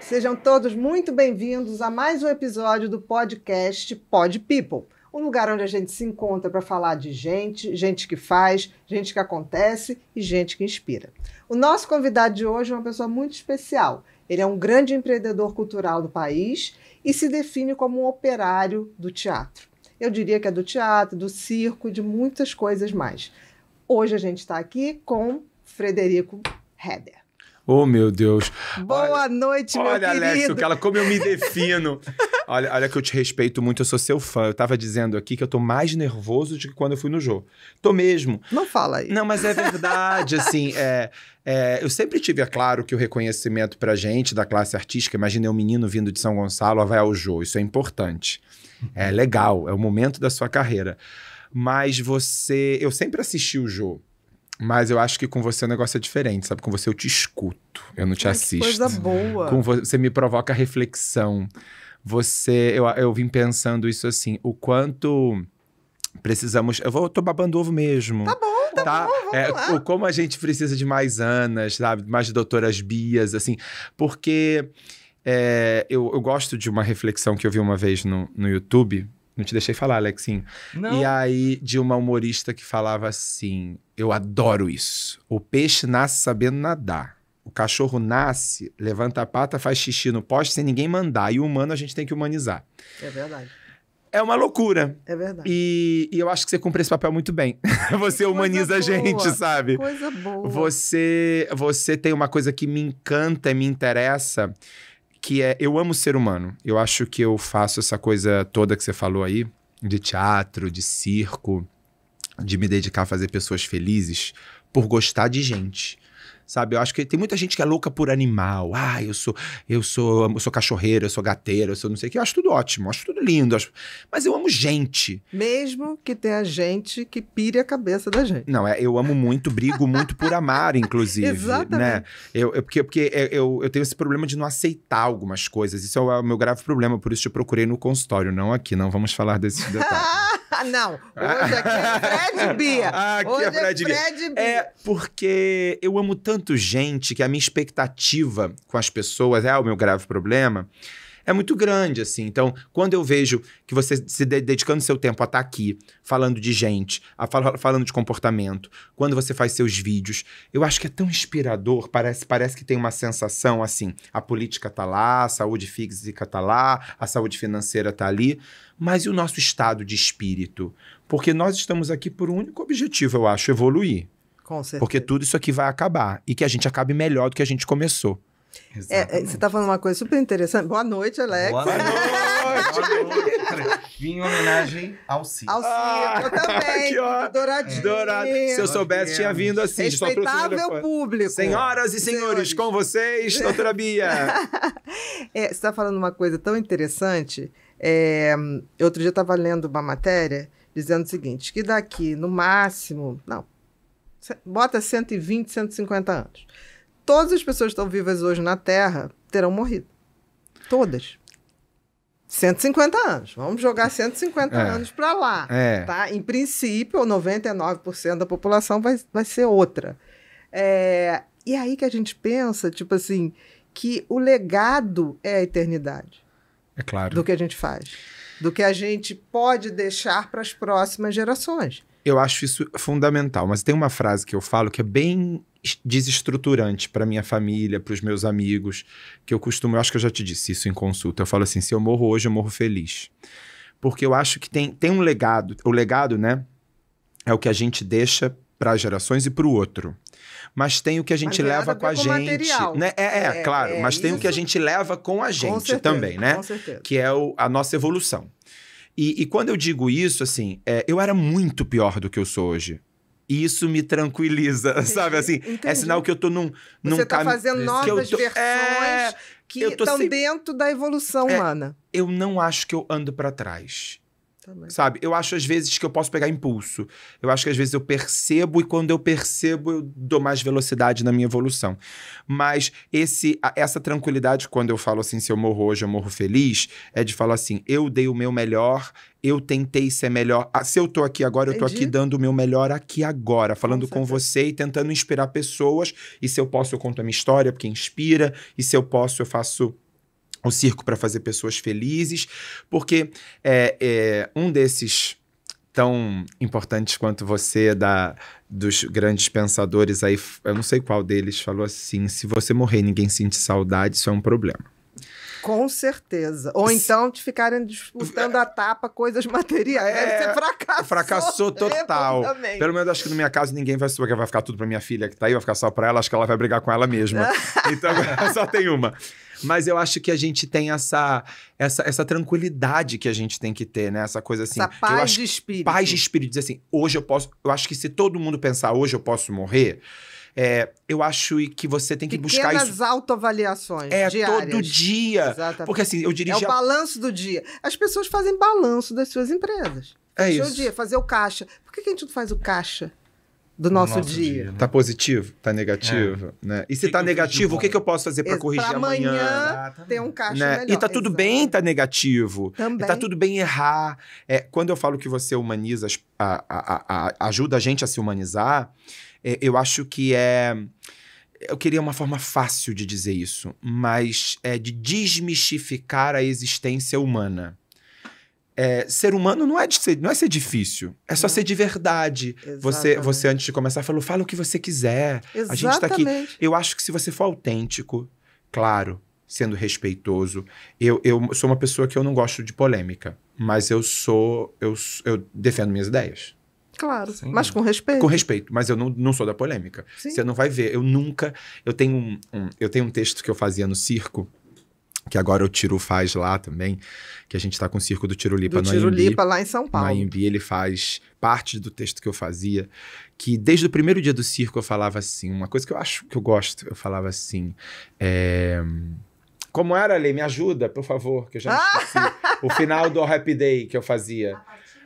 Sejam todos muito bem-vindos a mais um episódio do podcast Pod People, um lugar onde a gente se encontra para falar de gente, gente que faz, gente que acontece e gente que inspira. O nosso convidado de hoje é uma pessoa muito especial. Ele é um grande empreendedor cultural do país e se define como um operário do teatro. Eu diria que é do teatro, do circo e de muitas coisas mais. Hoje a gente está aqui com Frederico Heder. Oh, meu Deus. Boa olha, noite, meu olha, querido. Olha, Alexio, que ela, como eu me defino. olha, olha que eu te respeito muito, eu sou seu fã. Eu tava dizendo aqui que eu tô mais nervoso do que quando eu fui no jogo. Tô mesmo. Não fala aí. Não, mas é verdade, assim, é, é, eu sempre tive, é claro, que o reconhecimento pra gente da classe artística, imagina um menino vindo de São Gonçalo, vai ao Jô, isso é importante. É legal, é o momento da sua carreira. Mas você... Eu sempre assisti o jogo. Mas eu acho que com você o negócio é diferente, sabe? Com você eu te escuto, eu não te Ai, assisto. coisa boa. Com você, você me provoca reflexão. Você, eu, eu vim pensando isso assim, o quanto precisamos. Eu vou, tô babando ovo mesmo. Tá bom tá, tá bom, é, o, como a gente precisa de mais Anas, sabe? Mais doutoras Bias, assim. Porque é, eu, eu, gosto de uma reflexão que eu vi uma vez no, no YouTube, não te deixei falar, Alexinho. Não. E aí, de uma humorista que falava assim: Eu adoro isso. O peixe nasce sabendo nadar. O cachorro nasce, levanta a pata, faz xixi no poste sem ninguém mandar. E o humano a gente tem que humanizar. É verdade. É uma loucura. É verdade. E, e eu acho que você cumpre esse papel muito bem. você coisa humaniza boa, a gente, sabe? Coisa boa. Você, você tem uma coisa que me encanta e me interessa que é eu amo ser humano. Eu acho que eu faço essa coisa toda que você falou aí, de teatro, de circo, de me dedicar a fazer pessoas felizes, por gostar de gente sabe? Eu acho que tem muita gente que é louca por animal. Ah, eu sou, eu sou, eu sou cachorreira, eu sou gateira, eu sou não sei o que. Eu acho tudo ótimo, acho tudo lindo. acho... Mas eu amo gente. Mesmo que tenha gente que pire a cabeça da gente. Não, é eu amo muito, brigo muito por amar, inclusive. Né? Exatamente. Né? Eu, eu, porque porque é, eu, eu tenho esse problema de não aceitar algumas coisas. Isso é o meu grave problema, por isso te procurei no consultório, não aqui. Não vamos falar desses detalhes. Ah, não, hoje aqui é Fred Bia. Ah, aqui é hoje é Fred, é Fred Bia. É porque eu amo tanto gente que a minha expectativa com as pessoas é o meu grave problema é muito grande, assim. Então, quando eu vejo que você se dedicando seu tempo a estar tá aqui, falando de gente, a fal falando de comportamento, quando você faz seus vídeos, eu acho que é tão inspirador, parece, parece que tem uma sensação assim, a política tá lá, a saúde física tá lá, a saúde financeira tá ali, mas e o nosso estado de espírito? Porque nós estamos aqui por um único objetivo, eu acho, evoluir. Com certeza. Porque tudo isso aqui vai acabar e que a gente acabe melhor do que a gente começou. É, é você está falando uma coisa super interessante. Boa noite, Alex. Boa noite. Boa noite. Vim em homenagem ao Ciro. Ao Ciro, ah, eu também. Douradinho. Douradinho. Se eu soubesse, tinha vindo assim. Respeitável público. Senhoras e senhores, senhores. com vocês, doutora Bia. é, você está falando uma coisa tão interessante é, outro dia eu estava lendo uma matéria dizendo o seguinte: que daqui, no máximo, não, bota 120, 150 anos. Todas as pessoas que estão vivas hoje na Terra terão morrido. Todas. 150 anos. Vamos jogar 150 é. anos para lá. É. Tá? Em princípio, 99% da população vai, vai ser outra. É, e aí que a gente pensa, tipo assim, que o legado é a eternidade é claro. do que a gente faz, do que a gente pode deixar para as próximas gerações. Eu acho isso fundamental, mas tem uma frase que eu falo que é bem desestruturante para minha família, para os meus amigos, que eu costumo, eu acho que eu já te disse isso em consulta. Eu falo assim, se eu morro hoje, eu morro feliz. Porque eu acho que tem, tem um legado, o legado, né, é o que a gente deixa para gerações e para o outro. Mas tem o que a gente mas leva com a, gente, material. né? É, é, é claro, é, mas tem isso. o que a gente leva com a gente com certeza, também, né? Com certeza. Que é o, a nossa evolução. E, e, quando eu digo isso, assim, é, eu era muito pior do que eu sou hoje. E isso me tranquiliza, Entendi. sabe? Assim, é Entendi. é sinal que eu tô num, num Você tá fazendo novas é, que tô... versões que estão sempre... dentro da evolução humana. Eu não acho que eu ando para trás também. Tá Sabe? Eu acho às vezes que eu posso pegar impulso. Eu acho que às vezes eu percebo e quando eu percebo eu dou mais velocidade na minha evolução. Mas esse essa tranquilidade quando eu falo assim, se eu morro hoje, eu morro feliz, é de falar assim, eu dei o meu melhor, eu tentei ser melhor. Ah, se eu tô aqui agora, Entendi. eu tô aqui dando o meu melhor aqui agora, falando com, com você e tentando inspirar pessoas. E se eu posso, eu conto a minha história, porque inspira. E se eu posso, eu faço o circo para fazer pessoas felizes, porque é, é, um desses tão importantes quanto você da dos grandes pensadores aí, eu não sei qual deles falou assim, se você morrer e ninguém sente saudade, isso é um problema. Com certeza. Ou então te ficarem disputando a tapa coisas materiais. É, Você fracassou. Fracassou é, total. Pelo menos acho que na minha casa ninguém vai que vai ficar tudo para minha filha que tá aí, vai ficar só para ela, acho que ela vai brigar com ela mesma. então só tem uma. Mas eu acho que a gente tem essa, essa, essa tranquilidade que a gente tem que ter, né? Essa coisa assim. Essa paz acho, de espírito. Paz de espírito. Dizer assim, hoje eu posso. Eu acho que se todo mundo pensar hoje eu posso morrer. É, eu acho que você tem que Pequenas buscar isso. Pequenas autoavaliações É, diárias. todo dia. Exatamente. Porque assim, eu dirigia... É o balanço do dia. As pessoas fazem balanço das suas empresas. É isso. o dia, fazer o caixa. Por que, que a gente não faz o caixa? do nosso, nosso dia. dia né? Tá positivo? Tá negativo? É. Né? E se que tá que negativo, o que, que eu posso fazer para corrigir pra amanhã? amanhã tem um caixa né? melhor. E tá tudo bem tá negativo. Também. E tá tudo bem errar. É, quando eu falo que você humaniza, a, a, a, ajuda a gente a se humanizar, é, eu acho que é... Eu queria uma forma fácil de dizer isso, mas é de desmistificar a existência humana. É, ser humano não é, ser, não é ser difícil, é só é. ser de verdade. Exatamente. Você, você, antes de começar, falou: fala o que você quiser. Exatamente. A gente tá aqui. Eu acho que se você for autêntico, claro, sendo respeitoso. Eu, eu sou uma pessoa que eu não gosto de polêmica, mas eu sou. Eu, eu defendo minhas ideias. Claro, Sim. mas com respeito. Com respeito, mas eu não, não sou da polêmica. Sim. Você não vai ver. Eu nunca. Eu tenho um, um, eu tenho um texto que eu fazia no circo que agora o Tiro faz lá também, que a gente está com o Circo do Tiro Lipa do no Tiro Anhembi, Lipa lá em São Paulo. No Anhembi, ele faz parte do texto que eu fazia, que desde o primeiro dia do circo eu falava assim, uma coisa que eu acho que eu gosto, eu falava assim, é... Como era, Lê? Me ajuda, por favor, que eu já ah! esqueci. o final do Happy Day que eu fazia.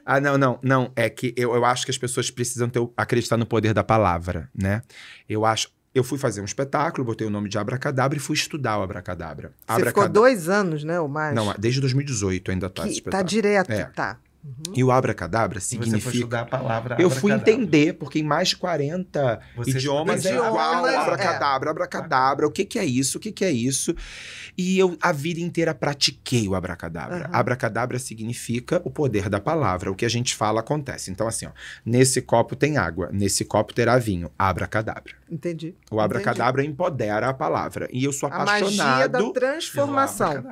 Ah, não, não, não. É que eu, eu acho que as pessoas precisam ter, acreditar no poder da palavra, né? Eu acho eu fui fazer um espetáculo, botei o nome de Abracadabra e fui estudar o Abracadabra. Você ficou dois anos, né, ou mais? Não, desde 2018 ainda tá que, esse tá espetáculo. Tá direto, é. tá. Uhum. E o abracadabra significa. Você foi estudar a palavra Eu fui entender, porque em mais de 40 Você idiomas é igual é. abracadabra, abracadabra, o que, que é isso, o que, que é isso. E eu a vida inteira pratiquei o abracadabra. Uhum. Abracadabra significa o poder da palavra, o que a gente fala acontece. Então, assim, ó, nesse copo tem água, nesse copo terá vinho. Abracadabra. Entendi. O abracadabra Entendi. empodera a palavra. E eu sou apaixonado. A magia da transformação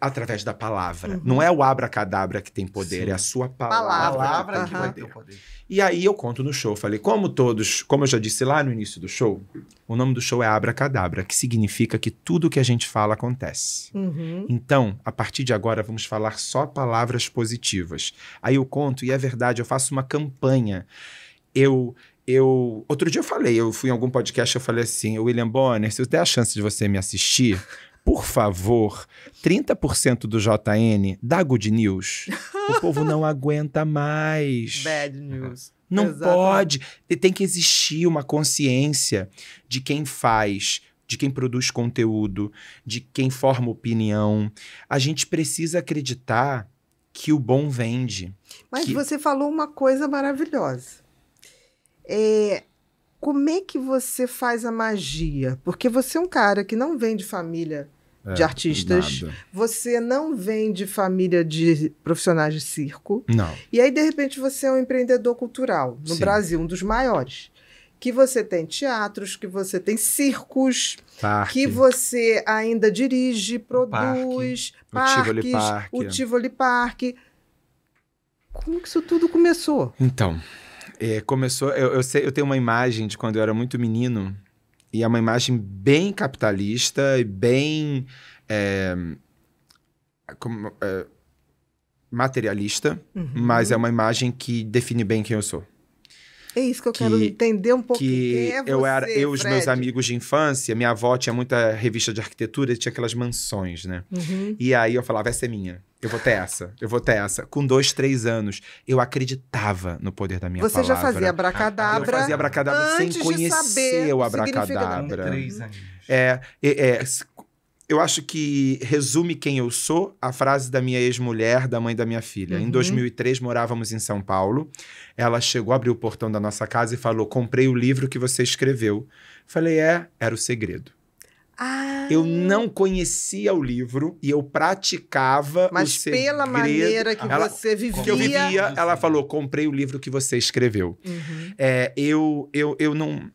através da palavra. Uhum. Não é o abracadabra que tem poder, Sim. é a sua palavra, palavra que, uhum. ter o poder. E aí eu conto no show, falei, como todos, como eu já disse lá no início do show, o nome do show é Abracadabra, que significa que tudo que a gente fala acontece. Uhum. Então, a partir de agora, vamos falar só palavras positivas. Aí eu conto, e é verdade, eu faço uma campanha. Eu, eu outro dia eu falei, eu fui em algum podcast, eu falei assim, William Bonner, se eu der a chance de você me assistir, por favor, 30% do JN dá good news. o povo não aguenta mais. Bad news. Não Exatamente. pode. Tem que existir uma consciência de quem faz, de quem produz conteúdo, de quem forma opinião. A gente precisa acreditar que o bom vende. Mas que... você falou uma coisa maravilhosa. É, como é que você faz a magia? Porque você é um cara que não vem de família é, de artistas. Nada. Você não vem de família de profissionais de circo. Não. E aí, de repente, você é um empreendedor cultural. No Sim. Brasil, um dos maiores. Que você tem teatros, que você tem circos, Parque. que você ainda dirige, produz, o parque, parques, o Tivoli Park. O Tivoli Parque. Como que isso tudo começou? Então, é, começou. Eu, eu, sei, eu tenho uma imagem de quando eu era muito menino e é uma imagem bem capitalista e bem. É, como, é, materialista, uhum. mas é uma imagem que define bem quem eu sou. É isso que eu que, quero entender um pouco. Que é você, eu era, eu os meus amigos de infância, minha avó tinha muita revista de arquitetura tinha aquelas mansões, né? Uhum. E aí eu falava essa é minha. Eu vou ter essa. Eu vou ter essa. Com dois, três anos, eu acreditava no poder da minha Você palavra. Você já fazia abracadabra. Eu fazia abracadabra sem conhecer o abracadabra. Três anos. É, é, é, eu acho que resume quem eu sou a frase da minha ex-mulher, da mãe da minha filha. Uhum. Em 2003, morávamos em São Paulo. Ela chegou, abriu o portão da nossa casa e falou: Comprei o livro que você escreveu. Falei: É, era o segredo. Ah. Eu não ah. conhecia o livro e eu praticava Mas o segredo. pela maneira que ela, você vivia. Que eu vivia, ela falou: comprei o livro que você escreveu. Uhum. É, eu, eu, eu, não,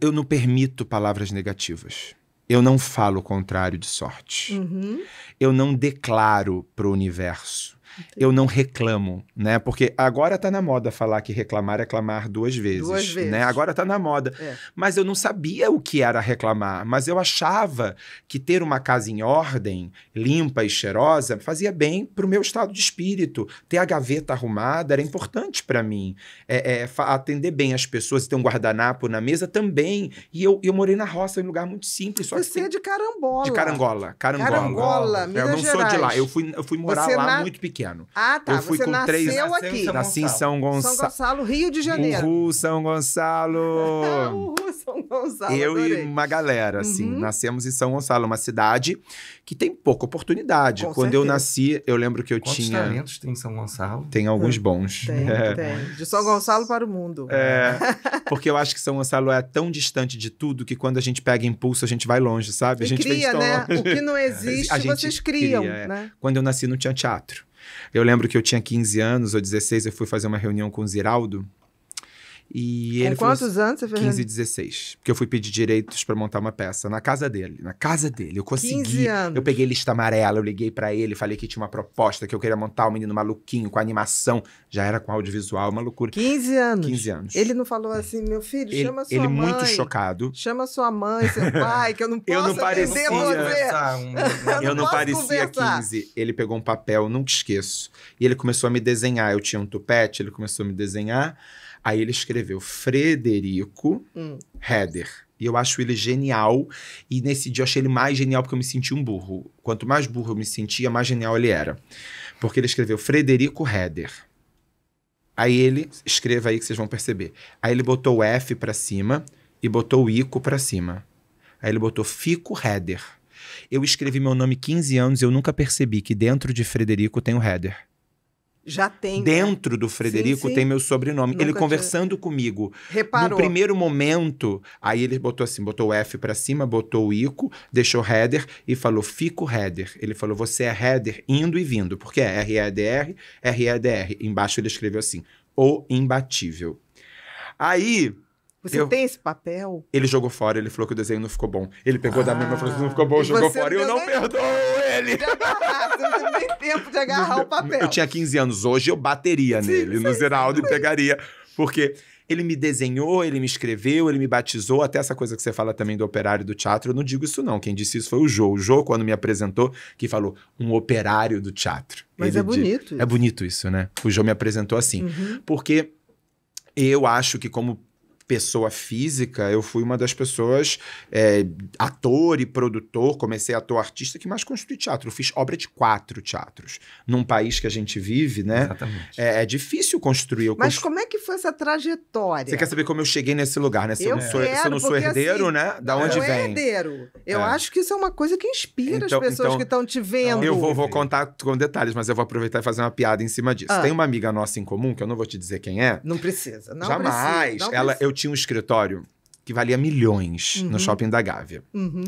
eu não permito palavras negativas. Eu não falo o contrário de sorte. Uhum. Eu não declaro para o universo eu não reclamo, né? Porque agora tá na moda falar que reclamar é clamar duas vezes, duas né? vezes. né? Agora tá na moda. É. Mas eu não sabia o que era reclamar, mas eu achava que ter uma casa em ordem, limpa e cheirosa, fazia bem pro meu estado de espírito. Ter a gaveta arrumada era importante para mim. É, é, atender bem as pessoas, ter um guardanapo na mesa também. E eu, eu morei na roça, em um lugar muito simples. Só Você que, é de Carambola? De Carangola. Carangola. Carangola, Carangola. Minas Eu não Gerais. sou de lá. Eu fui, eu fui morar Você lá na... muito pequeno. Ah, tá. Eu fui Você com três. nasceu aqui. Nasci em São Gonçalo. São Gonçalo, Rio de Janeiro. Uhul, São Gonçalo! Uhul, São Gonçalo. Eu adorei. e uma galera, assim. Uhum. Nascemos em São Gonçalo, uma cidade que tem pouca oportunidade. Com Quando certeza. eu nasci, eu lembro que eu Quantos tinha. talentos tem em São Gonçalo? Tem alguns bons. Tem, é. tem. De São Gonçalo para o mundo. É. é. Porque eu acho que São Gonçalo é tão distante de tudo que quando a gente pega impulso, a gente vai longe, sabe? E a gente cria, né? Longe. O que não existe, a vocês criam. É. né? Quando eu nasci, não tinha teatro. Eu lembro que eu tinha 15 anos ou 16, eu fui fazer uma reunião com o Ziraldo, e Com ele assim, quantos falou, anos você fez? 15 e 16. Porque eu fui pedir direitos para montar uma peça na casa dele. Na casa dele. Eu consegui. Eu peguei lista amarela, eu liguei para ele, falei que tinha uma proposta, que eu queria montar um menino maluquinho com animação. Já era com audiovisual, uma loucura. 15 anos. 15 anos. Ele não falou assim, meu filho, ele, chama sua ele mãe. Ele muito chocado. Chama sua mãe, seu pai, que eu não posso eu não parecia, você. eu não, parecia conversar. 15. Ele pegou um papel, nunca esqueço. E ele começou a me desenhar. Eu tinha um tupete, ele começou a me desenhar. Aí ele escreveu Frederico hum. E eu acho ele genial. E nesse dia eu achei ele mais genial porque eu me senti um burro. Quanto mais burro eu me sentia, mais genial ele era. Porque ele escreveu Frederico Heder. Aí ele, escreva aí que vocês vão perceber. Aí ele botou o F para cima e botou o Ico para cima. Aí ele botou Fico Heder. Eu escrevi meu nome 15 anos e eu nunca percebi que dentro de Frederico tem o Header. Já tem. Né? Dentro né? do Frederico sim, sim. tem meu sobrenome. Nunca ele conversando comigo. Reparou. No primeiro momento, aí ele botou assim, botou o F para cima, botou o Ico, deixou header e falou: "Fico header". Ele falou: "Você é header indo e vindo", porque é R E D R, R E D R. Embaixo ele escreveu assim: "O imbatível". Aí você eu... tem esse papel? Ele jogou fora, ele falou que o desenho não ficou bom. Ele pegou ah. da minha mão e falou que não ficou bom, ah. jogou fora. E eu não perdoo! ele. De agarrar, você não tem tempo de agarrar o papel. Eu tinha 15 anos, hoje eu bateria sim, nele, sim, no Zeraldo, e pegaria. Porque ele me desenhou, ele me escreveu, ele me batizou, até essa coisa que você fala também do operário do teatro, eu não digo isso não, quem disse isso foi o Jô. O Jô, quando me apresentou, que falou um operário do teatro. Mas ele é bonito. É bonito isso, né? O Jô me apresentou assim. Uhum. Porque eu acho que como pessoa física, eu fui uma das pessoas, é, ator e produtor, comecei a ator artista, que mais construí teatro. Eu fiz obra de quatro teatros. Num país que a gente vive, né? É, é difícil construir. Eu Mas constru... como é que foi essa trajetória? Você quer saber como eu cheguei nesse lugar, né? Se eu, eu não sou, quero, se eu não sou herdeiro, assim, né? Da onde eu vem? herdeiro. Eu é. acho que isso é uma coisa que inspira então, as pessoas então, que estão te então, vendo. Eu vou, vou contar com detalhes, mas eu vou aproveitar e fazer uma piada em cima disso. Ah. Tem uma amiga nossa em comum, que eu não vou te dizer quem é. Não precisa, não Jamais. Precisa, não ela, precisa. Eu tinha um escritório que valia milhões uhum. no shopping da Gávea. Uhum.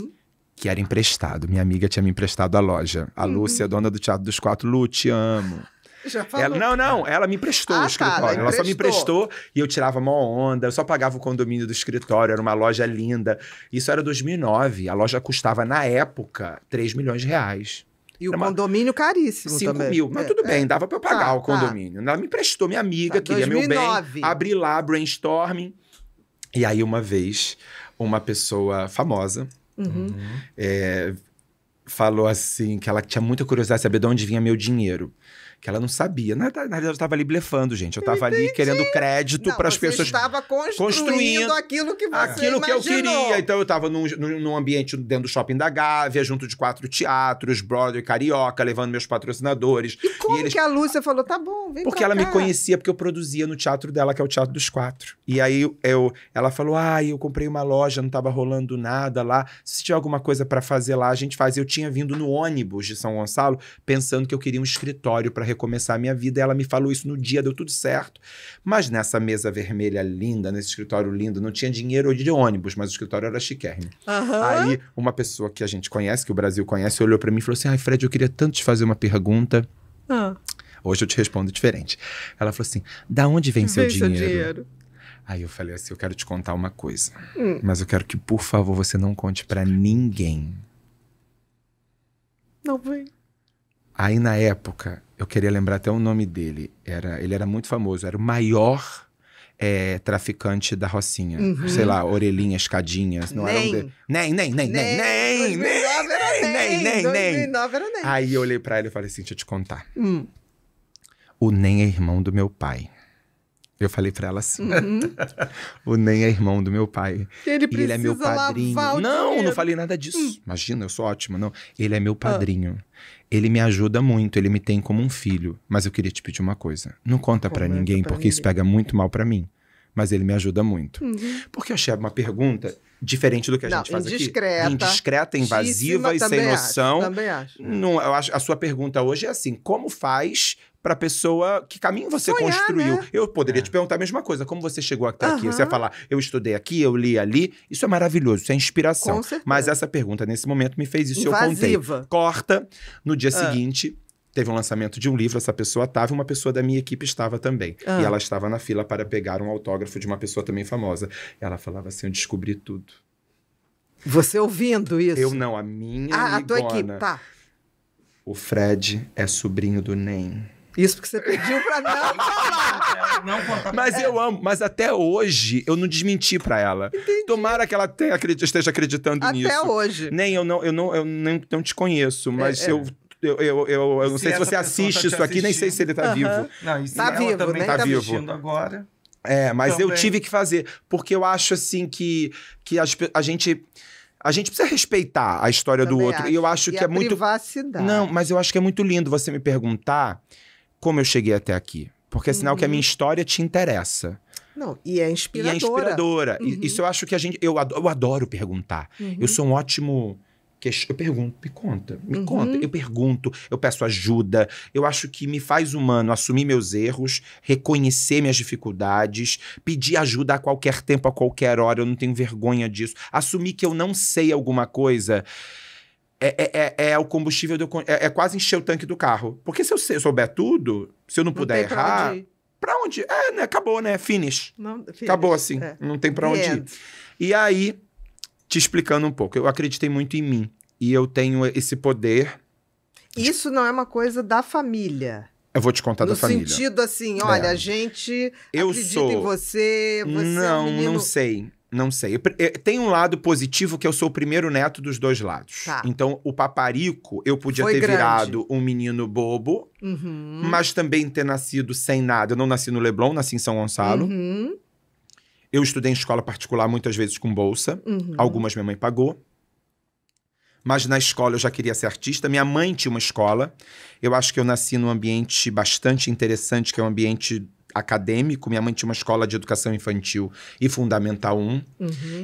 Que era emprestado. Minha amiga tinha me emprestado a loja. A uhum. Lúcia, dona do Teatro dos Quatro, Lu, te amo. Já falou. Ela, não, não, ela me emprestou ah, o escritório. Tá, ela, ela só me emprestou e eu tirava mó onda, eu só pagava o condomínio do escritório, era uma loja linda. Isso era 2009, a loja custava, na época, 3 milhões de reais. E era o condomínio uma... caríssimo 5 também. mil, mas é, tudo é. bem, é. dava para eu pagar tá, o tá. condomínio. Tá. Ela me emprestou, minha amiga, tá, queria 2009. meu bem. Abri lá, brainstorming. E aí, uma vez, uma pessoa famosa uhum. é, falou assim que ela tinha muita curiosidade de saber de onde vinha meu dinheiro que ela não sabia. Na, na realidade, eu estava ali blefando, gente. Eu estava ali querendo crédito para as pessoas. estava construindo, construindo aquilo que você Aquilo imaginou. que eu queria. Então, eu estava num, num, ambiente dentro do shopping da Gávea, junto de quatro teatros, Broadway Carioca, levando meus patrocinadores. E como e eles... que a Lúcia falou, tá bom, vem Porque ela cá. me conhecia, porque eu produzia no teatro dela, que é o Teatro dos Quatro. E aí, eu, ela falou, ah, eu comprei uma loja, não estava rolando nada lá. Se tiver alguma coisa para fazer lá, a gente faz. Eu tinha vindo no ônibus de São Gonçalo, pensando que eu queria um escritório para recomeçar a minha vida. Ela me falou isso no dia, deu tudo certo. Mas nessa mesa vermelha linda, nesse escritório lindo, não tinha dinheiro de ônibus, mas o escritório era chiquérrimo. Uhum. Aí uma pessoa que a gente conhece, que o Brasil conhece, olhou para mim e falou assim: ai, Fred, eu queria tanto te fazer uma pergunta. Ah. Hoje eu te respondo diferente. Ela falou assim: da onde vem, vem seu dinheiro? Seu dinheiro. Aí eu falei assim: eu quero te contar uma coisa, hum. mas eu quero que, por favor, você não conte para ninguém. Não vem. Aí na época, eu queria lembrar até o nome dele. Era, ele era muito famoso, era o maior é, traficante da Rocinha. Uhum. Sei lá, orelhinha, escadinha. Não nem. Era um de... nem, nem, nem, nem, nem, nem, nem, nem, nem, nem. Aí eu olhei pra ele e falei assim, deixa eu te contar. Hum. O Nem é irmão do meu pai. Eu falei para ela assim. Uhum. o Nen é irmão do meu pai. Ele, ele é meu padrinho. Não, dinheiro. não falei nada disso. Hum. Imagina, eu sou ótima, não. Ele é meu ah. padrinho. Ah. Ele me ajuda muito, ele me tem como um filho, mas eu queria te pedir uma coisa. Não conta para ninguém pra porque ninguém. isso pega muito mal para mim, mas ele me ajuda muito. Uhum. Porque eu achei uma pergunta diferente do que a não, gente faz indiscreta, aqui. Indiscreta, invasiva e sem acho, noção. Também acho. Não, acho. A sua pergunta hoje é assim: como faz pra pessoa que caminho você Sonhar, construiu. Né? Eu poderia é. te perguntar a mesma coisa, como você chegou até uhum. aqui? Você ia falar, eu estudei aqui, eu li ali. Isso é maravilhoso, isso é inspiração. Mas essa pergunta, nesse momento, me fez isso Invasiva. eu contei. Corta, no dia ah. seguinte, teve um lançamento de um livro, essa pessoa estava e uma pessoa da minha equipe estava também. Ah. E ela estava na fila para pegar um autógrafo de uma pessoa também famosa. E ela falava assim: Eu descobri tudo. Você ouvindo isso? Eu não, a minha. Ah, amigona, a tua equipe, tá. O Fred é sobrinho do NEM. Isso porque você pediu pra não falar. não contar. Mas eu amo. Mas até hoje eu não desmenti pra ela. Entendi. Tomara que ela tenha, esteja acreditando até nisso. Até hoje. Nem eu não, eu não, eu não, não te conheço, é, mas é, eu é. Eu, eu, eu, eu, não se sei se você tá assiste tá isso aqui, nem sei se ele tá uhum. vivo. Não, tá vivo, também né? tá, tá vivo. agora. É, mas também. eu tive que fazer, porque eu acho assim que, que a gente a gente precisa respeitar a história também do outro. Acho. E eu acho e que é privacidade. muito. Não, mas eu acho que é muito lindo você me perguntar como eu cheguei até aqui. Porque é sinal uhum. que a minha uhum. história te interessa. Não, e é inspiradora. E é inspiradora. Uhum. Isso eu acho que a gente. Eu adoro, eu adoro perguntar. Uhum. Eu sou um ótimo. Eu pergunto, me conta, me uhum. conta. Eu pergunto, eu peço ajuda. Eu acho que me faz humano assumir meus erros, reconhecer minhas dificuldades, pedir ajuda a qualquer tempo, a qualquer hora. Eu não tenho vergonha disso. Assumir que eu não sei alguma coisa é, é, é, é, o combustível do. É, é, quase encher o tanque do carro. Porque se eu, souber tudo, se eu não, não puder errar. Pra onde, pra onde? É, né? Acabou, né? Finish. Não, finish. Acabou assim. É. Não tem pra onde yeah. ir. E aí, te explicando um pouco, eu acreditei muito em mim. E eu tenho esse poder. Isso não é uma coisa da família. Eu vou te contar no da família. No sentido assim, olha, é. a gente eu acredita sou... em você, você Não, é um menino... não sei. Não sei. Eh, tem um lado positivo que eu sou o primeiro neto dos dois lados. Tá. Então, o paparico, eu podia Foi ter grande. virado um menino bobo, uhum. mas também ter nascido sem nada. Eu não nasci no Leblon, nasci em São Gonçalo. Uhum. Eu estudei em escola particular muitas vezes com bolsa. Uhum. Algumas minha mãe pagou mas na escola eu já queria ser artista. Minha mãe tinha uma escola. Eu acho que eu nasci num ambiente bastante interessante, que é um ambiente acadêmico, minha mãe tinha uma escola de educação infantil e fundamental 1. Uhum.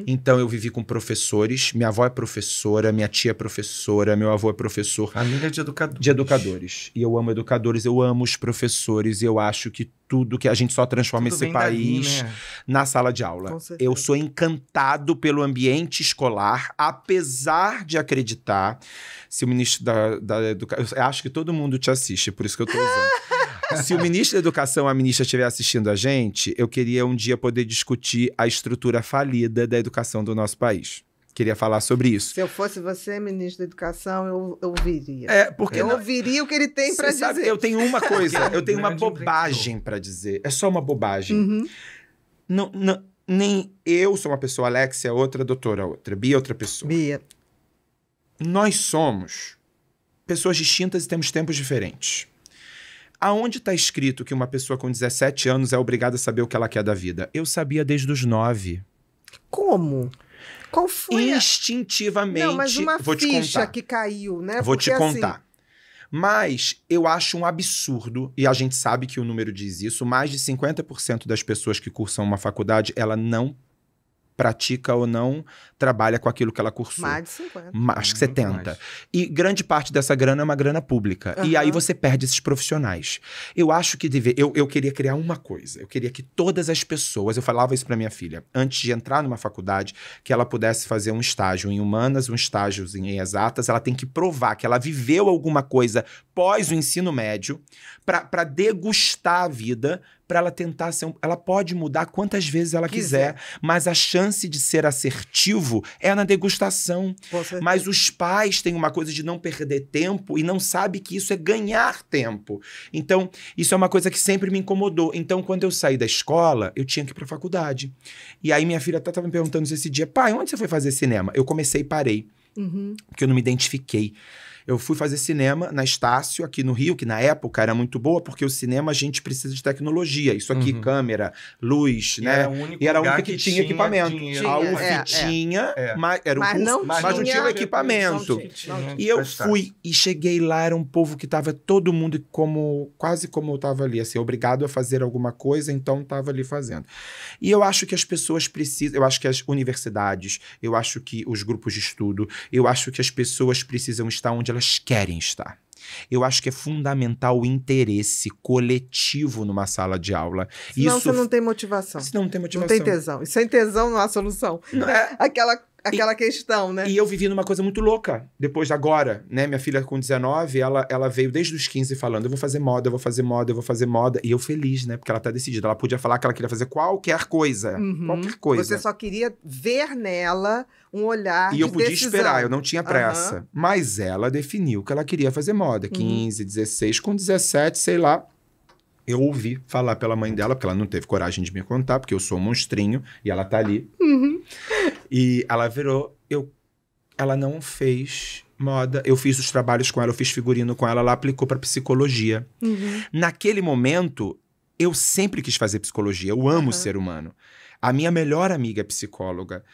Então eu vivi com professores, minha avó é professora, minha tia é professora, meu avô é professor. Amiga de educadores. De educadores. E eu amo educadores, eu amo os professores e eu acho que tudo que a gente só transforma tudo esse país daí, né? na sala de aula. Eu sou encantado pelo ambiente escolar, apesar de acreditar se o ministro da, da educação. Acho que todo mundo te assiste, por isso que eu tô usando. Se o ministro da Educação, a ministra, estiver assistindo a gente, eu queria um dia poder discutir a estrutura falida da educação do nosso país queria falar sobre isso. Se eu fosse você, ministro da Educação, eu, ouviria. É, porque eu não... ouviria o que ele tem para dizer. Sabe, eu tenho uma coisa, é eu tenho uma bobagem para dizer. É só uma bobagem. Uhum. Não, não, nem eu sou uma pessoa, Alex é outra, doutora outra, Bia é outra pessoa. Bia. Nós somos pessoas distintas e temos tempos diferentes. Aonde está escrito que uma pessoa com 17 anos é obrigada a saber o que ela quer da vida? Eu sabia desde os 9. Como? Qual foi? Instintivamente. Não, mas uma vou ficha que caiu, né? Vou Porque te assim- contar. Assim... Mas eu acho um absurdo, e a gente sabe que o número diz isso, mais de 50% das pessoas que cursam uma faculdade, ela não pratica ou não, trabalha com aquilo que ela cursou. Mais de 50. Ma acho que 70. Mais. E grande parte dessa grana é uma grana pública. Uhum. E aí você perde esses profissionais. Eu acho que deve. Eu, eu queria criar uma coisa. Eu queria que todas as pessoas. Eu falava isso para minha filha, antes de entrar numa faculdade, que ela pudesse fazer um estágio em humanas, um estágio em exatas. Ela tem que provar que ela viveu alguma coisa pós o ensino médio para degustar a vida, para ela tentar ser um, ela pode mudar quantas vezes ela quiser, quiser, mas a chance de ser assertivo é na degustação. Mas os pais têm uma coisa de não perder tempo e não sabe que isso é ganhar tempo. Então, isso é uma coisa que sempre me incomodou. Então, quando eu saí da escola, eu tinha que ir para faculdade. E aí minha filha até tava me perguntando esse dia: "Pai, onde você foi fazer cinema?" Eu comecei e parei. Uhum. Porque eu não me identifiquei eu fui fazer cinema na Estácio, aqui no Rio, que na época era muito boa, porque o cinema a gente precisa de tecnologia. Isso aqui, uhum. câmera, luz, e né? Era e era o único que, que tinha, tinha equipamento. A UF é, é, tinha, é. mas era mas o não mas não tinha, tinha equipamento. tinha, e eu tá. fui e cheguei lá, era um povo que tava todo mundo como quase como eu tava ali, assim, obrigado a fazer alguma coisa, então tava ali fazendo. E eu acho que as pessoas precisam, eu acho que as universidades, eu acho que os grupos de estudo, eu acho que as pessoas precisam estar onde elas querem estar. Eu acho que é fundamental o interesse coletivo numa sala de aula. Senão Isso... você não tem motivação. Se não tem motivação. Não tem tesão. E sem é tesão não há solução. Não é... Aquela aquela e, questão, né? E eu vivi numa coisa muito louca. Depois de agora, né? Minha filha com 19, ela, ela veio desde os 15 falando: eu vou fazer moda, eu vou fazer moda, eu vou fazer moda. E eu feliz, né? Porque ela tá decidida. Ela podia falar que ela queria fazer qualquer coisa. Uhum. Qualquer coisa. Você só queria ver nela um olhar. E eu podia decisão. esperar, eu não tinha pressa. Uhum. Mas ela definiu que ela queria fazer moda. 15, uhum. 16, com 17, sei lá eu ouvi falar pela mãe dela, porque ela não teve coragem de me contar, porque eu sou um monstrinho e ela tá ali. Uhum. E ela virou, eu, ela não fez moda. Eu fiz os trabalhos com ela, eu fiz figurino com ela, ela aplicou para psicologia. Uhum. Naquele momento, eu sempre quis fazer psicologia. Eu amo uhum. ser humano. A minha melhor amiga é psicóloga.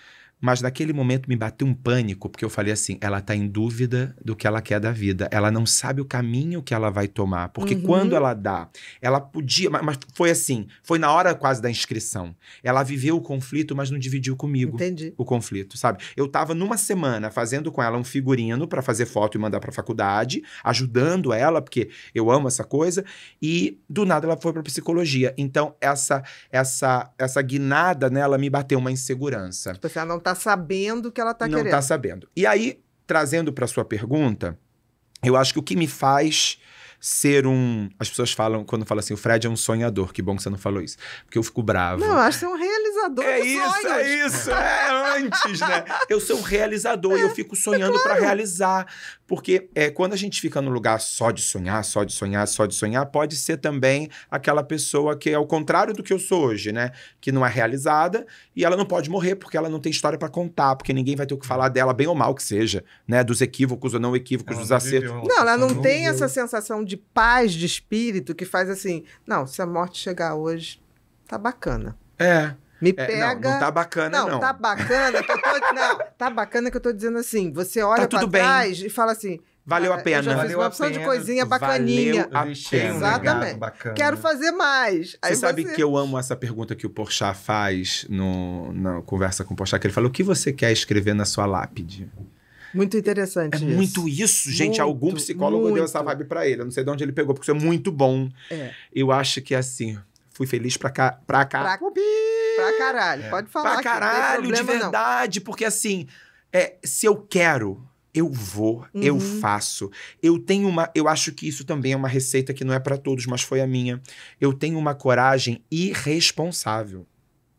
Mas naquele momento me bateu um pânico, porque eu falei assim: ela está em dúvida do que ela quer da vida. Ela não sabe o caminho que ela vai tomar. Porque uhum. quando ela dá, ela podia. Mas, mas, foi assim: foi na hora quase da inscrição. Ela viveu o conflito, mas não dividiu comigo Entendi. o conflito, sabe? Eu estava numa semana fazendo com ela um figurino para fazer foto e mandar pra faculdade, ajudando ela, porque eu amo essa coisa. E do nada ela foi pra psicologia. Então, essa essa essa guinada nela me bateu uma insegurança. Tipo, assim, ela não está sabendo que ela está tá querendo. Não está sabendo. E aí, trazendo para sua pergunta, eu acho que o que me faz ser um. As pessoas falam, quando falam assim, o Fred é um sonhador, que bom que você não falou isso. Porque eu fico bravo. Não, eu acho que é um realizador. É isso, é sonhos. é isso. É antes, né? Eu sou um realizador é, e eu fico é, é sonhando é claro. para realizar. Porque é, quando a gente fica num lugar só de sonhar, só de sonhar, só de sonhar, pode ser também aquela pessoa que é o contrário do que eu sou hoje, né? Que não é realizada e ela não pode morrer porque ela não tem história para contar, porque ninguém vai ter o que falar dela, bem ou mal que seja, né? Dos equívocos ou não equívocos, ela dos acertos. Não, ela não tem essa sensação de paz de espírito que faz assim: não, se a morte chegar hoje, tá bacana. É. Me é, pega. Não, não tá bacana, não. Não, tá bacana que eu tô. Não, tá bacana que eu tô dizendo assim. Você tá olha tá pra trás e fala assim. Valeu ah, a pena. Eu já fiz valeu uma opção pena, de coisinha bacaninha. Valeu a pena. Exatamente. Bacana. Quero fazer mais. Aí você, sabe que eu amo essa pergunta que o Porchat faz no, na conversa com o Porchat, que ele falou, o que você quer escrever na sua lápide? Muito interessante. É isso. muito isso, gente. Muito, Algum psicólogo muito. deu essa vibe para ele. Eu não sei de onde ele pegou, porque isso é muito bom. É. Eu acho que é assim, fui feliz pra cá. Pra, cá. pra, pra caralho, é. pode falar. Pra caralho, problema, de verdade, não. porque assim, é, se eu quero eu vou, uhum. eu faço. Eu tenho uma, eu acho que isso também é uma receita que não é para todos, mas foi a minha. Eu tenho uma coragem irresponsável.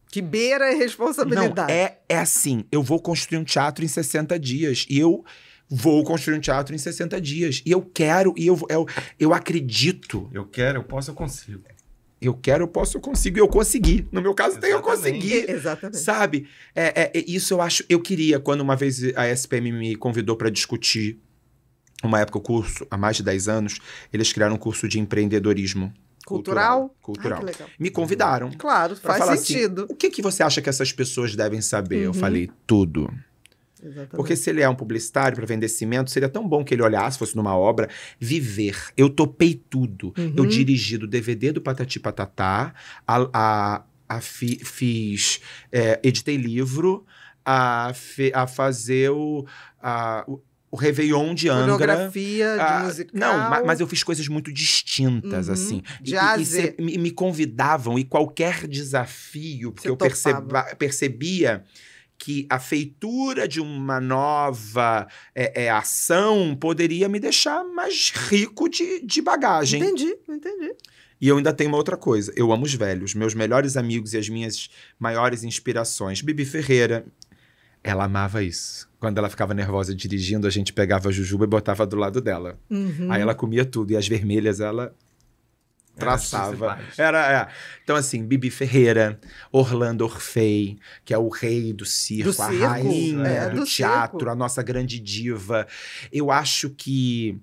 Que beira a responsabilidade. Não, é, é assim, eu vou construir um teatro em 60 dias. E eu vou construir um teatro em 60 dias. E eu quero, e eu, eu, eu acredito. Eu quero, eu posso, eu consigo. Eu quero, eu posso, eu consigo. E eu consegui. No meu caso, tem eu consegui. Exatamente. Sabe? É, é, é, isso eu acho. Eu queria, quando uma vez a SPM me convidou para discutir, uma época, o curso, há mais de 10 anos, eles criaram um curso de empreendedorismo Cultural? Cultural. Ah, Me convidaram. Claro, faz assim, sentido. Assim, o que, que você acha que essas pessoas devem saber? Uhum. Eu falei, tudo. Exatamente. Porque se ele é um publicitário para vender cimento, seria tão bom que ele olhasse, fosse numa obra, viver. Eu topei tudo. Uhum. Eu dirigi do DVD do Patati Patatá, a, a, a fi, fiz, é, editei livro, a, fe, a fazer o, a, o, o Réveillon de Angra. Coreografia, de ah, musical. Não, mas, mas eu fiz coisas muito distintas, uhum, assim. De e, e cê, me, me, convidavam, e qualquer desafio, porque eu perceba, percebia que a feitura de uma nova é, é, ação poderia me deixar mais rico de, de bagagem. Entendi, entendi. E eu ainda tenho uma outra coisa. Eu amo os velhos, meus melhores amigos e as minhas maiores inspirações. Bibi Ferreira, ela amava isso. Quando ela ficava nervosa dirigindo, a gente pegava a jujuba e botava do lado dela. Uhum. Aí ela comia tudo. E as vermelhas ela traçava. Era, era, é. Então, assim, Bibi Ferreira, Orlando Orfei, que é o rei do circo, do a circo, rainha é, do, do, teatro, circo. a nossa grande diva. Eu acho que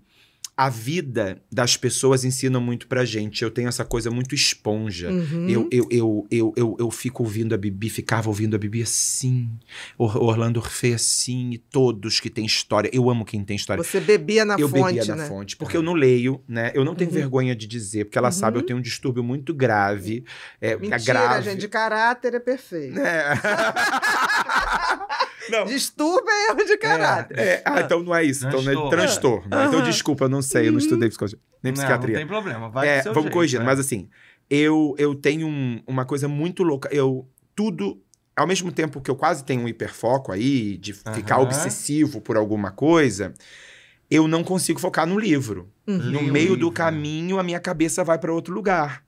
a vida das pessoas ensina muito pra gente. Eu tenho essa coisa muito esponja. Uhum. Eu, eu, eu, eu, eu, eu, fico ouvindo a Bibi, ficava ouvindo a Bibi assim. Orlando Orfei assim. E todos que têm história. Eu amo quem tem história. Você bebia na eu fonte, Eu bebia né? na fonte. Porque eu não leio, né? Eu não tenho uhum. vergonha de dizer. Porque ela uhum. sabe, eu uhum. tenho um distúrbio muito grave. É, Mentira, grave. gente. De caráter é perfeito. É. Não. Distúrbio é erro de é. caráter. É, é, ah, então não é isso. Transtorno. Então não é transtorno. Uhum. Então desculpa, eu não sei, eu não estudei psicologia, nem não, psiquiatria. Não tem problema, vai é, Vamos jeito, corrigindo, né? mas assim, eu, eu tenho um, uma coisa muito louca. Eu, tudo, ao mesmo tempo que eu quase tenho um hiperfoco aí, de uhum. ficar obsessivo por alguma coisa, eu não consigo focar no livro. Uhum. No meio do caminho, a minha cabeça vai para outro lugar.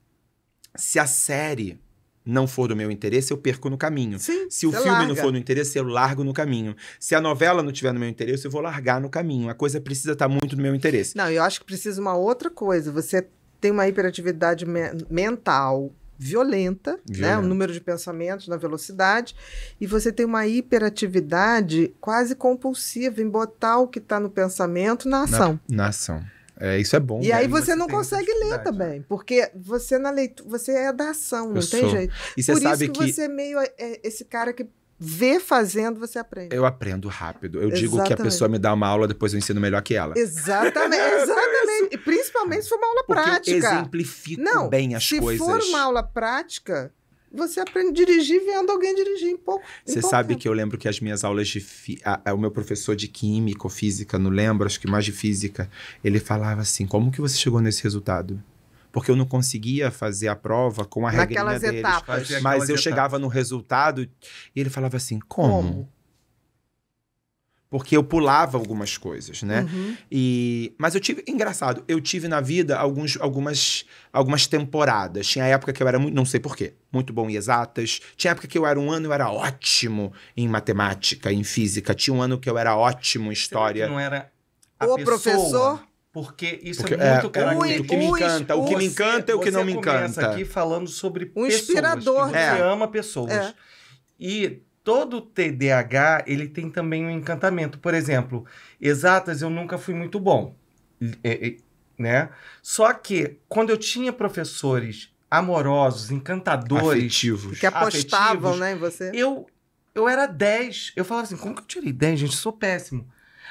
Se a série não for do meu interesse, eu perco no caminho. Sim, Se o filme larga. não for do interesse, eu largo no caminho. Se a novela não tiver no meu interesse, eu vou largar no caminho. A coisa precisa estar tá muito no meu interesse. Não, eu acho que precisa uma outra coisa. Você tem uma hiperatividade me mental violenta, né? violenta, né? O número de pensamentos na velocidade. E você tem uma hiperatividade quase compulsiva em botar o que está no pensamento na ação. na, na ação. É, isso é bom. E né? aí você, você não consegue ler também, né? porque você é na leitura, você é da ação, não eu tem sou. jeito. E você Por sabe isso que, que você é meio é, é, esse cara que vê fazendo, você aprende. Eu aprendo rápido. Eu exatamente. digo que a pessoa me dá uma aula, depois eu ensino melhor que ela. Exatamente, é exatamente. E principalmente se for uma aula Porque prática. Eu exemplifico não, bem as se coisas. Se for uma aula prática, você aprende a dirigir vendo alguém dirigir em pouco. Você sabe tempo. que eu lembro que as minhas aulas de. Fi... A, a, o meu professor de química ou física, não lembro, acho que mais de física, ele falava assim: como que você chegou nesse resultado? Porque eu não conseguia fazer a prova com a regra deles. Etapas. Mas eu etapas. chegava no resultado e ele falava assim: como? como? porque eu pulava algumas coisas, né? Uhum. E mas eu tive engraçado, eu tive na vida alguns, algumas algumas temporadas. Tinha época que eu era muito, não sei porquê, muito bom em exatas. Tinha época que eu era um ano eu era ótimo em matemática, em física. Tinha um ano que eu era ótimo em história. Não era a o pessoa. professor porque isso porque, é muito é, característico. O que me encanta, o, o que me encanta e o que não me encanta. Você começa aqui falando sobre um pessoas, inspirador, que você é. ama pessoas. É. E todo TDAH ele tem também um encantamento. Por exemplo, exatas eu nunca fui muito bom, né? Só que quando eu tinha professores amorosos, encantadores, afetivos, que apostavam, afetivos, né, em você. Eu eu era 10. Eu falava assim, como que eu tirei 10, gente? Sou péssimo.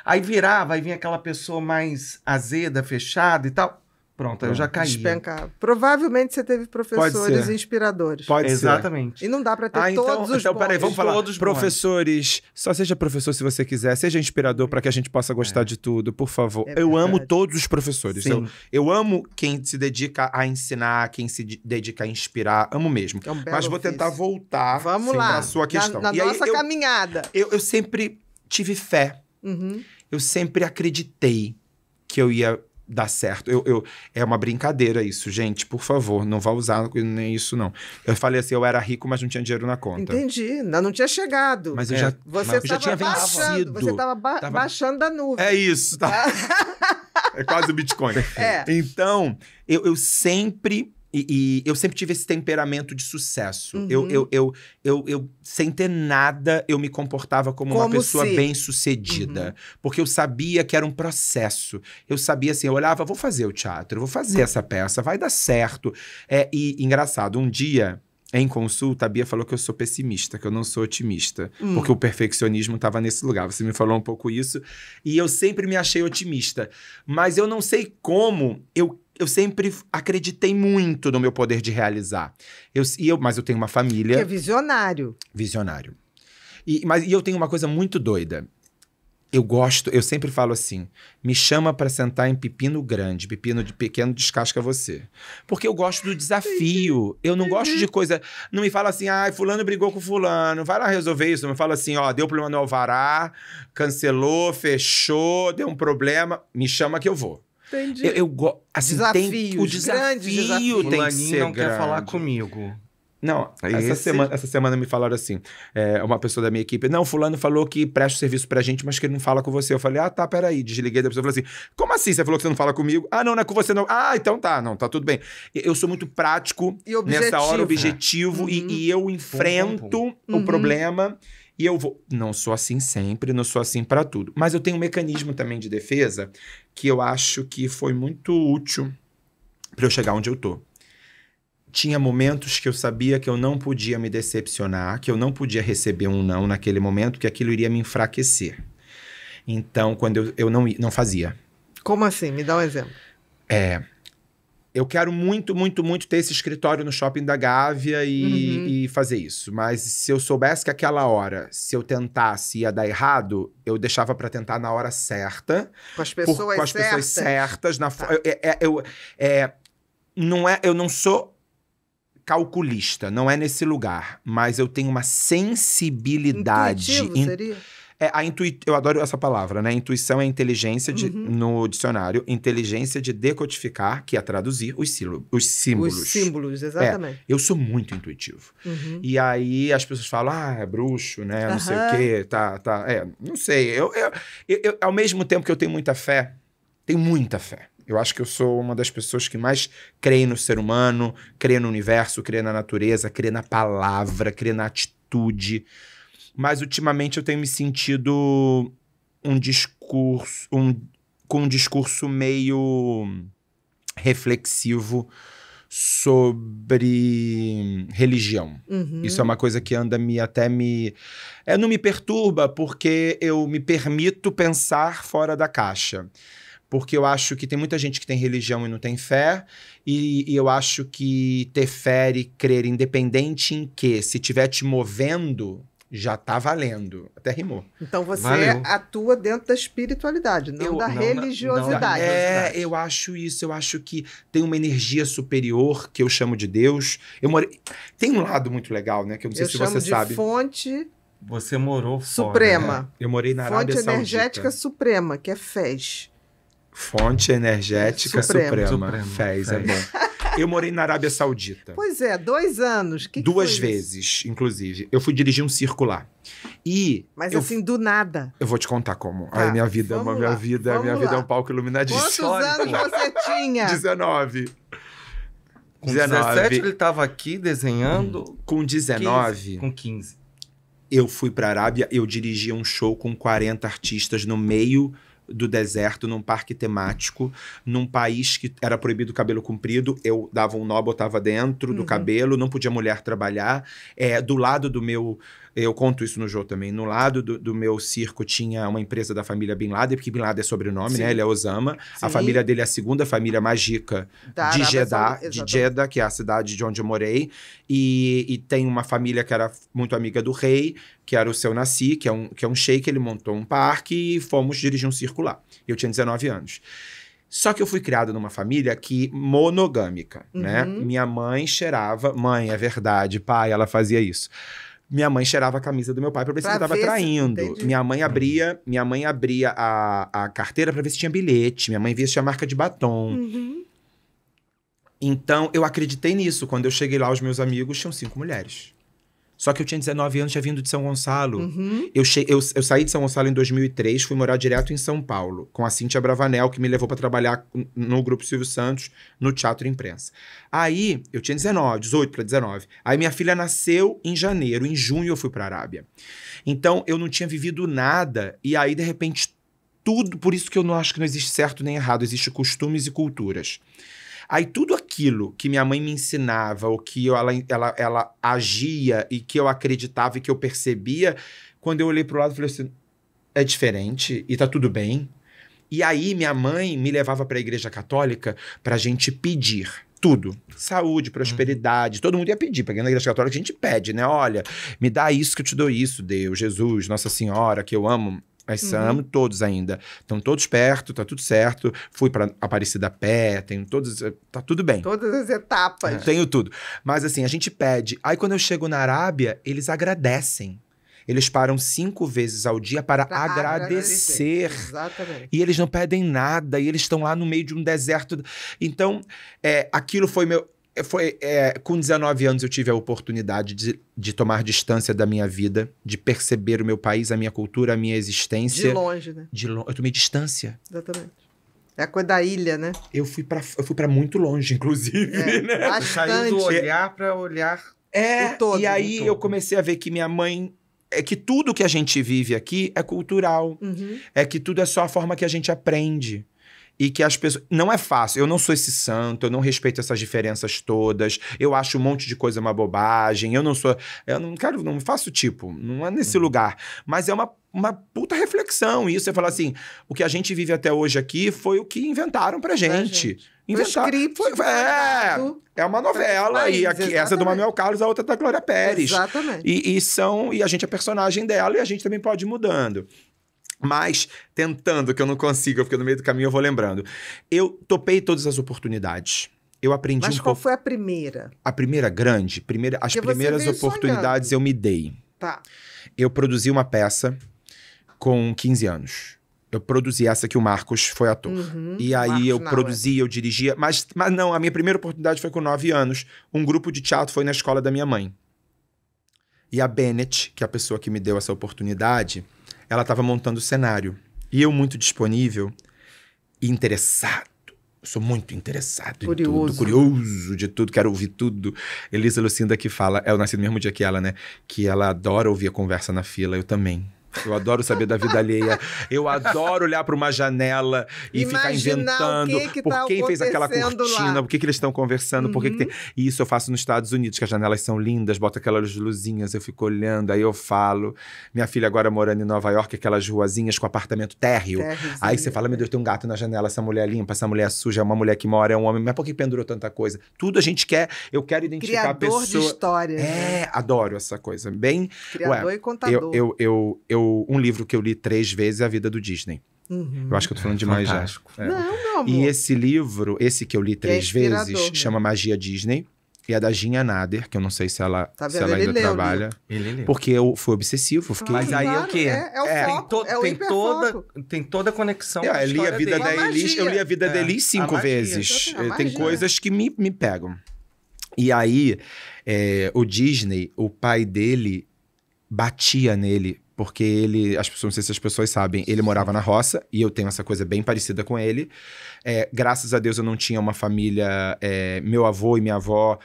Aí virava, aí vinha aquela pessoa mais azeda, fechada e tal. Pronto, então, eu já caí. Despencar. Provavelmente você teve professores inspiradores. Pode Exatamente. Ser. E não dá para ter ah, então, todos então, os Então, peraí, vamos falar. Todos professores, bons. só seja professor se você quiser, seja inspirador para que a gente possa gostar é. de tudo, por favor. É eu amo todos os professores. Eu, eu, amo quem se dedica a ensinar, quem se dedica a inspirar, amo mesmo. É um Mas vou tentar ofício. voltar vamos sim, lá. na sua questão. Na, na nossa aí, caminhada. Eu, eu, eu, sempre tive fé. Uhum. Eu sempre acreditei que eu ia dá certo. Eu, eu, é uma brincadeira isso, gente. Por favor, não vá usar nem isso, não. Eu falei assim, eu era rico, mas não tinha dinheiro na conta. Entendi. Não, não tinha chegado. Mas eu é. já, você mas eu já tinha baixando, vencido. Você estava ba tava... baixando a nuvem. É isso. Tá... é quase o Bitcoin. É. Então, eu, eu sempre e, e, eu sempre tive esse temperamento de sucesso. Uhum. Eu, eu, eu, eu, eu, sem ter nada, eu me comportava como, como uma pessoa se... bem-sucedida. Uhum. Porque eu sabia que era um processo. Eu sabia assim, eu olhava, vou fazer o teatro, vou fazer essa peça, vai dar certo. É, e engraçado, um dia em consulta, a Bia falou que eu sou pessimista, que eu não sou otimista, hum. porque o perfeccionismo estava nesse lugar. Você me falou um pouco isso, e eu sempre me achei otimista, mas eu não sei como eu eu sempre acreditei muito no meu poder de realizar. Eu, e eu, mas eu tenho uma família. Que é visionário. Visionário. E, mas, e eu tenho uma coisa muito doida. Eu gosto, eu sempre falo assim: me chama para sentar em pepino grande, pepino de pequeno descasca você. Porque eu gosto do desafio. Eu não gosto de coisa. Não me fala assim, ai, ah, fulano brigou com fulano, vai lá resolver isso. Não me fala assim, ó, deu problema no alvará, cancelou, fechou, deu um problema. Me chama que eu vou. Entendi. Eu, eu go... assim, desafios, tem, o desafio tem que ser não grande. quer falar comigo. Não, é essa semana, essa semana, me falaram assim, é, uma pessoa da minha equipe, não, fulano falou que presta serviço pra gente, mas que ele não fala com você. Eu falei, ah, tá, peraí. Desliguei da pessoa falou assim, como assim você falou que você não fala comigo? Ah, não, não é com você não. Ah, então tá, não, tá tudo bem. Eu sou muito prático nessa hora, objetivo, e, uhum. e, eu enfrento o uhum. problema e eu vou. Não sou assim sempre, não sou assim para tudo. Mas eu tenho um mecanismo também de defesa que eu acho que foi muito útil para eu chegar onde eu tô. Tinha momentos que eu sabia que eu não podia me decepcionar, que eu não podia receber um não naquele momento, que aquilo iria me enfraquecer. Então, quando eu, eu não, não fazia. Como assim? Me dá um exemplo. É, eu quero muito, muito, muito ter esse escritório no shopping da Gávea e, uhum. e, fazer isso. Mas se eu soubesse que aquela hora, se eu tentasse, ia dar errado, eu deixava para tentar na hora certa. Com as pessoas com as certas. pessoas certas. Na, tá. eu, é, é, eu, é, não é, eu não sou calculista, não é nesse lugar. Mas eu tenho uma sensibilidade. Intuitivo, seria? É, a intui... Eu adoro essa palavra, né? Intuição é inteligência de, uhum. no dicionário, inteligência de decodificar, que é traduzir os, os símbolos. Os símbolos, exatamente. É, eu sou muito intuitivo. Uhum. E aí as pessoas falam, ah, é bruxo, né? Não uhum. sei o quê, tá, tá. É, não sei. Eu, eu, eu, eu, ao mesmo tempo que eu tenho muita fé, tenho muita fé. Eu acho que eu sou uma das pessoas que mais crê no ser humano, crê no universo, crê na natureza, crê na palavra, crê na atitude. Mas ultimamente eu tenho me sentido um discurso. Um, com um discurso meio reflexivo sobre religião. Uhum. Isso é uma coisa que anda me até me é, não me perturba porque eu me permito pensar fora da caixa. Porque eu acho que tem muita gente que tem religião e não tem fé, e, e eu acho que ter fé e crer, independente em que, se estiver te movendo, já tá valendo. Até rimou. Então você Valeu. atua dentro da espiritualidade, não eu, da não, religiosidade. Não, é, eu acho isso. Eu acho que tem uma energia superior que eu chamo de Deus. Eu more... Tem um lado muito legal, né? Que eu não sei eu se você sabe. Fonte. Você morou fora, Suprema. Né? Eu morei na fonte Arábia Saudita. Fonte energética suprema, que é Fez. Fonte energética suprema. suprema. suprema. Fez, é Fez, é bom. Eu morei na Arábia Saudita. Pois é, dois anos. Que Duas que vezes, isso? inclusive. Eu fui dirigir um circo lá. E. Mas eu, assim, do nada. Eu vou te contar como. Tá, a minha vida é uma lá, minha vida. A minha lá. vida é um palco iluminadíssimo. Quantos anos você tinha? 19. Com 19, 17 ele estava aqui desenhando. Hum. Com 19. 15, com 15. Eu fui para a Arábia, eu dirigia um show com 40 artistas no meio do deserto, num parque temático, num país que era proibido o cabelo comprido, eu dava um nó, botava dentro uhum. do cabelo, não podia mulher trabalhar. É, do lado do meu eu conto isso no jogo também. No lado do, do, meu circo tinha uma empresa da família Bin Laden, porque Bin Laden é sobrenome, né? Sim. né? Ele é Osama. Sim. A família dele é a segunda família mágica de Jeddah, de Jeddah, que é a cidade de onde eu morei. E, e tem uma família que era muito amiga do rei, que era o seu Nasci, que é um, que é um sheik. Ele montou um parque e fomos dirigir um circo lá. Eu tinha 19 anos. Só que eu fui criado numa família que monogâmica, né? uhum. né? Minha mãe cheirava, mãe, é verdade, pai, ela fazia isso. Minha mãe cheirava a camisa do meu pai para ver se ele tava traindo. Entendi. Minha mãe abria, minha mãe abria a, a carteira para ver se tinha bilhete. Minha mãe via se tinha marca de batom. Uhum. Então eu acreditei nisso. Quando eu cheguei lá, os meus amigos tinham cinco mulheres. Só que eu tinha 19 anos, tinha vindo de São Gonçalo. Uhum. Eu, che... eu, eu, saí de São Gonçalo em 2003, fui morar direto em São Paulo, com a Cíntia Bravanel, que me levou para trabalhar no Grupo Silvio Santos, no Teatro Imprensa. Aí, eu tinha 19, 18 para 19. Aí, minha filha nasceu em janeiro, em junho eu fui para Arábia. Então, eu não tinha vivido nada, e aí, de repente, tudo. Por isso que eu não acho que não existe certo nem errado, existe costumes e culturas. Aí tudo aquilo que minha mãe me ensinava, o que ela, ela, ela agia e que eu acreditava e que eu percebia, quando eu olhei pro lado, falei assim: é diferente e tá tudo bem. E aí minha mãe me levava para a igreja católica para a gente pedir tudo. Saúde, uhum. prosperidade, todo mundo ia pedir. Porque na igreja católica a gente pede, né? Olha, me dá isso que eu te dou isso, Deus, Jesus, Nossa Senhora, que eu amo. Mas uhum. amo todos ainda. Estão todos perto, tá tudo certo. Fui para Aparecida a pé, tenho todos. Eh, tá tudo bem. Todas as etapas. É. tenho tudo. Mas assim, a gente pede. Aí quando eu chego na Arábia, eles agradecem. Eles param cinco vezes ao dia para, agradecer. agradecer. Exatamente. E eles não pedem nada, e eles estão lá no meio de um deserto. Então, é, aquilo foi meu. É, foi é, com 19 anos eu tive a oportunidade de, de, tomar distância da minha vida, de perceber o meu país, a minha cultura, a minha existência. De longe, né? De eu tomei distância. Exatamente. É a coisa da ilha, né? Eu fui para eu fui para muito longe, inclusive, é, né? Bastante. Saiu do olhar para olhar é, o todo. E né? aí todo. eu comecei a ver que minha mãe é que tudo que a gente vive aqui é cultural. Uhum. É que tudo é só a forma que a gente aprende e que as pessoas. Não é fácil. Eu não sou esse santo, eu não respeito essas diferenças todas, eu acho um monte de coisa uma bobagem, eu não sou. Eu não quero, não faço tipo, não é nesse uhum. lugar. Mas é uma, uma puta reflexão isso. Você fala assim: o que a gente vive até hoje aqui foi o que inventaram pra gente. Pra gente. Inventar. Foi, foi, é, é uma novela. País, e aqui, essa é do Manuel Carlos, a outra é da Glória Pérez. Exatamente. E, e, são, e a gente é personagem dela e a gente também pode ir mudando. Mas tentando, que eu não consigo, porque no meio do caminho eu vou lembrando. Eu topei todas as oportunidades. Eu aprendi Mas um qual pouco... foi a primeira? A primeira grande, primeira, as primeiras oportunidades sonhando. eu me dei. Tá. Eu produzi uma peça com 15 anos. Eu produzi essa que o Marcos foi ator. Uhum, e aí Marcos eu produzia, é. eu dirigia. Mas, mas não, a minha primeira oportunidade foi com 9 anos. Um grupo de teatro foi na escola da minha mãe. E a Bennett, que é a pessoa que me deu essa oportunidade, ela estava montando o cenário. E eu, muito disponível e interessado, sou muito interessado curioso. em tudo, curioso de tudo, quero ouvir tudo. Elisa Lucinda que fala, eu é nasci no mesmo dia que ela, né? Que ela adora ouvir a conversa na fila, eu também. Eu adoro saber da vida alheia. Eu adoro olhar para uma janela e Imaginar ficar inventando que que tá por quem fez aquela cortina, lá. por que, que eles estão conversando, uhum. por que, que tem. E uhum. isso eu faço nos Estados Unidos, que as janelas são lindas, Bota aquelas luzinhas, eu fico olhando, aí eu falo. Minha filha agora morando em Nova York, aquelas ruazinhas com apartamento térreo. aí você fala: meu Deus, tem um gato na janela, essa mulher é limpa, essa mulher é suja, é uma mulher que mora, é um homem, mas por que pendurou tanta coisa? Tudo a gente quer, eu quero identificar Criador a pessoa. Criador de histórias. É, né? adoro essa coisa. Bem. Criador ué, e contador. eu, eu, eu, eu um livro que eu li três vezes, é A Vida do Disney. Uhum. Eu acho que eu tô falando é demais já. É. Não, não, amor. E esse livro, esse que eu li é três é vezes, né? chama Magia Disney. E é da Ginha Nader, que eu não sei se ela, tá se ela ainda leu, trabalha. Ele leu. Porque eu fui obsessivo. Fiquei... Ah, Mas aí claro, é o quê? É, é o é, foco, tem, to é o tem toda, tem toda a conexão. Eu, é, eu, li a vida dele. da Elis, eu li a vida é. da Elis cinco magia, vezes. Tem coisas que me, me pegam. E aí, o Disney, o pai dele batia nele porque ele, as pessoas, não sei se as pessoas sabem, ele morava na roça e eu tenho essa coisa bem parecida com ele. É, graças a Deus eu não tinha uma família, é, meu avô e minha avó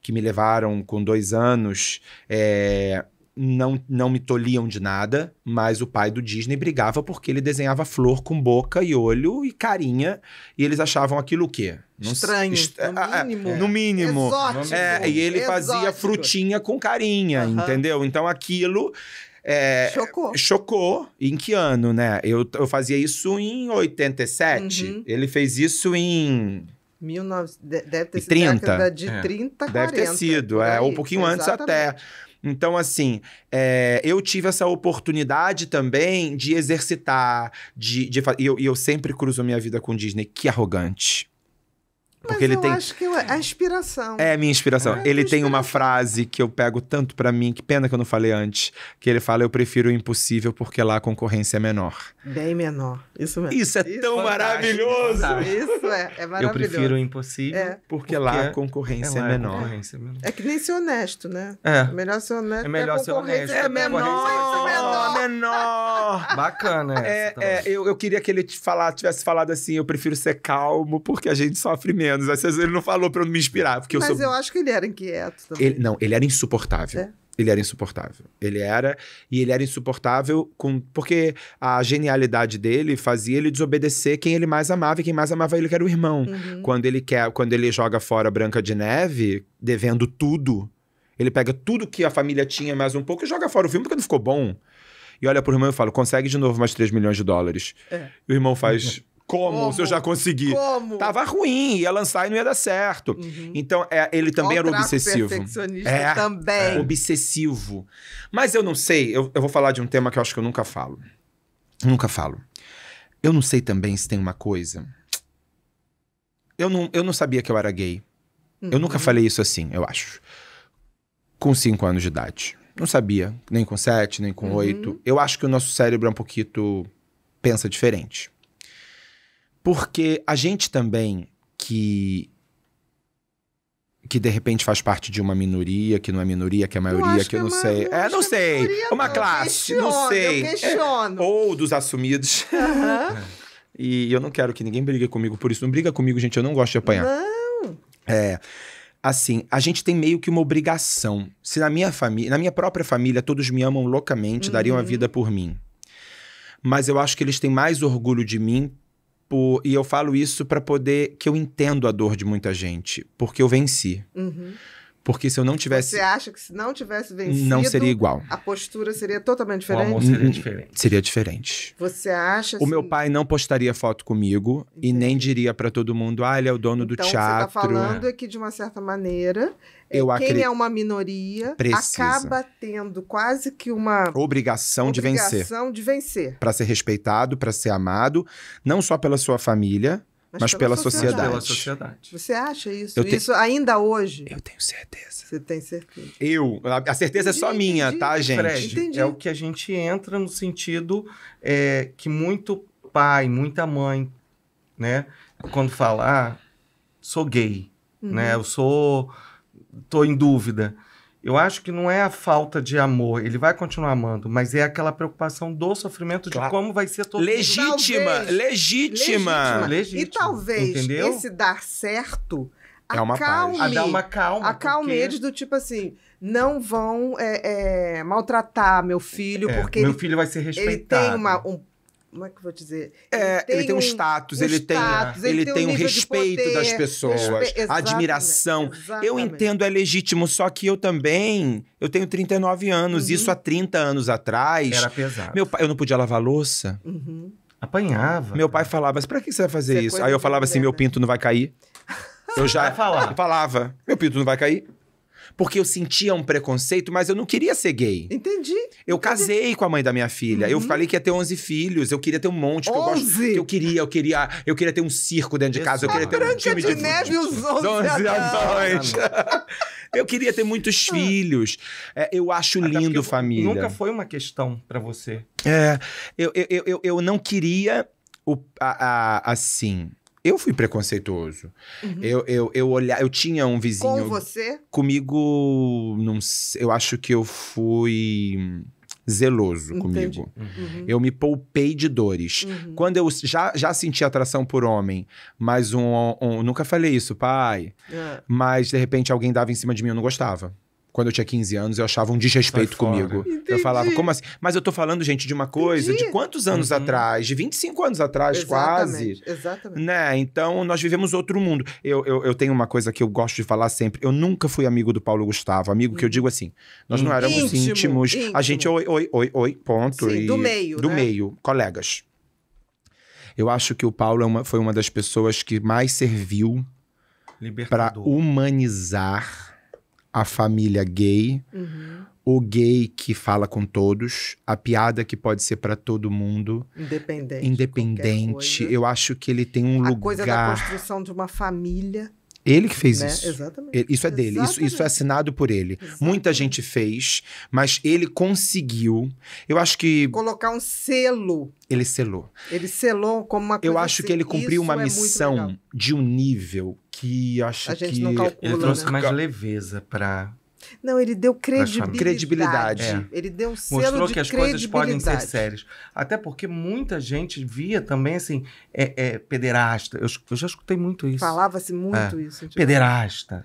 que me levaram com dois anos. É, não, não me tolhiam de nada, mas o pai do Disney brigava porque ele desenhava flor com boca e olho e carinha, e eles achavam aquilo o quê? Não Estranho, est... no mínimo. É. No mínimo. Exótico, é, e ele exótico. fazia frutinha com carinha, uhum. entendeu? Então aquilo é, chocou. Chocou. Em que ano, né? Eu, eu fazia isso em 87. Uhum. Ele fez isso em. 19, deve ter sido 30. década de é. 30, 40. Deve ter sido, é, ou um pouquinho Exatamente. antes até. Então, assim, é, eu tive essa oportunidade também de exercitar, de, de e eu, eu sempre cruzo minha vida com Disney. Que arrogante. Porque Mas ele eu tem. acho que é a inspiração. É a minha inspiração. É, ele tem uma frase que eu pego tanto pra mim, que pena que eu não falei antes, que ele fala: Eu prefiro o impossível porque lá a concorrência é menor. Bem menor. Isso mesmo. Isso é tão maravilhoso! É Isso é, é Eu prefiro o impossível. É. Porque, lá é a concorrência é, menor. é É que nem ser honesto, né? É. melhor ser honesto. É melhor ser honesto, É menor. menor. menor. Bacana essa. É, é, eu, eu queria que ele te falar, tivesse falado assim: eu prefiro ser calmo porque a gente sofre menos menos. Ele não falou pra eu me inspirar. Porque Mas eu, sou... eu acho que ele era inquieto também. Ele, não, ele era insuportável. É? Ele era insuportável. Ele era. E ele era insuportável com, porque a genialidade dele fazia ele desobedecer quem ele mais amava, e quem mais amava ele, que era o irmão. Uhum. Quando ele quer, quando ele joga fora Branca de Neve, devendo tudo, ele pega tudo que a família tinha mais um pouco e joga fora o filme porque não ficou bom. E olha pro irmão e fala: consegue de novo mais 3 milhões de dólares. É. E o irmão faz. Como, Como? se eu já consegui? Como? Tava ruim, ia lançar e não ia dar certo. Uhum. Então, é, ele também era obsessivo. Perfeccionista é, também. É. Obsessivo. Mas eu não sei, eu, eu vou falar de um tema que eu acho que eu nunca falo. nunca falo. Eu não sei também se tem uma coisa. Eu não, eu não sabia que eu era gay. Uhum. Eu nunca uhum. falei isso assim, eu acho. Com cinco anos de idade. Não sabia, nem com sete, nem com uhum. oito. Eu acho que o nosso cérebro é um pouquinho pensa diferente. Porque a gente também que que de repente faz parte de uma minoria, que não é minoria, que é maioria, que eu é não é, é sei. É, não sei. Maioria, uma não. classe, não sei. Eu questiono. É, ou dos assumidos. Uhum. e eu não quero que ninguém brigue comigo por isso. Não briga comigo, gente, eu não gosto de apanhar. Não. É. Assim, a gente tem meio que uma obrigação. Se na minha família, na minha própria família, todos me amam loucamente, uhum. dariam a uhum. vida por mim. Mas eu acho que eles têm mais orgulho de mim por, tipo, e eu falo isso para poder que eu entendo a dor de muita gente, porque eu venci. Uhum. Porque se eu não tivesse. Você acha que se não tivesse vencido. Não seria igual. A postura seria totalmente diferente? O amor seria hum, diferente. Seria diferente. Você acha. Assim... O meu assim? pai não postaria foto comigo Entendi. e nem diria para todo mundo, ah, ele é o dono então, do teatro. O que você tá falando é. é que, de uma certa maneira, é, eu quem acri... é uma minoria Precisa. acaba tendo quase que uma obrigação, obrigação de vencer. Obrigação de vencer. Para ser respeitado, para ser amado, não só pela sua família, mas, mas pela, pela, sociedade. pela, sociedade. Você acha isso? Te... Isso ainda hoje? Eu tenho certeza. Você tem certeza? Eu. A certeza entendi, é só minha, entendi, tá, gente? Fred, entendi. É o que a gente entra no sentido é, que muito pai, muita mãe, né? Quando fala, ah, sou gay, né, uhum. né? Eu sou... Tô em dúvida. Eu acho que não é a falta de amor, ele vai continuar amando, mas é aquela preocupação do sofrimento claro. de como vai ser todo legítima, talvez, legítima, legítima. E talvez entendeu? esse dar certo é uma acalme, a dar uma calma. Acalme porque... eles do tipo assim, não vão é, é, maltratar meu filho, é, porque. Meu ele, filho vai ser respeitado. Ele tem uma, um como é que eu vou dizer? É, ele, é, tem, ele tem um, status, um ele, status tem, ele, tem, ele, tem, um, respeito poder, das pessoas, respe... admiração. Exatamente. Eu entendo, é legítimo, só que eu também. Eu tenho 39 anos, uhum. isso há 30 anos atrás. Era pesado. Meu pai, eu não podia lavar louça. Uhum. Apanhava. Meu pai falava assim: pra que você vai fazer isso? Aí eu falava assim: meu pinto não vai cair. Eu já falava. meu pinto não vai cair. Porque eu sentia um preconceito, mas eu não queria ser gay. Entendi. Eu casei com a mãe da minha filha. Uhum. Eu falei que ia ter 11 filhos. Eu queria ter um monte que 11? eu gosto. eu queria, eu queria, eu queria ter um circo dentro de casa. Eu queria ter um time de, de neve e os 11, 11 anões. eu queria ter muitos ah. filhos. É, eu acho Até lindo família. Nunca foi uma questão para você. É, eu, eu, eu, eu não queria o, a, a, assim eu fui preconceituoso. Uhum. Eu, eu, eu, olhar, eu tinha um vizinho. Com você? Comigo, não, eu acho que eu fui zeloso Entendi. comigo. Uhum. Eu me poupei de dores. Uhum. Quando eu já, já senti atração por homem, mas um, um nunca falei isso, pai. É. Mas de repente alguém dava em cima de mim, eu não gostava quando eu tinha 15 anos, eu achava um desrespeito comigo. Entendi. Eu falava, como assim? Mas eu tô falando, gente, de uma coisa Entendi. de quantos anos uhum. atrás? De 25 anos atrás, Exatamente. quase. Exatamente. Né? Então, nós vivemos outro mundo. Eu, eu, eu, tenho uma coisa que eu gosto de falar sempre. Eu nunca fui amigo do Paulo Gustavo. Amigo que eu hum. digo assim, nós não éramos íntimo, íntimos. Íntimo. A gente, oi, oi, oi, oi, ponto. Sim, e, do meio, Do né? meio, colegas. Eu acho que o Paulo é uma, foi uma das pessoas que mais serviu para humanizar a família gay, uhum. o gay que fala com todos, a piada que pode ser para todo mundo. Independente. Independente. Eu acho que ele tem um a lugar. A coisa da construção de uma família. Ele que fez né? isso. Exatamente. Isso é dele, Isso, isso é assinado por ele. Exatamente. Muita gente fez, mas ele conseguiu. Eu acho que. Colocar um selo. Ele selou. Ele selou como uma coisa. Eu acho assim. que ele cumpriu uma é missão de um nível que acho que. Calcula, ele trouxe né? mais leveza para não, ele deu credibilidade. credibilidade. É. Ele deu um selo Mostrou de que as coisas podem ser sérias. Até porque muita gente via também, assim, é, é pederasta. Eu, eu, já escutei muito isso. Falava-se muito é. isso. Tipo... Pederasta, é.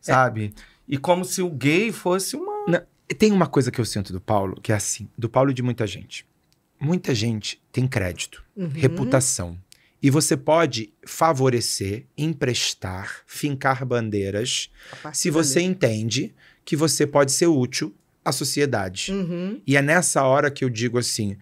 sabe? E como se o gay fosse uma... Não, tem uma coisa que eu sinto do Paulo, que é assim, do Paulo e de muita gente. Muita gente tem crédito, uhum. reputação. E você pode favorecer, emprestar, fincar bandeiras, se você entende que você pode ser útil à sociedade. Uhum. E é nessa hora que eu digo assim.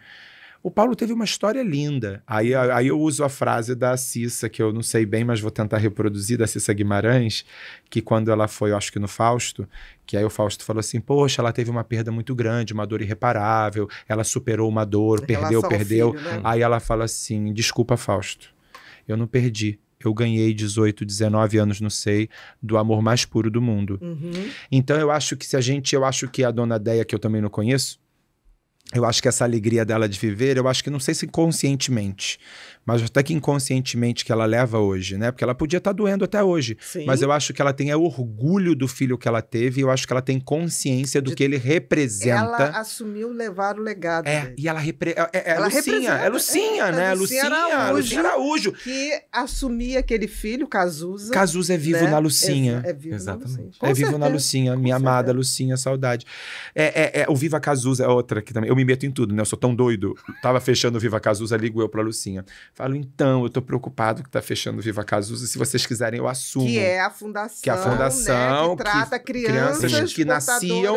O Paulo teve uma história linda. Aí, aí eu uso a frase da Cissa, que eu não sei bem, mas vou tentar reproduzir, da Cissa Guimarães, que quando ela foi, eu acho que no Fausto, que aí o Fausto falou assim: Poxa, ela teve uma perda muito grande, uma dor irreparável, ela superou uma dor, perdeu, perdeu. Filho, né? Aí ela fala assim: Desculpa, Fausto, eu não perdi eu ganhei 18, 19 anos, não sei, do amor mais puro do mundo. Uhum. Então eu acho que se a gente, eu acho que a dona Deia, que eu também não conheço, eu acho que essa alegria dela de viver, eu acho que não sei se conscientemente, mas até que inconscientemente que ela leva hoje, né? Porque ela podia estar tá doendo até hoje, Sim. mas eu acho que ela tem é orgulho do filho que ela teve, eu acho que ela tem consciência do de... que ele representa. Ela assumiu levar o legado. É, dele. e ela, repre... é, é, é ela Lucinha, é Lucinha, é, é né? É Lucinha, Araújo, Lucinha Araújo. Que assumia aquele filho, Cazuza. Cazuza é vivo né? na Lucinha. É, é vivo Exatamente. na Lucinha. é vivo na Lucinha, minha amada Lucinha, saudade. É, é, é, o Viva Cazuza é outra que também. Eu me meto em tudo, né? Eu sou tão doido. Tava fechando o Viva Cazuza, ligo eu pra Lucinha. Falo, então, eu estou preocupado que está fechando Viva Cazuza. Se vocês quiserem, eu assumo. Que é a fundação. Que é a né, fundação. Né? Que trata que crianças, crianças que nasciam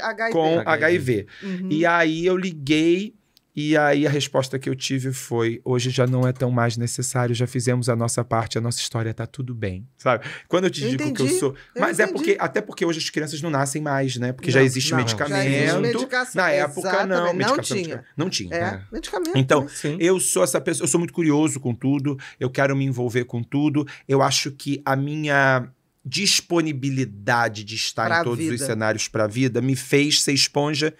HIV. com HIV. Uhum. E aí eu liguei e aí a resposta que eu tive foi: hoje já não é tão mais necessário, já fizemos a nossa parte, a nossa história tá tudo bem, sabe? Quando eu te eu digo entendi, que eu sou, mas eu é porque até porque hoje as crianças não nascem mais, né? Porque não, já existe não, medicamento. Já existe medicação, na época exatamente. não, medicação, não tinha. Não tinha. É, é. medicamento. Então, né? eu sou essa pessoa, eu sou muito curioso com tudo, eu quero me envolver com tudo. Eu acho que a minha disponibilidade de estar pra em todos vida. os cenários para a vida me fez ser esponja.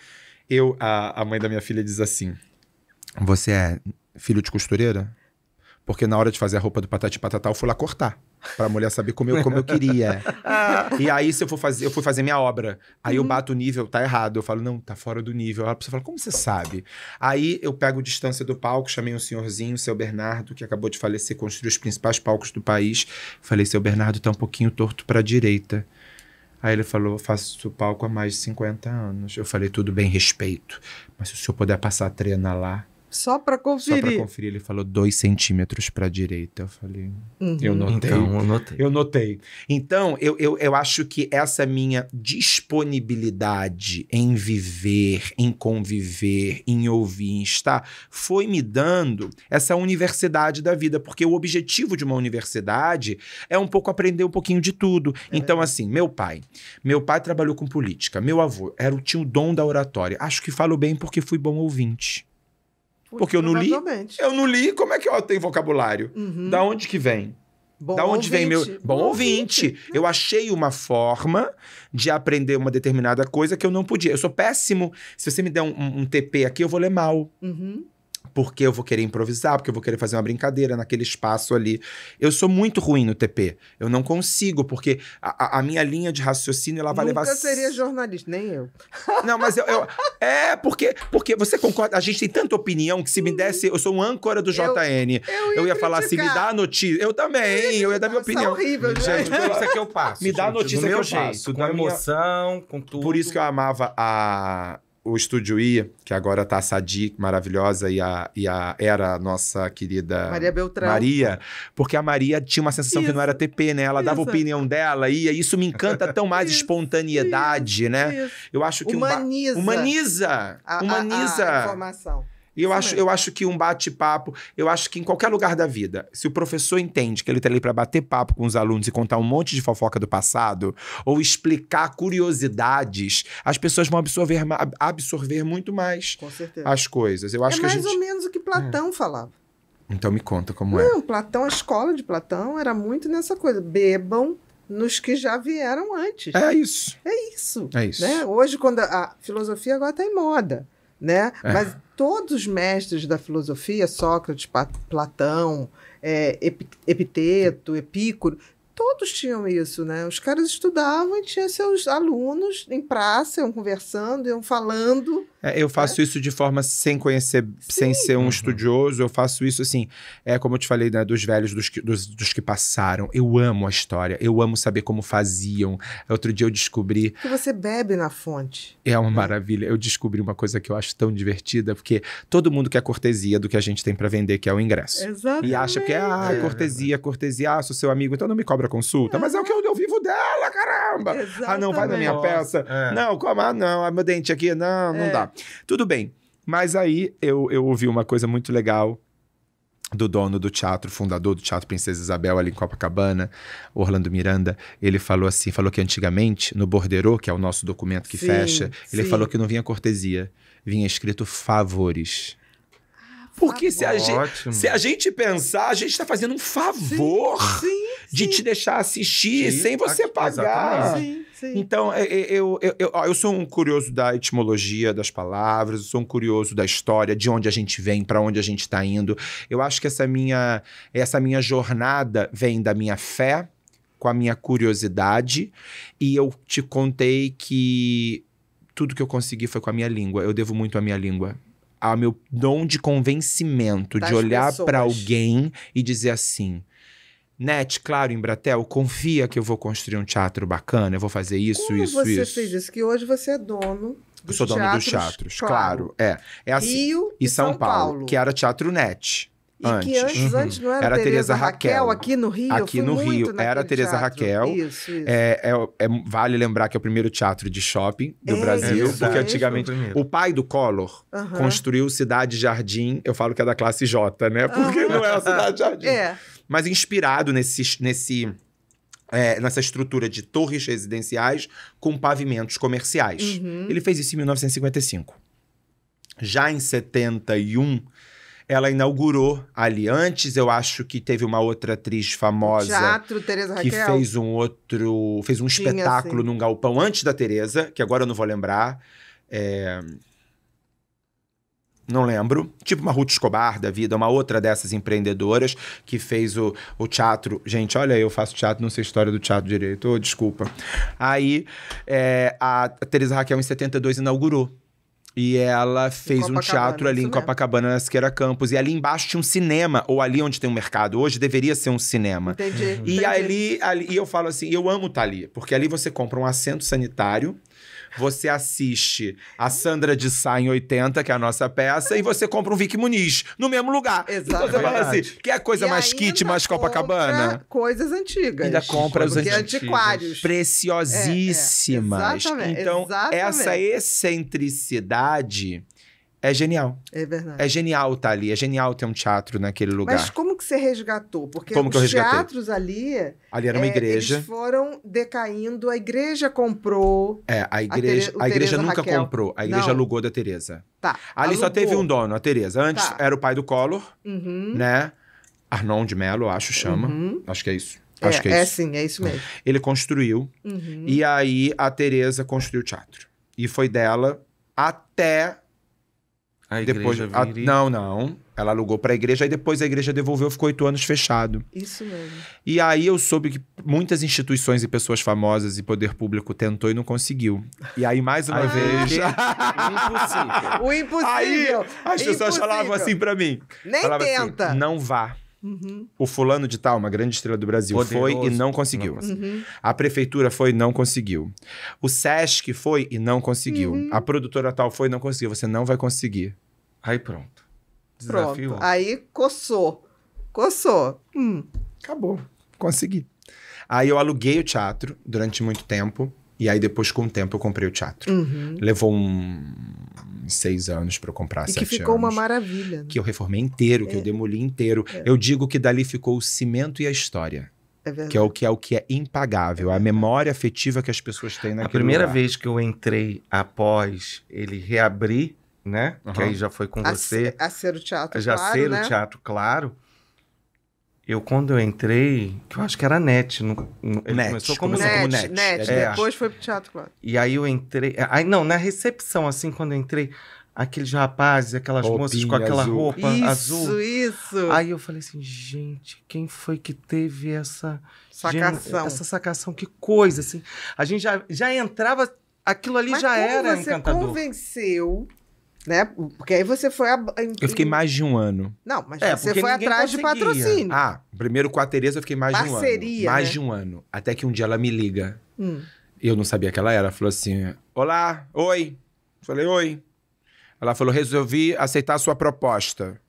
Eu, a, a mãe da minha filha diz assim: você é filho de costureira? Porque na hora de fazer a roupa do Patati Patatá, eu fui lá cortar. Pra mulher saber como eu, como eu queria. e aí, se eu for fazer, eu fui fazer minha obra. Aí uhum. eu bato o nível, tá errado. Eu falo, não, tá fora do nível. a pessoa fala, como você sabe? Aí eu pego distância do palco, chamei um senhorzinho, o seu Bernardo, que acabou de falecer, construiu os principais palcos do país. Falei, seu Bernardo tá um pouquinho torto pra direita. Aí ele falou, faço palco há mais de 50 anos. Eu falei, tudo bem, respeito. Mas se o senhor puder passar a trena lá, só para conferir. Só para conferir, ele falou dois centímetros para a direita. Eu falei, uhum. eu notei. Então, eu notei. Eu notei. Então, eu, eu, eu acho que essa minha disponibilidade em viver, em conviver, em ouvir, em estar, foi me dando essa universidade da vida. Porque o objetivo de uma universidade é um pouco aprender um pouquinho de tudo. É. Então, assim, meu pai. Meu pai trabalhou com política. Meu avô era, tinha o dom da oratória. Acho que falo bem porque fui bom ouvinte. Porque eu não li. Eu não li, como é que eu tenho vocabulário? Uhum. Da onde que vem? Bom da onde ouvinte. vem meu. Bom, Bom ouvinte. ouvinte. Eu achei uma forma de aprender uma determinada coisa que eu não podia. Eu sou péssimo. Se você me der um, um, um TP aqui, eu vou ler mal. Uhum porque eu vou querer improvisar, porque eu vou querer fazer uma brincadeira naquele espaço ali. Eu sou muito ruim no TP. Eu não consigo, porque a, a minha linha de raciocínio ela vai Nunca levar. Eu seria jornalista, nem eu. Não, mas eu, eu. é, porque, porque você concorda. A gente tem tanta opinião que se me desse. Eu sou um âncora do JN. Eu, eu ia, eu ia falar assim, me dá a notícia. Eu também, eu ia, eu ia dar minha é opinião. Tá horrível, gente. Né? Isso aqui eu passo. Me dá a notícia no que eu jeito, passo. Com, com emoção, minha... com tudo. Por isso que eu amava a o Estúdio I, que agora tá a Sadi, maravilhosa, e a, e a era a nossa querida... Maria Beltrão. Maria, porque a Maria tinha uma sensação isso. que não era TP, né? Ela isso. dava a opinião dela, e isso me encanta tão mais isso. espontaneidade, né? Eu acho que... Humaniza. Uma, humaniza. A, humaniza. A, a, a informação. E eu acho, eu acho que um bate-papo, eu acho que em qualquer lugar da vida, se o professor entende que ele está ali para bater papo com os alunos e contar um monte de fofoca do passado, ou explicar curiosidades, as pessoas vão absorver, absorver muito mais as coisas. Eu é acho é que mais gente... ou menos o que Platão é. falava. Então me conta como Não, é. Não, Platão, a escola de Platão era muito nessa coisa. Bebam nos que já vieram antes. É isso. É isso. É isso. Né? Hoje, quando a, a filosofia agora está em moda né? É. Mas todos os mestres da filosofia, Sócrates, Platão, é, Epiteto, Epícoro, todos tinham isso, né? Os caras estudavam e tinham seus alunos em praça, iam conversando, iam falando. É, eu faço é? isso de forma sem conhecer, Sim. sem ser um uhum. estudioso. Eu faço isso assim, é como eu te falei, né, dos velhos, dos que, dos, dos, que passaram. Eu amo a história, eu amo saber como faziam. Outro dia eu descobri. Que você bebe na fonte. É uma maravilha. Eu descobri uma coisa que eu acho tão divertida, porque todo mundo quer cortesia do que a gente tem para vender, que é o ingresso. Exatamente. E acha que ah, é, cortesia, cortesia, ah, sou seu amigo, então não me cobra consulta. Mas é o que eu, eu vivo dela, caramba! Exatamente. Ah, não, vai na minha Nossa. peça. É. Não, como? Ah, não, meu dente aqui, não, não é. dá. Tudo bem. Mas aí eu, eu ouvi uma coisa muito legal do dono do teatro, fundador do Teatro Princesa Isabel ali em Copacabana, Orlando Miranda, ele falou assim, falou que antigamente no borderô, que é o nosso documento que sim, fecha, ele sim. falou que não vinha cortesia, vinha escrito favores. Porque ah, se a, gente, se a, gente, pensar, a gente está fazendo um favor sim, sim, de sim. te deixar assistir sem você aqui, pagar. Então, é, é, eu, eu, eu, eu, sou um curioso da etimologia das palavras, eu sou um curioso da história, de onde a gente vem, para onde a gente está indo. Eu acho que essa minha, essa minha jornada vem da minha fé, com a minha curiosidade, e eu te contei que tudo que eu consegui foi com a minha língua. Eu devo muito à minha língua ao meu dom de convencimento, das de olhar para alguém e dizer assim. Net, claro, Embratel, confia que eu vou construir um teatro bacana, eu vou fazer isso, Como isso, você isso. Você fez isso, que hoje você é dono. Dos eu sou dono teatros, dos teatros, claro. claro. É, é assim. Rio e, São, São Paulo, Paulo, que era Teatro Net. E antes. que antes, uhum. antes não era, era Tereza Raquel. Raquel. Aqui no Rio, Aqui no Rio, era Tereza Raquel. Isso, isso. É, é, é, vale lembrar que é o primeiro teatro de shopping do é, Brasil. Isso, porque antigamente... O, o pai do Collor uhum. construiu Cidade Jardim. Eu falo que é da classe J, né? Porque uhum. não é a Cidade Jardim. É. Mas inspirado nesse... nesse é, nessa estrutura de torres residenciais com pavimentos comerciais. Uhum. Ele fez isso em 1955. Já em 71, ela inaugurou ali. Antes, eu acho que teve uma outra atriz famosa. Teatro, Tereza Raquel. Que fez um outro. fez um espetáculo sim. num galpão antes da Tereza, que agora eu não vou lembrar. É... Não lembro. Tipo uma Ruth Escobar da vida, uma outra dessas empreendedoras que fez o, o teatro. Gente, olha, eu faço teatro, não sei a história do teatro direito. Oh, desculpa. Aí, é, a Teresa Raquel, em 72, inaugurou e ela fez um teatro ali em Copacabana, na Siqueira Campos. E ali embaixo tinha um cinema, ou ali onde tem um mercado. Hoje deveria ser um cinema. Entendi. E entendi. Ali, ali, e eu falo assim, eu amo estar ali. Porque ali você compra um assento sanitário você assiste a Sandra de Sá em 80, que é a nossa peça, e você compra um Vic Muniz no mesmo lugar. Exato. Então assim, quer coisa e mais kit, mais Copacabana? Coisas antigas. Ainda compra os antiquários. Preciosíssimas. É, é. Exatamente. Então, Exatamente. essa excentricidade. É genial. É verdade. É genial estar tá ali, é genial ter um teatro naquele lugar. Mas como que você resgatou? Porque como os teatros ali. Ali era uma é, igreja. Eles foram decaindo, a igreja comprou. É, a igreja, a, a igreja nunca Raquel. comprou, a igreja Não. alugou da Tereza. Tá. Ali alugou. só teve um dono, a Tereza. Antes tá. era o pai do Collor, uhum. né? Arnon de Mello, acho, chama. Uhum. Acho que é isso. É, acho é, que é, é isso. sim, é isso mesmo. Ele construiu. Uhum. E aí a Tereza construiu o teatro. E foi dela até a depois, a, Não, não. Ela alugou para a igreja, aí depois a igreja devolveu, ficou oito anos fechado. Isso mesmo. E aí eu soube que muitas instituições e pessoas famosas e poder público tentou e não conseguiu. E aí, mais uma ah, vez. o impossível. O impossível. Aí as pessoas falavam assim para mim. Nem assim, tenta. Assim, não vá. Uhum. O fulano de tal, uma grande estrela do Brasil, Poderoso. foi e não conseguiu. Não conseguiu. Uhum. A prefeitura foi e não conseguiu. O SESC foi e não conseguiu. Uhum. A produtora tal foi e não conseguiu. Você não vai conseguir. Aí pronto. Desafio. Pronto. Aí coçou. Coçou. Hum. Acabou. Consegui. Aí eu aluguei o teatro durante muito tempo. E aí depois, com o tempo, eu comprei o teatro. Uhum. Levou um, seis anos para eu comprar, e sete anos. que ficou anos, uma maravilha. Né? Que eu reformei inteiro, é. que eu é. demoli inteiro. É. Eu digo que dali ficou o cimento e a história. É que é o que é o que é impagável, é a memória afetiva que as pessoas têm naquele A primeira lugar. vez que eu entrei após ele reabrir, né? Uhum. Que aí já foi com a você. A ser o teatro, já claro, ser né? o teatro, claro eu, quando eu entrei, que eu acho que era NET. No, no, net, começou como NET. Como net, net é, depois foi pro Teatro Claro. E aí eu entrei... Aí, não, na recepção, assim, quando eu entrei, aqueles rapazes, aquelas Roupinha moças com aquela azul. roupa isso, azul. Isso, isso. Aí eu falei assim, gente, quem foi que teve essa... Sacação. Gen... Essa sacação, que coisa, assim. A gente já, já entrava... Aquilo ali Mas já era encantador. Mas você convenceu né? Porque aí você foi. A... Eu fiquei mais de um ano. Não, mas é, você foi atrás conseguia. de patrocínio. Ah, primeiro com a Tereza eu fiquei mais Parceria, de um ano. Parceria. Mais né? de um ano. Até que um dia ela me liga. Hum. Eu não sabia que ela era. Ela falou assim: Olá, oi. Falei, oi. Ela falou: resolvi aceitar a sua proposta.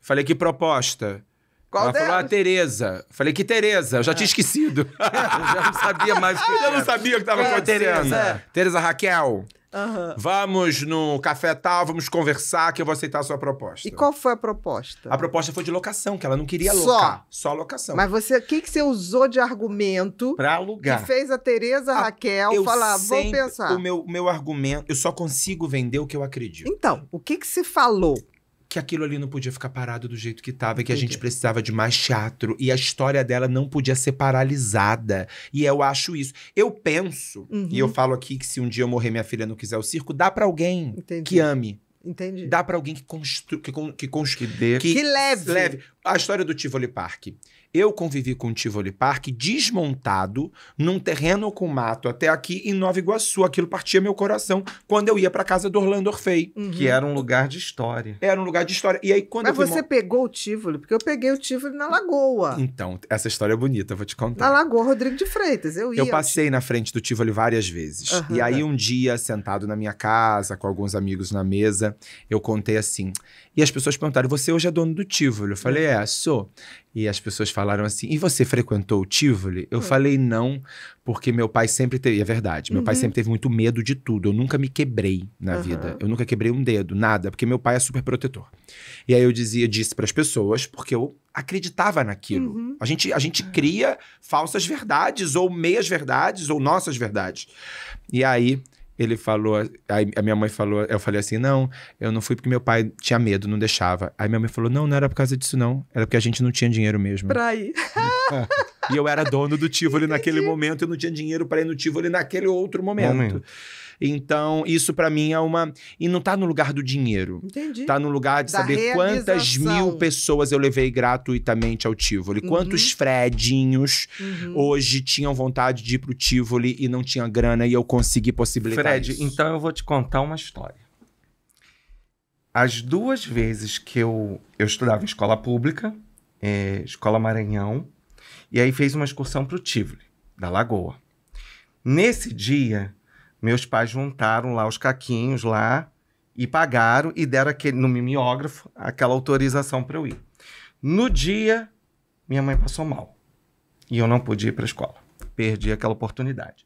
Falei, que proposta? Qual ela delas? falou, a Tereza. Falei, que Tereza? Eu já é. tinha esquecido. eu já não sabia mais. eu não sabia o que estava é, acontecendo. Tereza. É. Tereza Raquel. Uhum. Vamos no café tal, vamos conversar que eu vou aceitar a sua proposta. E qual foi a proposta? A proposta foi de locação, que ela não queria só. locar. Só locação. Mas você, o que, que você usou de argumento? Pra alugar. Que fez a Tereza a, ah, Raquel eu falar, sempre, vou pensar. O meu, meu argumento, eu só consigo vender o que eu acredito. Então, o que, que se falou? que aquilo ali não podia ficar parado do jeito que estava, que a gente precisava de mais teatro e a história dela não podia ser paralisada. E eu acho isso. Eu penso, uhum. e eu uhum. falo aqui que se um dia eu morrer minha filha não quiser o circo, dá para alguém Entendi. que ame. Entendi. Dá para alguém que construa, que, con que, constru que, dê, que, que leve. leve. A história do Tivoli Park. Eu convivi com o Tivoli Park desmontado, num terreno com mato até aqui em Nova Iguaçu. Aquilo partia meu coração quando eu ia para casa do Orlando Orfei. Uhum. Que era um lugar de história. Era um lugar de história. E aí quando Mas você mo... pegou o Tivoli? Porque eu peguei o Tivoli na Lagoa. Então, essa história é bonita, vou te contar. Na Lagoa Rodrigo de Freitas, eu ia. Eu passei na frente do Tivoli várias vezes. Uhum. E aí um dia, sentado na minha casa, com alguns amigos na mesa, eu contei assim. E as pessoas perguntaram: "Você hoje é dono do Tivoli?" Eu falei: uhum. "É, sou". E as pessoas falaram assim: e você frequentou o Tivoli? Eu hum. falei não, porque meu pai sempre teve. É verdade, meu uhum. pai sempre teve muito medo de tudo. Eu nunca me quebrei na uhum. vida. Eu nunca quebrei um dedo, nada, porque meu pai é super protetor. E aí eu dizia, disse para as pessoas, porque eu acreditava naquilo. Uhum. A, gente, a gente cria falsas verdades, ou meias verdades, ou nossas verdades. E aí ele falou, aí a minha mãe falou, eu falei assim, não, eu não fui porque meu pai tinha medo, não deixava. Aí minha mãe falou, não, não era por causa disso não, era porque a gente não tinha dinheiro mesmo. Pra ir. e eu era dono do Tivoli Entendi. naquele momento, eu não tinha dinheiro para ir no Tivoli naquele outro momento. momento. Então, isso para mim é uma. E não tá no lugar do dinheiro. Entendi. Tá no lugar de da saber quantas mil pessoas eu levei gratuitamente ao Tivoli. Uhum. Quantos Fredinhos uhum. hoje tinham vontade de ir pro Tivoli e não tinha grana e eu consegui possibilitar. Fred, isso. então eu vou te contar uma história. As duas vezes que eu, eu estudava em escola pública, é, escola Maranhão, e aí fez uma excursão pro Tivoli, da Lagoa. Nesse dia, meus pais juntaram lá os caquinhos lá e pagaram e deram aquele, no mimeógrafo aquela autorização para eu ir. No dia, minha mãe passou mal e eu não pude ir para a escola. Perdi aquela oportunidade.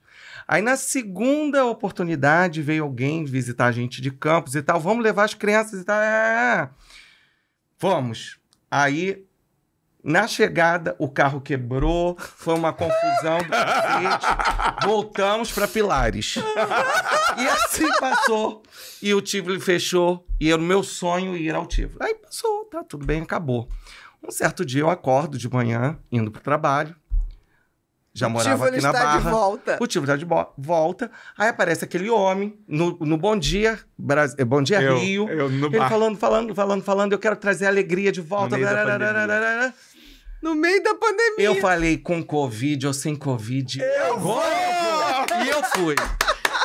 Aí na segunda oportunidade veio alguém visitar a gente de Campos e tal. Vamos levar as crianças e tal. É, é, é. Vamos. É. Aí na chegada, o carro quebrou, foi uma confusão do cacete. Voltamos para Pilares. E assim passou. E o Tivoli fechou. E era o meu sonho ir ao Tivoli. Aí passou, tá tudo bem, acabou. Um certo dia eu acordo de manhã, indo pro trabalho. Já o morava aqui na Barra. O está de volta. O Tivoli está de volta. Aí aparece aquele homem no, no Bom Dia, Bras... Bom Dia eu, Rio. Eu ele bar. falando, falando, falando, falando, eu quero trazer a alegria de volta. No meio da pandemia. Eu falei com Covid ou sem Covid. Eu, eu vou! E eu fui.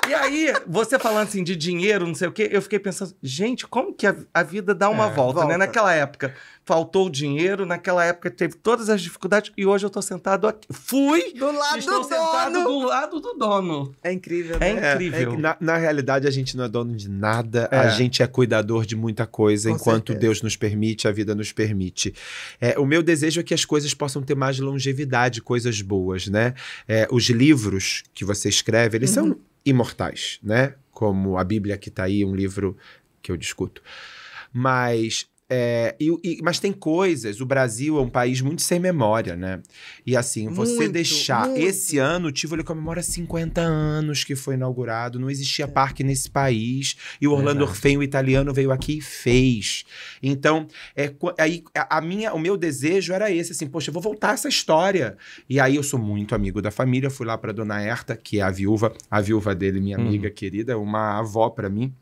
E aí, você falando assim de dinheiro, não sei o quê, eu fiquei pensando, gente, como que a, a vida dá uma é, volta, né? volta, né? Naquela época faltou o dinheiro, naquela época teve todas as dificuldades e hoje eu tô sentado aqui. Fui! Do lado estou do sentado dono. do lado do dono. É incrível, é né? É, é incrível. É, na, na, realidade, a gente não é dono de nada, é. a gente é cuidador de muita coisa, Com enquanto certeza. Deus nos permite, a vida nos permite. o meu desejo é que as coisas possam ter mais longevidade, coisas boas, né? os livros que você escreve, eles uhum. são imortais, né? Como a Bíblia que está aí, um livro que eu discuto. Mas é, e, e, mas tem coisas. O Brasil é um país muito sem memória, né? E assim, você muito, deixar. Muito. Esse ano, o Tivoli comemora 50 anos que foi inaugurado. Não existia é. parque nesse país. E o Orlando Verdade. Orfeu, o italiano, veio aqui e fez. Então, é, aí, a minha, o meu desejo era esse: assim, poxa, eu vou voltar essa história. E aí, eu sou muito amigo da família. Fui lá para dona Herta, que é a viúva, a viúva dele, minha uhum. amiga querida, uma avó para mim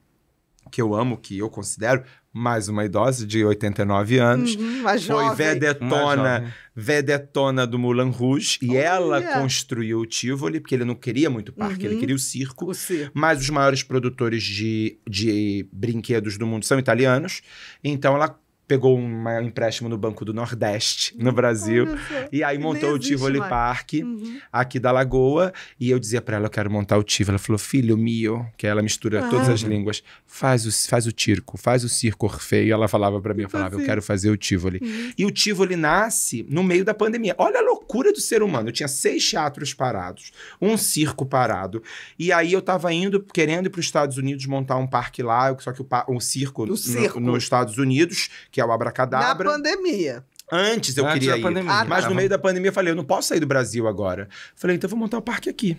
que eu amo, que eu considero mais uma idosa de 89 anos. uma uhum, jovem. Foi vedetona, vedetona do Moulin Rouge. E ela construiu o Tivoli, porque ele não queria muito parque, uhum. ele queria o circo. O circo. Mas os maiores produtores de, de brinquedos do mundo são italianos. Então ela pegou um empréstimo no Banco do Nordeste, no Brasil. e aí montou o Tivoli mais. Park, uhum. aqui da Lagoa. E eu dizia para ela, eu quero montar o Tivoli. Ela falou, filho meu, que ela mistura todas as línguas, faz o, faz o circo, faz o circo Orfeu. E ela falava para mim, eu falava, eu quero fazer o Tivoli. Uhum. E o Tivoli nasce no meio da pandemia. Olha a loucura do ser humano. Eu tinha seis teatros parados, um circo parado. E aí eu tava indo, querendo ir para os Estados Unidos montar um parque lá, só que o, o circo, no, circo. nos Estados Unidos que é o Abracadabra. Na pandemia. Antes eu Antes queria ir. Pandemia, ah, tá. mas no meio da pandemia eu falei, eu não posso sair do Brasil agora. Falei, então eu vou montar um parque aqui.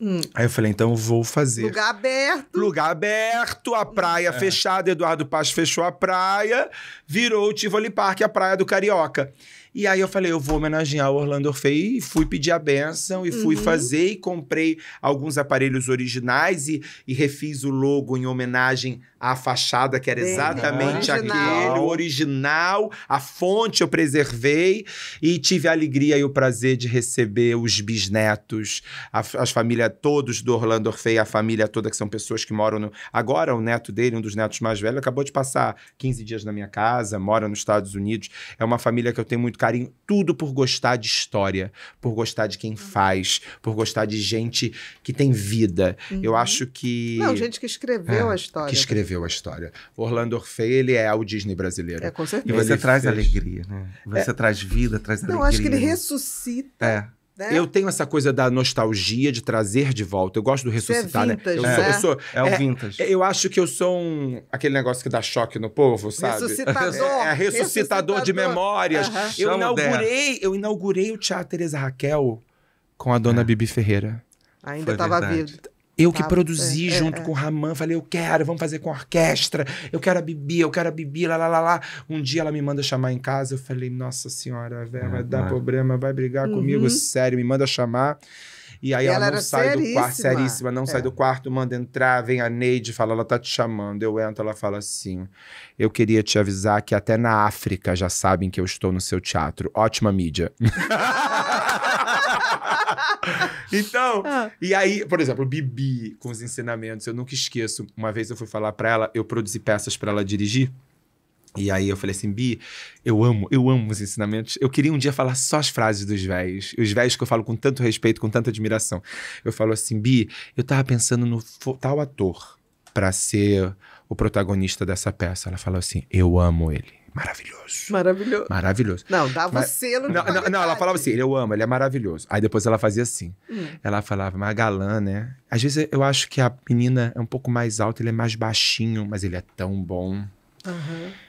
Hum. Aí eu falei, então eu vou fazer. Lugar aberto. Lugar aberto, a praia é. fechada. Eduardo Paz fechou a praia, virou o Tivoli Parque, a praia do Carioca. E aí eu falei, eu vou homenagear o Orlando Orfei e fui pedir a benção e uhum. fui fazer e comprei alguns aparelhos originais e, e refiz o logo em homenagem à fachada, que era exatamente aquele, original. A fonte eu preservei e tive a alegria e o prazer de receber os bisnetos, a, as famílias todos do Orlando Orfei, a família toda que são pessoas que moram no... Agora o neto dele, um dos netos mais velhos, acabou de passar 15 dias na minha casa, mora nos Estados Unidos. É uma família que eu tenho muito tudo por gostar de história, por gostar de quem uhum. faz, por gostar de gente que tem vida. Uhum. Eu acho que. Não, gente que escreveu é, a história. Que escreveu a história. Orlando Orfei, ele é o Disney brasileiro. É, com certeza. E você traz fez. alegria, né? Você é. traz vida, traz Não, alegria. Não, acho que ele ressuscita. É né? Eu tenho essa coisa da nostalgia, de trazer de volta. Eu gosto do é ressuscitar, é vintage, né? Eu, é. Sou, eu sou, é o é, vintage. eu acho que eu sou um, aquele negócio que dá choque no povo, sabe? Ressuscitador. É, ressuscitador, é ressuscitador, de memórias. Uhum. Eu, inaugurei, eu inaugurei o Teatro Teresa Raquel com a dona Bibi Ferreira. Ainda estava vivo. Eu que tá, produzi é, junto é, com o Raman, falei, eu quero, vamos fazer com orquestra, eu quero a Bibi, eu quero a Bibi, lá, lá, lá, lá. Um dia ela me manda chamar em casa, eu falei, nossa senhora, velho, ah, vai dar problema, vai brigar uhum. comigo, sério, me manda chamar. E aí e ela, ela não sai seríssima. do quarto, seríssima, não é. sai do quarto, manda entrar, vem a Neide, fala, ela tá te chamando. Eu entro, ela fala assim: Eu queria te avisar que até na África já sabem que eu estou no seu teatro. Ótima mídia. então, ah. e aí, por exemplo, Bibi com os ensinamentos, eu nunca esqueço. Uma vez eu fui falar para ela, eu produzi peças para ela dirigir. E aí eu falei assim, Bi, eu amo, eu amo os ensinamentos. Eu queria um dia falar só as frases dos véis. Os véis que eu falo com tanto respeito, com tanta admiração. Eu falo assim, Bi, eu tava pensando no tal ator para ser o protagonista dessa peça. Ela falou assim, eu amo ele maravilhoso. Maravilhoso. Maravilhoso. Não, dava Mar... selo não, não, não, ela falava assim, eu amo, ele é maravilhoso. Aí depois ela fazia assim. Hum. Ela falava, mas galã, né? Às vezes eu acho que a menina é um pouco mais alta, ele é mais baixinho, mas ele é tão bom. Aham. Uhum.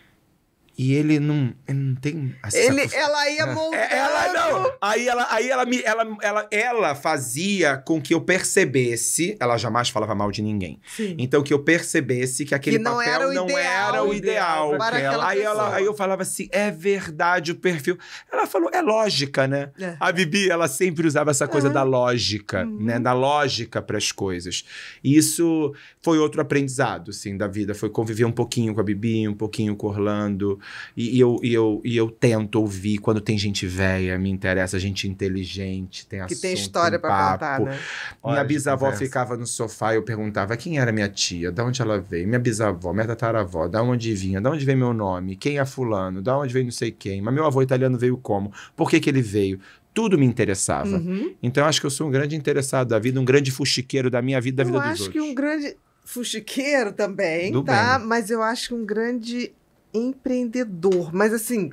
E ele não, ele não tem. Assim, ele, Ela ia é. montando. É, ela não. Aí ela, aí ela me, ela, ela, ela fazia com que eu percebesse. Ela jamais falava mal de ninguém. Sim. Então que eu percebesse que aquele que não papel era não ideal, era o ideal. ideal para ela. Aí, ela, aí eu falava assim: é verdade o perfil. Ela falou: é lógica, né? É. A Bibi, ela sempre usava essa coisa é. da lógica, uhum. né? Da lógica para as coisas. E isso foi outro aprendizado, assim, da vida. Foi conviver um pouquinho com a Bibi, um pouquinho com o Orlando. E, e, eu, e, eu, e eu tento ouvir quando tem gente velha, me interessa, gente inteligente, tem assunto. Que tem história tem pra contar, né? Minha bisavó ficava no sofá e eu perguntava quem era minha tia, de onde ela veio, minha bisavó, minha tataravó, da onde vinha, da onde veio meu nome, quem é fulano, da onde veio não sei quem, mas meu avô italiano veio como, por que, que ele veio? tudo me interessava. Uhum. Então acho que eu sou um grande interessado da vida, um grande fuxiqueiro da minha vida, da eu vida dos outros. Eu acho que um grande fuxiqueiro também, Do tá? Bem. Mas eu acho que um grande empreendedor, mas assim,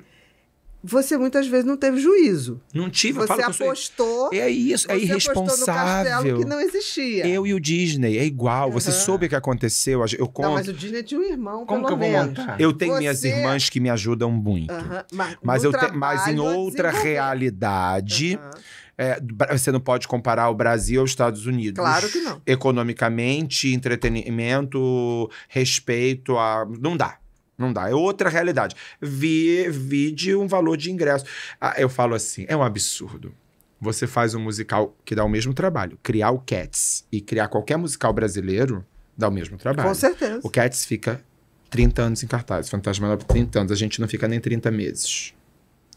você muitas vezes não teve juízo. Não tive, você apostou. Sou... É isso, é irresponsável. que não existia. Eu e o Disney é igual. Uhum. Você soube o que aconteceu. Eu conto. Não, mas o Disney tinha um irmão. Como que eu vou menos. montar? Eu tenho você... minhas irmãs que me ajudam muito. Uhum. Mas, mas eu te... mas em outra realidade. Uhum. É, você não pode comparar o Brasil aos Estados Unidos. Claro que não. Economicamente, entretenimento, respeito a. Não dá. Não dá, é outra realidade. Vi, vi de um valor de ingresso. Ah, eu falo assim, é um absurdo. Você faz um musical que dá o mesmo trabalho. Criar o Cats e criar qualquer musical brasileiro dá o mesmo trabalho. Com certeza. O Cats fica 30 anos em cartaz. Fantasma dá 30 anos. A gente não fica nem 30 meses.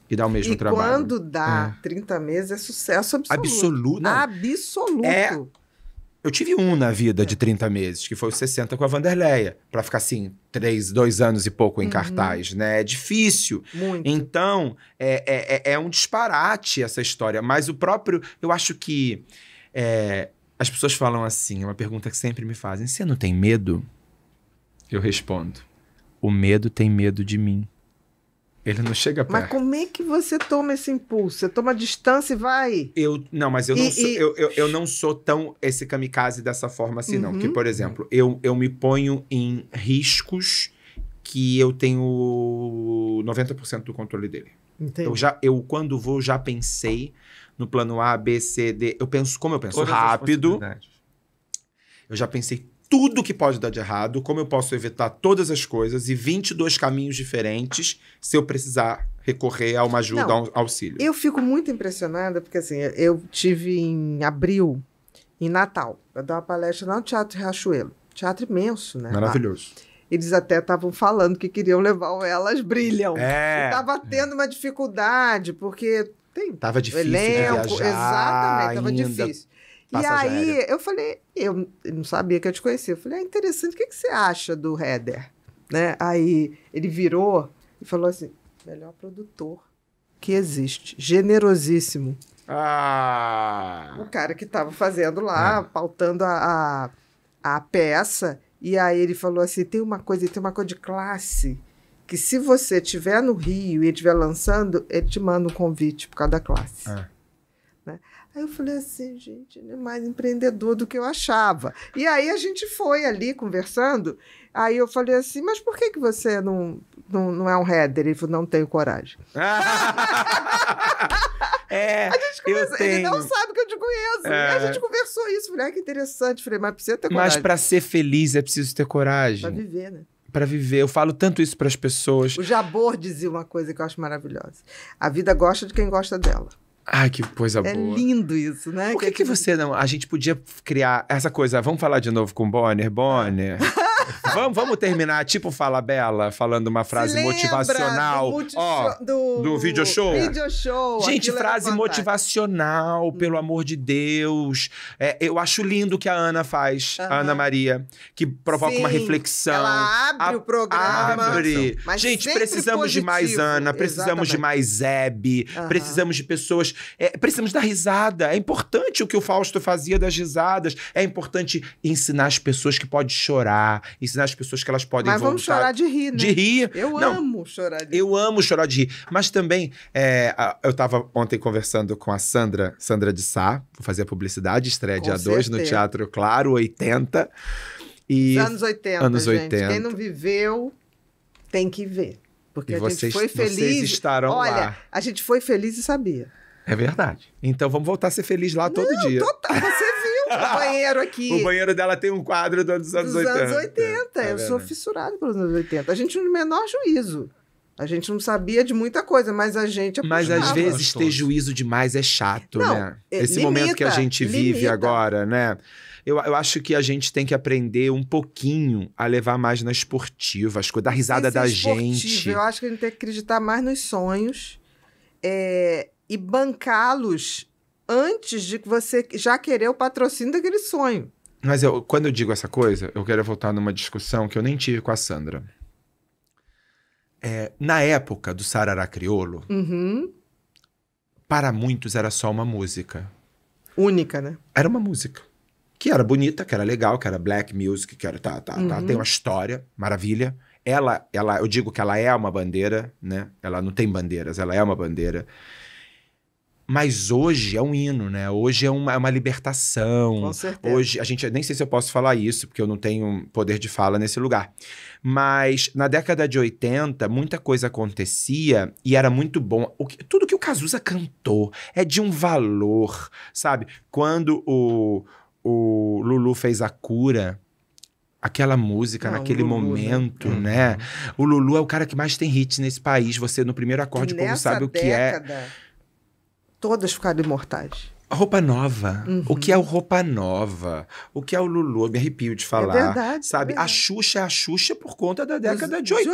E dá o mesmo e trabalho. quando dá é. 30 meses é sucesso absoluto. Absoluto. Absoluto. É eu tive um na vida de 30 é. meses, que foi o 60 com a Vanderleia, para ficar assim, três, dois anos e pouco em uhum. cartaz, né? É difícil. Muito. Então, é, é, é, é, um disparate essa história, mas o próprio. Eu acho que. É, as pessoas falam assim, é uma pergunta que sempre me fazem: você não tem medo? Eu respondo: o medo tem medo de mim. Ele não chega perto. Mas como é que você toma esse impulso? Você toma distância e vai? Eu, não, mas eu, e, não, sou, e... eu, eu, eu, não sou tão esse kamikaze dessa forma assim, uhum. não. Que, uhum. por exemplo, eu, eu me ponho em riscos que eu tenho 90% do controle dele. Entendi. Eu, já, eu, quando vou, já pensei no plano A, B, C, D. Eu penso, como eu penso? Todas rápido. Eu já pensei tudo que pode dar de errado, como eu posso evitar todas as coisas e 22 caminhos diferentes se eu precisar recorrer a uma ajuda, Não, a um auxílio. Eu fico muito impressionada, porque assim, eu tive em abril, em Natal, para dar uma palestra lá no Teatro Riachuelo. Teatro imenso, né? Maravilhoso. Lá. Eles até estavam falando que queriam levar o Elas Brilham. É. Estava é. tendo uma dificuldade, porque tem. Tava difícil elenco, viajar. Exatamente, estava difícil e aí aérea. eu falei, eu não sabia que eu te conhecia. Eu falei, é interessante, o que, que você acha do Header? Né? Aí ele virou e falou assim: melhor produtor que existe, generosíssimo. Ah. O cara que estava fazendo lá, é. pautando a, a, a, peça. E aí ele falou assim: tem uma coisa, tem uma coisa de classe. Que se você estiver no Rio e estiver lançando, ele te manda um convite por cada classe. Ah. Aí eu falei assim, gente, ele é mais empreendedor do que eu achava. E aí a gente foi ali conversando. Aí eu falei assim, mas por que, que você não, não, não é um header? Ele falou, não tenho coragem. É, tenho. ele não sabe que eu te conheço. É. A gente conversou isso. Falei, ah, que interessante. Falei, mas precisa ter coragem. Mas para ser feliz é preciso ter coragem. Pra viver, né? Pra viver. Eu falo tanto isso para as pessoas. O Jabor dizia uma coisa que eu acho maravilhosa: a vida gosta de quem gosta dela. Ai, que coisa é boa. É lindo isso, né? Por que, que, é que você não. A gente podia criar essa coisa. Vamos falar de novo com Bonner? Bonner. vamos, vamos terminar, tipo Fala Bela, falando uma frase motivacional. Do, ó, do, do video show. Video show Gente, frase motivacional, hum. pelo amor de Deus. É, eu acho lindo o que a Ana faz, a Ana Maria, que provoca Sim, uma reflexão. Ela abre a, o programa. Abre. Gente, precisamos positivo. de mais Ana, precisamos Exatamente. de mais Hebe, precisamos de pessoas. É, precisamos da risada. É importante o que o Fausto fazia das risadas. É importante ensinar as pessoas que pode chorar, ensinar ensinar né, as pessoas que elas podem Mas vamos chorar de rir, né? De rir. Eu Não, amo chorar de rir. Eu amo chorar de rir. Mas também, é, eu estava ontem conversando com a Sandra, Sandra de Sá, vou fazer a publicidade, estreia com dia 2 no Teatro Claro, 80. E anos 80, anos gente. 80. Quem não viveu, tem que ver. Porque e a vocês, gente foi feliz. Vocês estarão Olha, lá. a gente foi feliz e sabia. É verdade. Então vamos voltar a ser feliz lá não, todo dia. Total, você o banheiro aqui. O banheiro dela tem um quadro dos anos dos 80. anos 80. É, tá eu sou fissurado pelos anos 80. A gente tinha o menor juízo. A gente não sabia de muita coisa, mas a gente Mas às vezes ter juízo demais é chato, não, né? É, Esse limita, momento que a gente vive limita. agora, né? Eu, eu acho que a gente tem que aprender um pouquinho a levar mais na esportiva, as coisas, da risada da gente. Eu acho que a gente tem que acreditar mais nos sonhos é, e bancá-los antes de você já querer o patrocínio daquele sonho. Mas eu, quando eu digo essa coisa, eu quero voltar numa discussão que eu nem tive com a Sandra. É, na época do Sarará Criolo, uhum. para muitos era só uma música. Única, né? Era uma música. Que era bonita, que era legal, que era black music, que era tá, tá, tá uhum. tá. Tem uma história, maravilha. Ela, ela, eu digo que ela é uma bandeira, né? Ela não tem bandeiras, ela é uma bandeira. Mas hoje é um hino, né? Hoje é uma, é uma libertação. Com certeza. Hoje, a gente nem sei se eu posso falar isso, porque eu não tenho poder de fala nesse lugar. Mas na década de 80, muita coisa acontecia e era muito bom. Que, tudo que o Cazuza cantou é de um valor, sabe? Quando o, o Lulu fez a cura, aquela música não, naquele Lulu, né? momento, né? né? O Lulu é o cara que mais tem hits nesse país. Você no primeiro acorde, o povo sabe década, o que é todas ficaram imortais. Roupa nova. Uhum. O que é o roupa nova? O que é o Lulu? Eu me arrepio de falar. É verdade. É sabe? É A Xuxa é a Xuxa por conta da década de 80.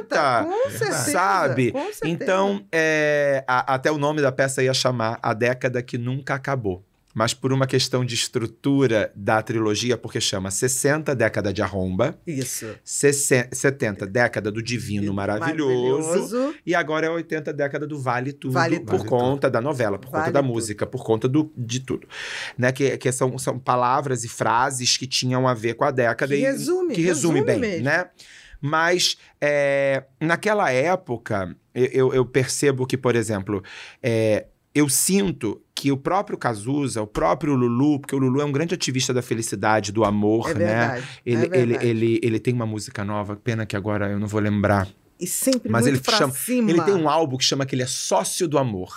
80 com é certeza, sabe? Com certeza. Então, é, a, até o nome da peça ia chamar A Década Que Nunca Acabou mas por uma questão de estrutura da trilogia, porque chama 60 década de arromba. Isso. 60, 70 década do divino maravilhoso, maravilhoso, E agora é 80 década do vale tudo. Vale por conta da novela, por vale conta da tudo. música, por conta do, de tudo. Né? Que, que são, são palavras e frases que tinham a ver com a década. Que e, resume. Que resume, resume bem, mesmo. né? Mas é, naquela época, eu, eu, percebo que, por exemplo, é, eu sinto que o próprio Cazuza, o próprio Lulu, porque o Lulu é um grande ativista da felicidade, do amor, é né? verdade, né? Ele, é ele, ele, ele tem uma música nova, pena que agora eu não vou lembrar. E sempre Mas ele chama, cima. Ele tem um álbum que chama que ele é sócio do amor.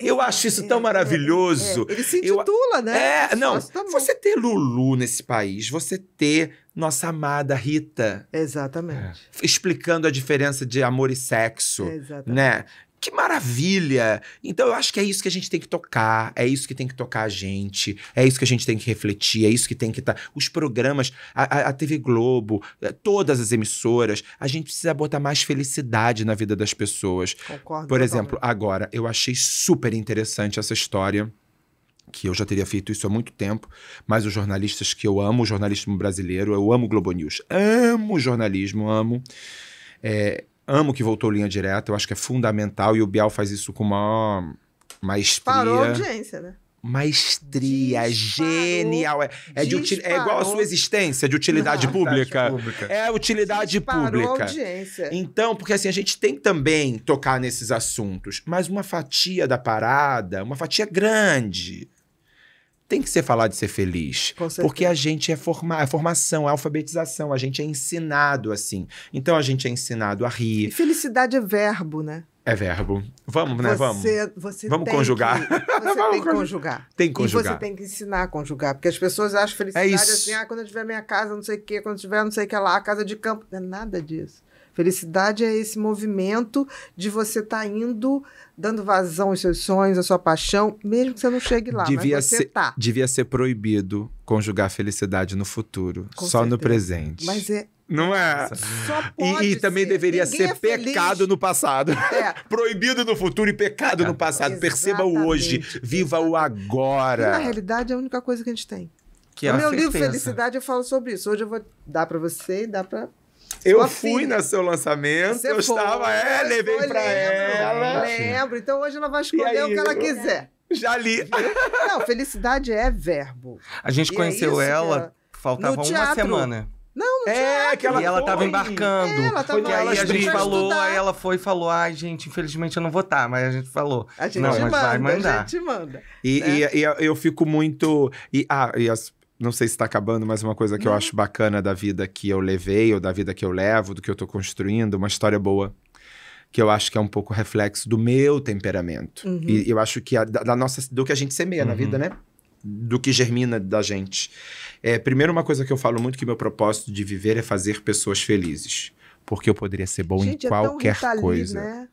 Eu é, acho isso é, tão é, maravilhoso. É, é. ele se intitula, eu, né? É, não. Você ter Lulu nesse país, você ter nossa amada Rita. Exatamente. É. Explicando a diferença de amor e sexo. Exatamente. Né? Que maravilha! Então eu acho que é isso que a gente tem que tocar, é isso que tem que tocar a gente, é isso que a gente tem que refletir, é isso que tem que estar. Tá... Os programas, a, a, TV Globo, eh, todas as emissoras, a gente precisa botar mais felicidade na vida das pessoas. Concordo. Por exemplo, também. agora, eu achei super interessante essa história que eu já teria feito isso há muito tempo, mas os jornalistas que eu amo, o jornalismo brasileiro, eu amo Globo News, amo jornalismo, amo. É, amo que voltou linha direta, eu acho que é fundamental e o Bial faz isso com uma maestria. Parou a audiência, né? Maestria, disparou, genial. É, é, de util, é igual a sua existência de utilidade, Não, pública. pública. É utilidade disparou pública. Audiência. Então, porque assim, a gente tem também tocar nesses assuntos, mas uma fatia da parada, uma fatia grande, tem que ser falar de ser feliz. Porque a gente é, forma, é formação, é alfabetização, a gente é ensinado assim. Então a gente é ensinado a rir. E felicidade é verbo, né? É verbo. Vamos, né? Você, vamos. Você vamos conjugar. Que, você vamos tem que conjugar. Tem que conjugar. E você tem que ensinar a conjugar. Porque as pessoas acham felicidade é assim, ah, quando eu tiver minha casa, não sei o quê, quando eu tiver não sei o que lá, a casa de campo. Não é nada disso. Felicidade é esse movimento de você estar tá indo, dando vazão aos seus sonhos, à sua paixão, mesmo que você não chegue lá, devia mas você ser, tá. Devia ser proibido conjugar felicidade no futuro, Com só certeza. no presente. Mas é não é? E, e, também ser. deveria Ninguém ser é pecado no passado. É. Proibido no futuro e pecado no passado. Exatamente. Perceba o hoje, viva Exatamente. o agora. E, na realidade é a única coisa que a gente tem. Que no é meu certeza. livro Felicidade eu falo sobre isso. Hoje eu vou dar para você e dar para eu Sua fui filha. Assim, no seu lançamento, Você eu foi, estava, é, levei para ela. Lembro, então hoje ela vai escolher aí, o que ela quiser. Já li. Não, felicidade é verbo. A gente e é conheceu é ela, ela, faltava uma semana. Não, não é, que ela E ela estava tava embarcando. É, ela tava porque aí a gente falou, estudar. aí ela foi e falou: ai, gente, infelizmente eu não vou estar, tá", mas a gente falou. A gente não, manda, vai mandar. A gente manda. E, né? e, e eu fico muito. E, ah, e as, não sei se está acabando, mas uma coisa que eu acho bacana da vida que eu levei, ou da vida que eu levo, do que eu estou construindo, uma história boa. Que eu acho que é um pouco reflexo do meu temperamento. Uhum. E eu acho que a, da, da, nossa, do que a gente semeia uhum. na vida, uhum. né? Do que germina da gente. É, primeiro, uma coisa que eu falo muito que meu propósito de viver é fazer pessoas felizes porque eu poderia ser bom Gente, em é qualquer é Rita coisa. né?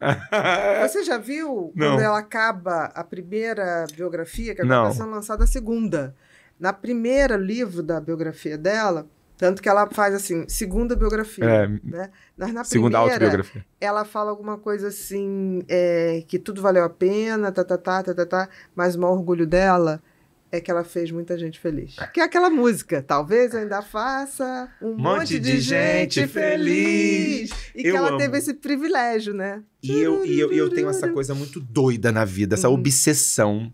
Você já viu Não. quando ela acaba a primeira biografia, que agora está sendo lançada a segunda? Na primeira livro da biografia dela, tanto que ela faz assim, segunda biografia, é, né? Mas na segunda primeira, autobiografia. ela fala alguma coisa assim, é, que tudo valeu a pena, tá, tá, tá, tá, tá, tá, mas o maior orgulho dela é que ela fez muita gente feliz. Que é aquela música, talvez eu ainda faça um monte, monte de, de, gente feliz. feliz. E eu que ela amo. teve esse privilégio, né? E eu, e eu, eu tenho essa coisa muito doida na vida, essa uhum. obsessão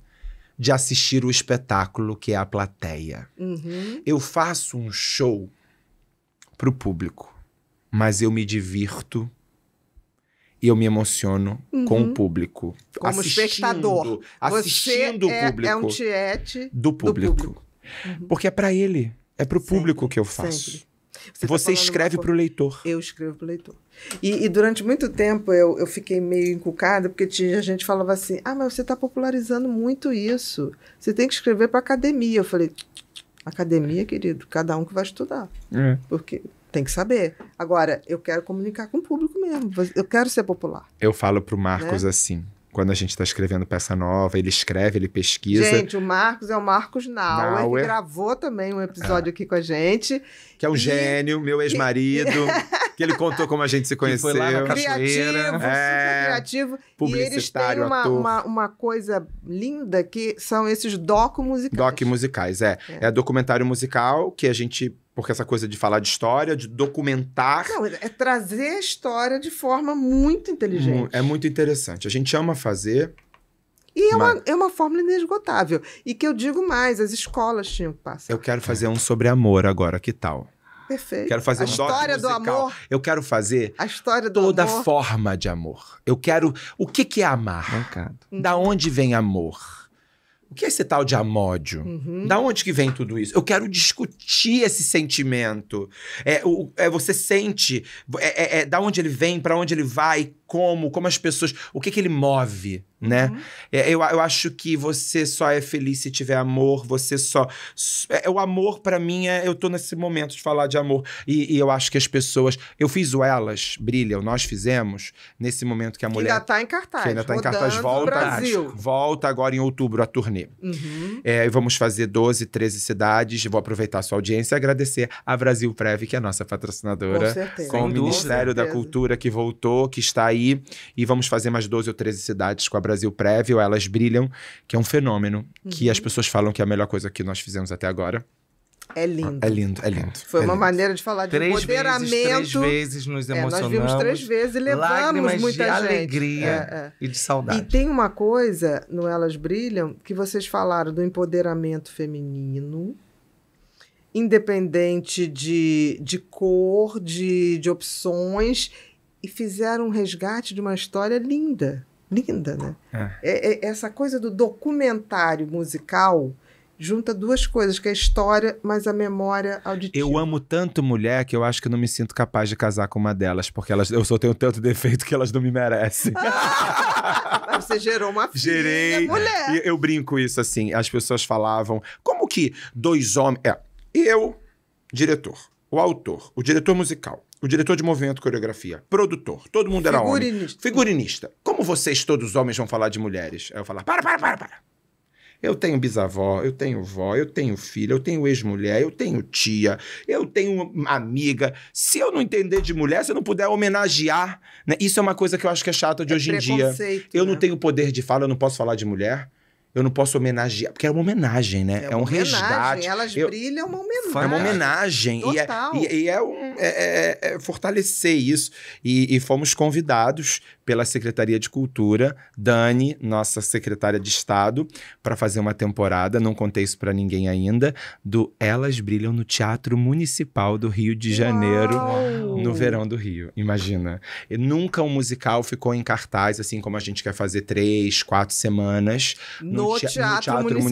de assistir o espetáculo que é a plateia. Uhum. Eu faço um show para o público, mas eu me divirto e eu me emociono uhum. com o público. Como assistindo, espectador. Assistindo Você o público. É, é um tiete do público. Do público. Uhum. Porque é para ele, é para o público que eu faço. Sempre. Você, Você tá escreve para o leitor. Eu escrevo para o leitor. E, e, durante muito tempo eu, eu fiquei meio encucada, porque tinha gente falava assim: ah, mas você está popularizando muito isso. Você tem que escrever para academia. Eu falei: academia, querido, cada um que vai estudar. É. Porque tem que saber. Agora, eu quero comunicar com o público mesmo. Eu quero ser popular. Eu falo para o Marcos né? assim: quando a gente está escrevendo peça nova, ele escreve, ele pesquisa. Gente, o Marcos é o Marcos Nauer, Nauer. que gravou também um episódio é. aqui com a gente. Que é um e... gênio, meu ex-marido, que ele contou como a gente se conheceu. Que foi lá na Criativo, é... criativo. E eles têm uma, uma, uma, coisa linda que são esses docu musicais. Doc musicais, é. É, é documentário musical que a gente porque essa coisa de falar de história, de documentar. Não, é, é trazer a história de forma muito inteligente. É muito interessante. A gente ama fazer. E é, mas... uma, é uma fórmula inesgotável. E que eu digo mais, as escolas tinham que passar. Eu quero fazer um sobre amor agora, que tal? Perfeito. Quero fazer a um história do amor. Eu quero fazer a história do toda amor. forma de amor. Eu quero. O que, que é amar? Mancado. Da onde vem amor? O que é esse tal de amódio? Uhum. Da onde que vem tudo isso? Eu quero discutir esse sentimento. É, o, é você sente, é, é, é da onde ele vem, para onde ele vai, como, como as pessoas, o que que ele move? né? Uhum. É, eu, eu acho que você só é feliz se tiver amor, você só. É, o amor, para mim, é. Eu tô nesse momento de falar de amor. E, e, eu acho que as pessoas. Eu fiz o Elas Brilham, nós fizemos, nesse momento que a mulher. Que ainda tá em cartaz. Que ainda tá em cartaz. Volta, volta agora em outubro a turnê. Uhum. É, vamos fazer 12, 13 cidades. Vou aproveitar a sua audiência e agradecer a Brasil Prev, que é a nossa patrocinadora. Com, certeza. com o Ministério da Cultura que voltou, que está aí. E vamos fazer mais 12 ou 13 cidades com a Brasil Prévio, Elas Brilham, que é um fenômeno uhum. que as uhum. pessoas falam que é a melhor coisa que nós fizemos até agora. É lindo. É lindo, é lindo. Foi é uma lindo. maneira de falar de três empoderamento. Vezes, três vezes nos emocionamos. É, nós vimos três vezes e levamos muita de gente. alegria é, é, e de saudade. E tem uma coisa no Elas Brilham que vocês falaram do empoderamento feminino, independente de, de cor, de, de opções, e fizeram um resgate de uma história linda linda, né? É. é. É, essa coisa do documentário musical junta duas coisas, que é a história, mas a memória auditiva. Eu amo tanto mulher que eu acho que não me sinto capaz de casar com uma delas, porque elas, eu só tenho tanto defeito que elas não me merecem. Ah! mas você gerou uma filha, Gerei. mulher. eu brinco isso assim, as pessoas falavam, como que dois homens... É, eu, diretor, o autor, o diretor musical, o diretor de movimento, coreografia, produtor, todo mundo era Figurinista. homem. Figurinista. Como vocês, todos os homens, vão falar de mulheres? Aí eu falar, para, para, para, para. Eu tenho bisavó, eu tenho vó, eu tenho filha, eu tenho ex-mulher, eu tenho tia, eu tenho amiga. Se eu não entender de mulher, se eu não puder homenagear, né? isso é uma coisa que eu acho que é chata de é hoje em dia. Eu né? não tenho poder de fala, eu não posso falar de mulher eu não posso homenagear, porque era é uma homenagem, né? É, é um homenagem. resgate. Elas eu... brilham, é uma homenagem. É uma homenagem. Total. E, é, e, e é, um, é, é, fortalecer isso. E, e fomos convidados pela Secretaria de Cultura, Dani, nossa secretária de Estado, para fazer uma temporada, não contei isso para ninguém ainda, do Elas Brilham no Teatro Municipal do Rio de Janeiro, Uau. no verão do Rio. Imagina. E nunca um musical ficou em cartaz, assim como a gente quer fazer três, quatro semanas. No no, teatro, no teatro municipal.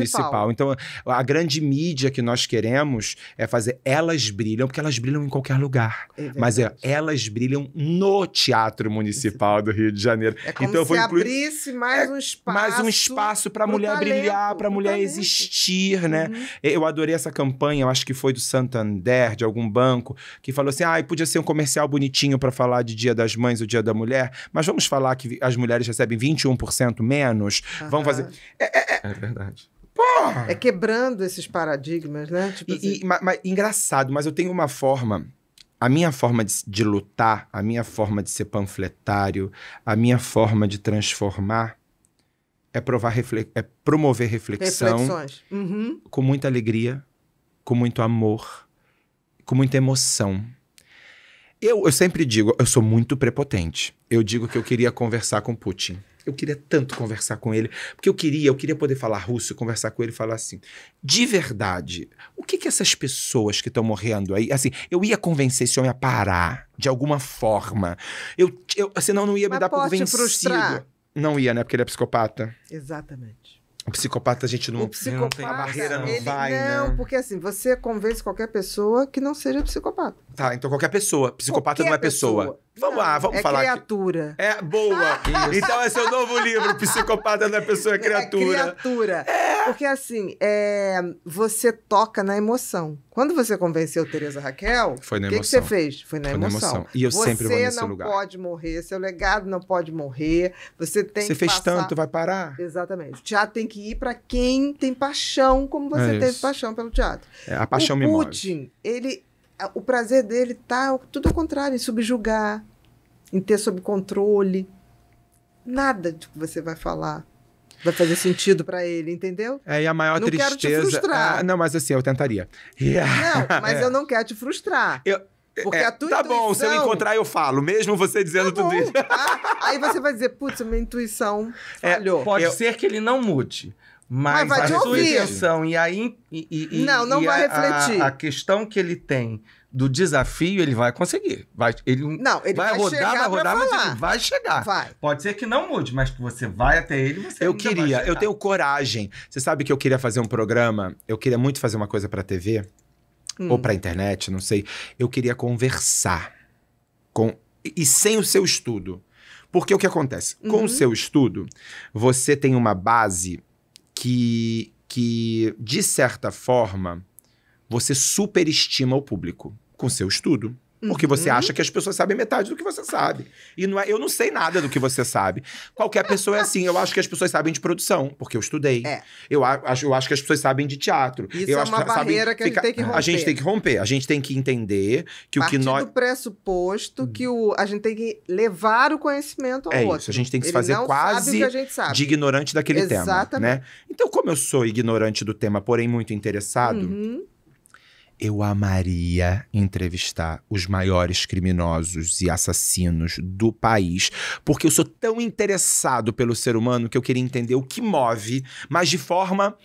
municipal. Então, a grande mídia que nós queremos é fazer elas brilham, porque elas brilham em qualquer lugar. É mas é, elas brilham no Teatro Municipal do Rio de Janeiro. É como então, se incluir... abrisse mais é um espaço. Mais um espaço para a mulher talento, brilhar, para a mulher talento. existir, né? Uhum. Eu adorei essa campanha, eu acho que foi do Santander, de algum banco, que falou assim: ah, podia ser um comercial bonitinho para falar de Dia das Mães ou Dia da Mulher, mas vamos falar que as mulheres recebem 21% menos? Uhum. Vamos fazer. É, é é, verdade. Porra! É quebrando esses paradigmas, né? Tipo e, assim... e engraçado, mas eu tenho uma forma. A minha forma de, de lutar, a minha forma de ser panfletário, a minha forma de transformar é, provar, refle é promover reflexão uhum. com muita alegria, com muito amor, com muita emoção. Eu, eu sempre digo, eu sou muito prepotente. Eu digo que eu queria conversar com Putin. Eu queria tanto conversar com ele, porque eu queria, eu queria poder falar russo, conversar com ele e falar assim: de verdade, o que que essas pessoas que estão morrendo aí, assim, eu ia convencer esse homem a parar de alguma forma. Eu, eu senão assim, não ia me Mas dar por vencido. Frustrar. Não ia, né? Porque ele é psicopata. Exatamente. O psicopata a gente não, o psicopata, não a barreira não ele, vai, não, né? porque assim, você convence qualquer pessoa que não seja psicopata. Tá, então qualquer pessoa, psicopata qualquer não é pessoa. pessoa. Vamos não, lá, vamos é falar. Criatura. Que... É boa. Isso. Então é seu novo livro, Psicopata da Pessoa é, é Criatura. É criatura. É. Porque assim, é... você toca na emoção. Quando você convenceu Tereza Raquel, o que, que, você fez? Foi na, Foi emoção. na emoção. E eu você sempre vou nesse lugar. Você não pode morrer, seu legado não pode morrer. Você tem Você fez passar... tanto, vai parar? Exatamente. O teatro tem que ir para quem tem paixão, como você é teve paixão pelo teatro. É, a paixão o me Putin, move. ele o prazer dele tá tudo ao contrário, em subjugar, em ter sob controle. Nada de que você vai falar vai fazer sentido para ele, entendeu? É, e a maior não tristeza. Não quero te frustrar. Ah, não, mas assim, eu tentaria. Yeah. Não, é. mas é. eu não quero te frustrar. Eu, porque é, a tua tá intuição... bom, se eu encontrar, eu falo, mesmo você dizendo tá tudo isso. Ah, aí você vai dizer, putz, minha intuição é, falhou. É, pode eu... ser que ele não mude. Mas, mas vai a sua intenção e aí e, e, não, não e vai a, refletir. A, questão que ele tem do desafio, ele vai conseguir. Vai, ele, não, ele vai, vai rodar, vai rodar, mas ele vai chegar. Vai. Pode ser que não mude, mas que você vai até ele, você Eu queria, eu tenho coragem. Você sabe que eu queria fazer um programa, eu queria muito fazer uma coisa para TV hum. ou para internet, não sei. Eu queria conversar com e sem o seu estudo. Porque o que acontece? Uhum. Com o uhum. seu estudo, você tem uma base que, que de certa forma, você superestima o público com seu estudo, porque você uhum. acha que as pessoas sabem metade do que você sabe. E não é, eu não sei nada do que você sabe. Qualquer pessoa é assim. Eu acho que as pessoas sabem de produção, porque eu estudei. É. Eu, acho, eu acho que as pessoas sabem de teatro. Isso eu é acho uma que, barreira sabem, que a gente tem que romper. A gente tem que romper. A gente tem que entender que o que nós... do pressuposto hum. que o, a gente tem que levar o conhecimento ao é outro. Isso, a gente tem que se fazer quase de ignorante daquele Exatamente. tema. Né? Então, como eu sou ignorante do tema, porém muito interessado... Uhum eu amaria entrevistar os maiores criminosos e assassinos do país, porque eu sou tão interessado pelo ser humano que eu queria entender o que move, mas de forma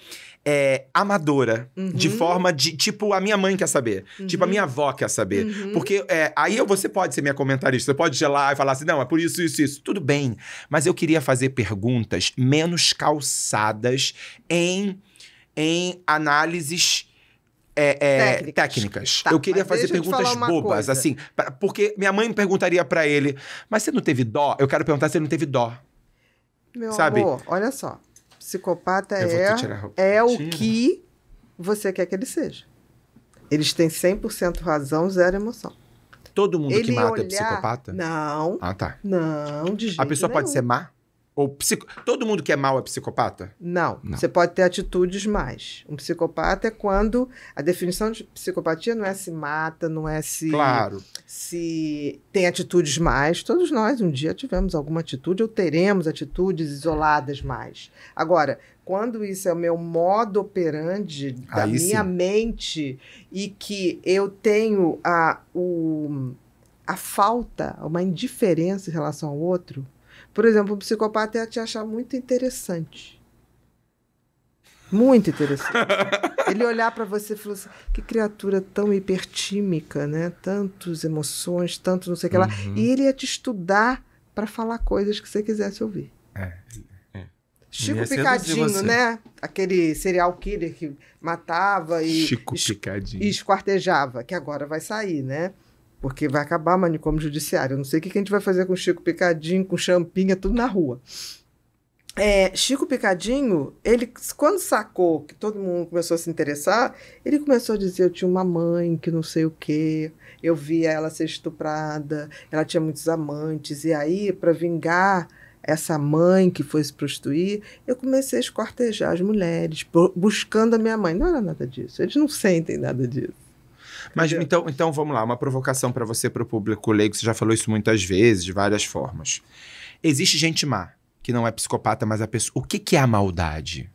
é, amadora, uhum. de forma de tipo a minha mãe quer saber, uhum. tipo a uhum. minha avó quer saber, uhum. porque é, aí você pode ser minha comentarista, você pode gelar e falar assim, não é por isso isso isso, tudo bem, mas eu queria fazer perguntas menos calçadas em em análises é, é, técnicas. técnicas. Tá, eu queria fazer perguntas bobas, coisa. assim. Pra, porque minha mãe perguntaria para ele, mas você não teve dó? Eu quero perguntar se ele não teve dó. Meu Sabe? amor, olha só. Psicopata é, é o né? que você quer que ele seja. Eles têm 100% razão, zero emoção. Todo mundo ele que mata é olhar... é psicopata? Não. Ah, tá. Não, de jeito A pessoa nenhum. pode ser má? Ou psico... Todo mundo que é mal é psicopata? Não, não. Você pode ter atitudes mais. Um psicopata é quando. A definição de psicopatia não é se mata, não é se. Claro. Se tem atitudes mais. Todos nós um dia tivemos alguma atitude ou teremos atitudes isoladas mais. Agora, quando isso é o meu modo operandi da Aí minha sim. mente e que eu tenho a, o, a falta, uma indiferença em relação ao outro por exemplo, o psicopata ia te achar muito interessante. Muito interessante. Ele olhar para você e falar assim: que criatura tão hipertímica, né? Tantas emoções, tanto não sei o que lá. Uhum. E ele ia te estudar para falar coisas que você quisesse ouvir. É. é. Chico Picadinho, né? Aquele serial killer que matava e, es e esquartejava, que agora vai sair, né? Porque vai acabar manicômio judiciário. Eu não sei o que, que a gente vai fazer com Chico Picadinho, com Champinha, tudo na rua. É, Chico Picadinho, ele quando sacou que todo mundo começou a se interessar, ele começou a dizer: eu tinha uma mãe que não sei o quê, eu via ela ser estuprada, ela tinha muitos amantes, e aí, para vingar essa mãe que foi se prostituir, eu comecei a escortejar as mulheres, buscando a minha mãe. Não era nada disso, eles não sentem nada disso. Mas então, então vamos lá, uma provocação para você, para o público leigo, você já falou isso muitas vezes, de várias formas. Existe gente má, que não é psicopata, mas a pessoa. O que, que é a maldade?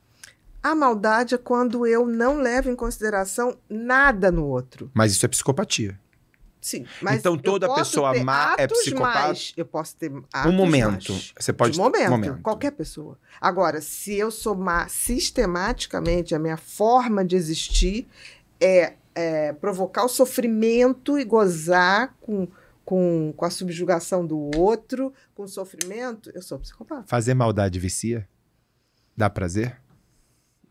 A maldade é quando eu não levo em consideração nada no outro. Mas isso é psicopatia. Sim, então toda pessoa má é psicopata. Mais, eu posso ter atos um momento, mais. você pode. momento, momento, qualquer pessoa. Agora, se eu sou má sistematicamente, a minha forma de existir é é, provocar o sofrimento e gozar com, com, com a subjugação do outro, com o sofrimento, eu sou psicopata. Fazer maldade vicia? Dá prazer?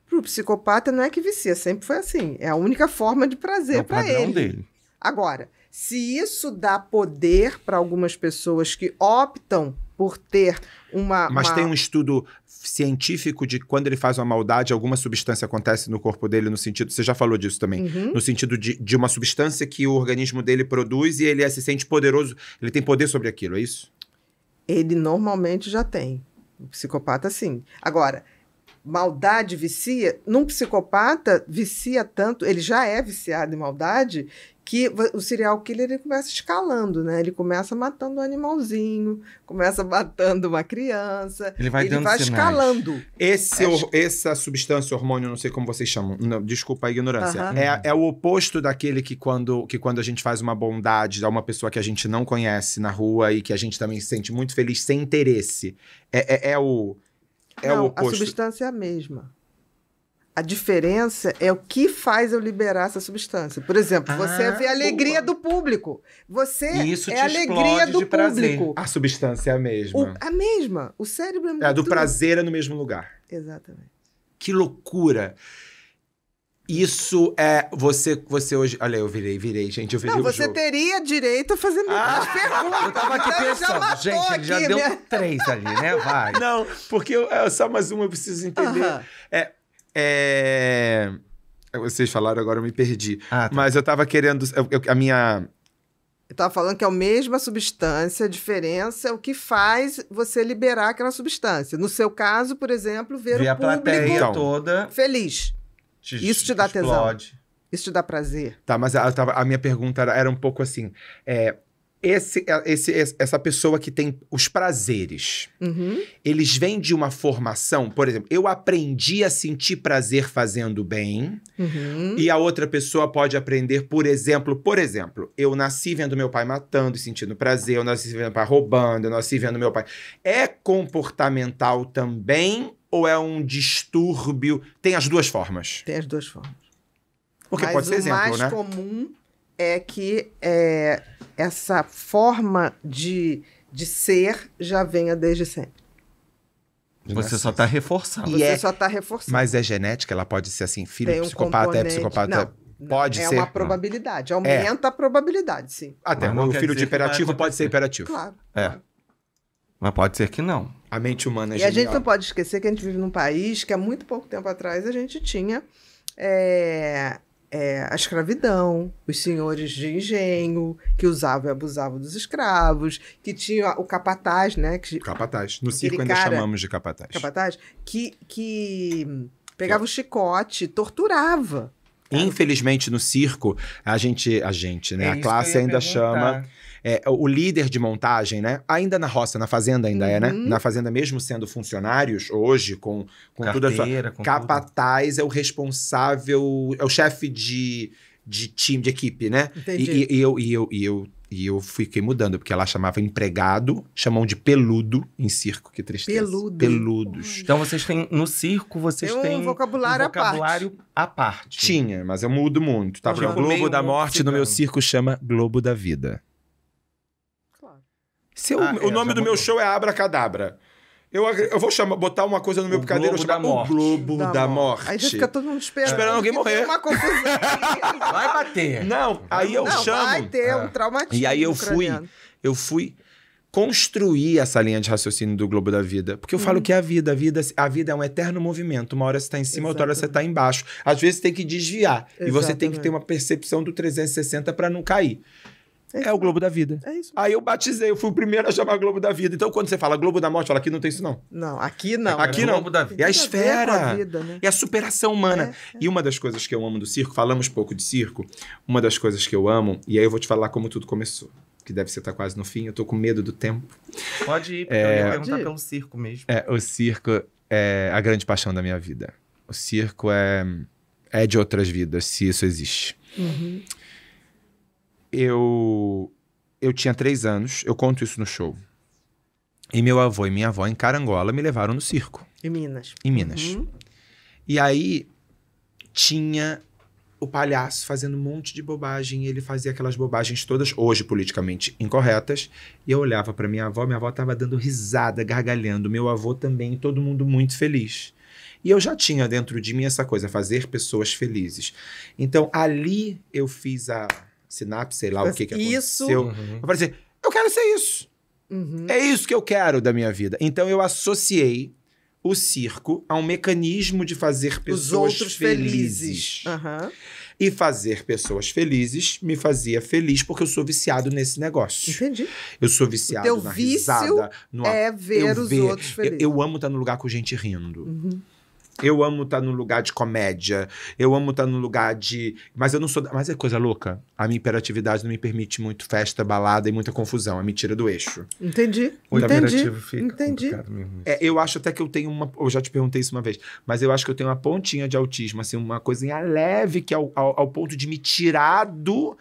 Pro psicopata não é que vicia, sempre foi assim. É a única forma de prazer é para ele. Dele. Agora, se isso dá poder para algumas pessoas que optam por ter uma. Mas uma... tem um estudo científico de quando ele faz uma maldade, alguma substância acontece no corpo dele, no sentido. Você já falou disso também. Uhum. No sentido de, de uma substância que o organismo dele produz e ele é, se sente poderoso, ele tem poder sobre aquilo, é isso? Ele normalmente já tem. O psicopata, sim. Agora, maldade vicia, num psicopata vicia tanto, ele já é viciado em maldade, que o serial killer ele começa escalando, né? Ele começa matando um animalzinho, começa matando uma criança, ele vai, ele dando vai escalando. Esse, é. o, essa substância, hormônio, não sei como vocês chamam, não, desculpa a ignorância, uh -huh. é, é, o oposto daquele que quando, que quando a gente faz uma bondade a uma pessoa que a gente não conhece na rua e que a gente também se sente muito feliz sem interesse. É, é, é o é Não, o oposto. A substância é a mesma. A diferença é o que faz eu liberar essa substância. Por exemplo, ah, você vê a alegria boa. do público. Você Isso é a alegria do público. Prazer. A substância é a mesma. O, a mesma. O cérebro é muito... É a do prazer é no mesmo lugar. Exatamente. Que loucura. Isso é. Você, você hoje. Olha, eu virei, virei, gente. Eu virei não, você jogo. teria direito a fazer muitas ah, perguntas. Eu tava aqui né? pensando, gente, ele já deu né? minha... três ali, né? Vai. Não, porque eu, é, só mais uma eu preciso entender. Uh -huh. É. é... Vocês falaram agora, eu me perdi. Ah, tá. Mas eu tava querendo. Eu, eu, a minha. Eu tava falando que é a mesma substância, a diferença é o que faz você liberar aquela substância. No seu caso, por exemplo, ver Vê o público a plateia toda feliz. Te, Isso te dá explode. tesão. Isso te dá prazer. Tá, mas a, a minha pergunta era, era um pouco assim. É, é, esse, esse, essa pessoa que tem os prazeres, uhum. eles vêm de uma formação, por exemplo, eu aprendi a sentir prazer fazendo bem, uhum. e a outra pessoa pode aprender, por exemplo, por exemplo, eu nasci vendo meu pai matando e sentindo prazer, eu nasci vendo meu pai roubando, eu nasci vendo meu pai. É comportamental também ou é um distúrbio? Tem as duas formas. Tem as duas formas. Porque Mas pode ser exemplo, né? O mais comum é que é, essa forma de, de ser já venha desde sempre. Você só está reforçando. Você é... só está reforçando. Mas é genética, ela pode ser assim, filho de um psicopata, é componente... é psicopata. Não. Pode é ser. É uma probabilidade. Hum. Aumenta é. a probabilidade, sim. Até um filho de imperativo pode ser imperativo. Claro. É. Claro. Mas pode ser que não. A mente humana é E genial. a gente não pode esquecer que a gente vive num país que há muito pouco tempo atrás a gente tinha é, é, a escravidão, os senhores de engenho que usavam e abusavam dos escravos, que tinha o capataz, né? Que, capataz. No circo ainda cara, chamamos de capataz. Capataz. Que, que pegava o chicote, torturava. Infelizmente, no circo, a gente, a gente, né? É a classe ainda perguntar. chama é, o líder de montagem, né? Ainda na roça, na fazenda ainda uhum. é, né? Uhum. Na fazenda, mesmo sendo funcionários, hoje, com, com Carteira, tudo a sua... Com Capataz tudo. é o responsável, é o chefe de, de time, de equipe, né? Entendi. E, e, e eu, e, eu, e, eu, e eu fiquei mudando, porque ela chamava empregado, chamam de peludo em circo, que tristeza. Peludo. Peludos. Então vocês têm, no circo, vocês têm um vocabulário, um vocabulário à, parte. à parte. Tinha, mas eu mudo muito, tá? Porque o Globo da Morte no meu circo chama Globo da Vida. Se ah, o é, nome do meu show é Abracadabra. Eu, eu vou chamar, botar uma coisa no meu picadeiro, eu chamar morte. o Globo da, da morte. morte. Aí já fica todo mundo esperando. Esperando alguém morrer. Uma confusão. vai bater. Não, aí eu Não, chamo. Vai ter um é. traumatismo. E aí eu fui, eu fui construir essa linha de raciocínio do globo da vida. Porque eu hum. falo uhum. que é a vida, a vida, a vida é um eterno movimento. Uma hora você está em cima, Exatamente. outra hora você está embaixo. Às vezes você tem que desviar. Exatamente. E você tem que ter uma percepção do 360 para não cair. É, é, o Globo da Vida. É isso. Aí eu batizei, eu fui o primeiro a chamar Globo da Vida. Então, quando você fala Globo da Morte, fala aqui não tem isso, não. Não, aqui não. Aqui é não. Globo da Vida. É a esfera. A vida, né? É a superação humana. É, é, e uma das coisas que eu amo do circo, falamos pouco de circo, uma das coisas que eu amo, e aí eu vou te falar como tudo começou. Que deve ser tá quase no fim, eu tô com medo do tempo. Pode ir, porque eu ia é, perguntar pelo circo mesmo. É, o circo é a grande paixão da minha vida. O circo é, é de outras vidas, se isso existe. Uhum eu, eu tinha três anos, eu conto isso no show. E meu avô e minha avó em Carangola me levaram no circo. Em Minas. Em Minas. Uhum. E aí tinha o palhaço fazendo um monte de bobagem, ele fazia aquelas bobagens todas, hoje politicamente incorretas, e eu olhava para minha avó, minha avó estava dando risada, gargalhando, meu avô também, todo mundo muito feliz. E eu já tinha dentro de mim essa coisa, fazer pessoas felizes. Então ali eu fiz a sinapse, sei lá Mas o que, que isso... Uhum. Eu falei assim, eu quero ser isso. Uhum. É isso que eu quero da minha vida. Então eu associei o circo a um mecanismo de fazer pessoas felizes. felizes. Uhum. E fazer pessoas felizes me fazia feliz porque eu sou viciado nesse negócio. Entendi. Eu sou viciado o teu na vício risada, no é ver eu os ver. outros felizes. Eu, eu amo estar no lugar com gente rindo. Uhum. Eu amo estar tá lugar de comédia. Eu amo estar tá lugar de. Mas eu não sou. Mas é coisa louca. A minha imperatividade não me permite muito festa, balada e muita confusão. É me tira do eixo. Entendi. O Entendi. fica Entendi. É, eu acho até que eu tenho uma. Eu já te perguntei isso uma vez, mas eu acho que eu tenho uma pontinha de autismo, assim, uma coisinha leve que ao, é ao, ao ponto de me tirar do.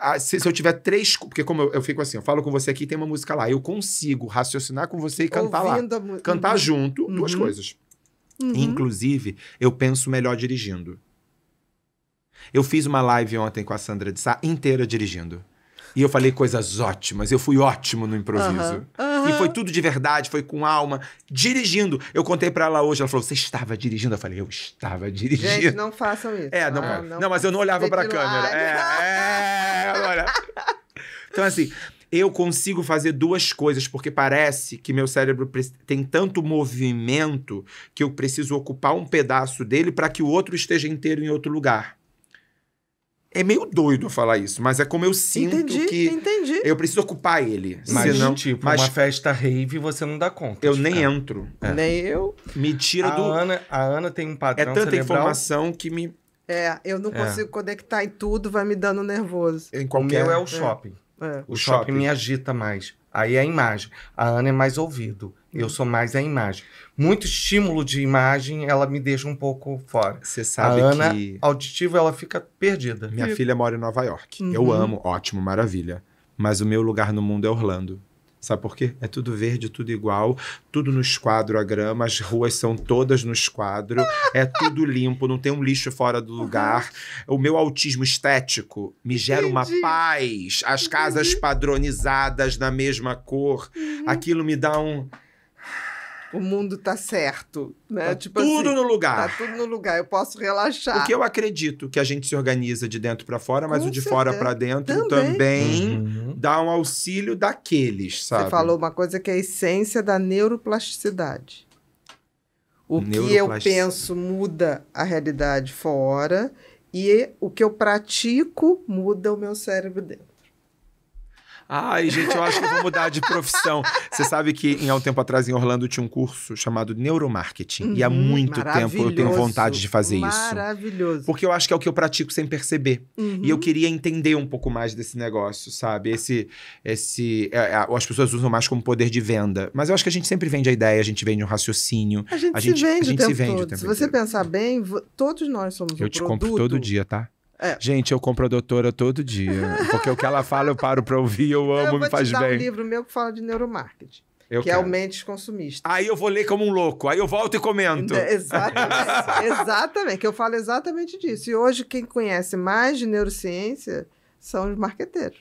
Ah, se, se, eu tiver três. Porque como eu, eu, fico assim, eu falo com você aqui tem uma música lá. Eu consigo raciocinar com você e cantar Ouvindo lá. Cantar uhum. junto, uhum. duas coisas. Uhum. Inclusive, eu penso melhor dirigindo. Eu fiz uma live ontem com a Sandra de Sá inteira dirigindo. E eu falei coisas ótimas, eu fui ótimo no improviso. Uhum. Uhum. E foi tudo de verdade, foi com alma, dirigindo. Eu contei para ela hoje, ela falou: "Você estava dirigindo?" Eu falei: "Eu estava dirigindo". Gente, não façam isso. É, não, ah, não, não, mas eu não olhava para a câmera. É, é, olha. Então assim, eu consigo fazer duas coisas, porque parece que meu cérebro tem tanto movimento que eu preciso ocupar um pedaço dele para que o outro esteja inteiro em outro lugar. É meio doido falar isso, mas é como eu sinto entendi, que entendi. eu preciso ocupar ele. Mas, senão, tipo, mas uma festa rave você não dá conta. Eu nem ficar. entro. É. Nem eu. Me tira a do... Ana, a Ana tem um padrão É tanta cerebral. informação que me... É, eu não é. consigo conectar em tudo, vai me dando nervoso. Em qualquer... O meu é o shopping. É. É. O, shopping, me agita mais. Aí é a imagem. A Ana é mais ouvido. Eu hum. sou mais a imagem. Muito estímulo de imagem, ela me deixa um pouco fora. Você sabe a Ana, que... auditivo ela fica perdida. Minha e... filha mora em Nova York. Uhum. Eu amo, ótimo, maravilha. Mas o meu lugar no mundo é Orlando. Sabe por quê? É tudo verde, tudo igual, tudo no esquadro a grama, as ruas são todas no esquadro, é tudo limpo, não tem um lixo fora do lugar. O meu autismo estético me gera Entendi. uma paz. As casas padronizadas na mesma cor, uhum. aquilo me dá um o mundo tá certo, né? Tá tipo tudo assim, no lugar. Tá tudo no lugar, eu posso relaxar. Porque eu acredito que a gente se organiza de dentro para fora, mas Com o de certeza. fora para dentro também, também uhum. dá um auxílio daqueles, sabe? Você falou uma coisa que é a essência da neuroplasticidade. O que eu penso muda a realidade fora e o que eu pratico muda o meu cérebro dentro. Ai, gente, eu acho que vou mudar de profissão. Você sabe que há um tempo atrás em Orlando tinha um curso chamado neuromarketing. Uhum, e há uhum. muito tempo eu tenho vontade de fazer maravilhoso. isso. Maravilhoso. Porque eu acho que é o que eu pratico sem perceber. Uhum. E eu uhum. queria entender um pouco mais desse negócio, sabe? Esse. esse é, é, as pessoas usam mais como poder de venda. Mas eu acho que a gente sempre vende a ideia, a gente vende um raciocínio. A gente, a gente se vende, a gente o, tempo se vende todo. o tempo Se você inteiro. pensar bem, todos nós somos eu um produto. Eu te compro todo dia, tá? É. Gente, eu compro a doutora todo dia. porque o que ela fala, eu paro pra ouvir, eu amo, eu me faz bem. Eu um livro meu que fala de neuromarketing. Eu que quero. é o Mentes Consumista. Aí eu vou ler como um louco, aí eu volto e comento. Né, exatamente, exatamente, que eu falo exatamente disso. E hoje quem conhece mais de neurociência são os marqueteiros.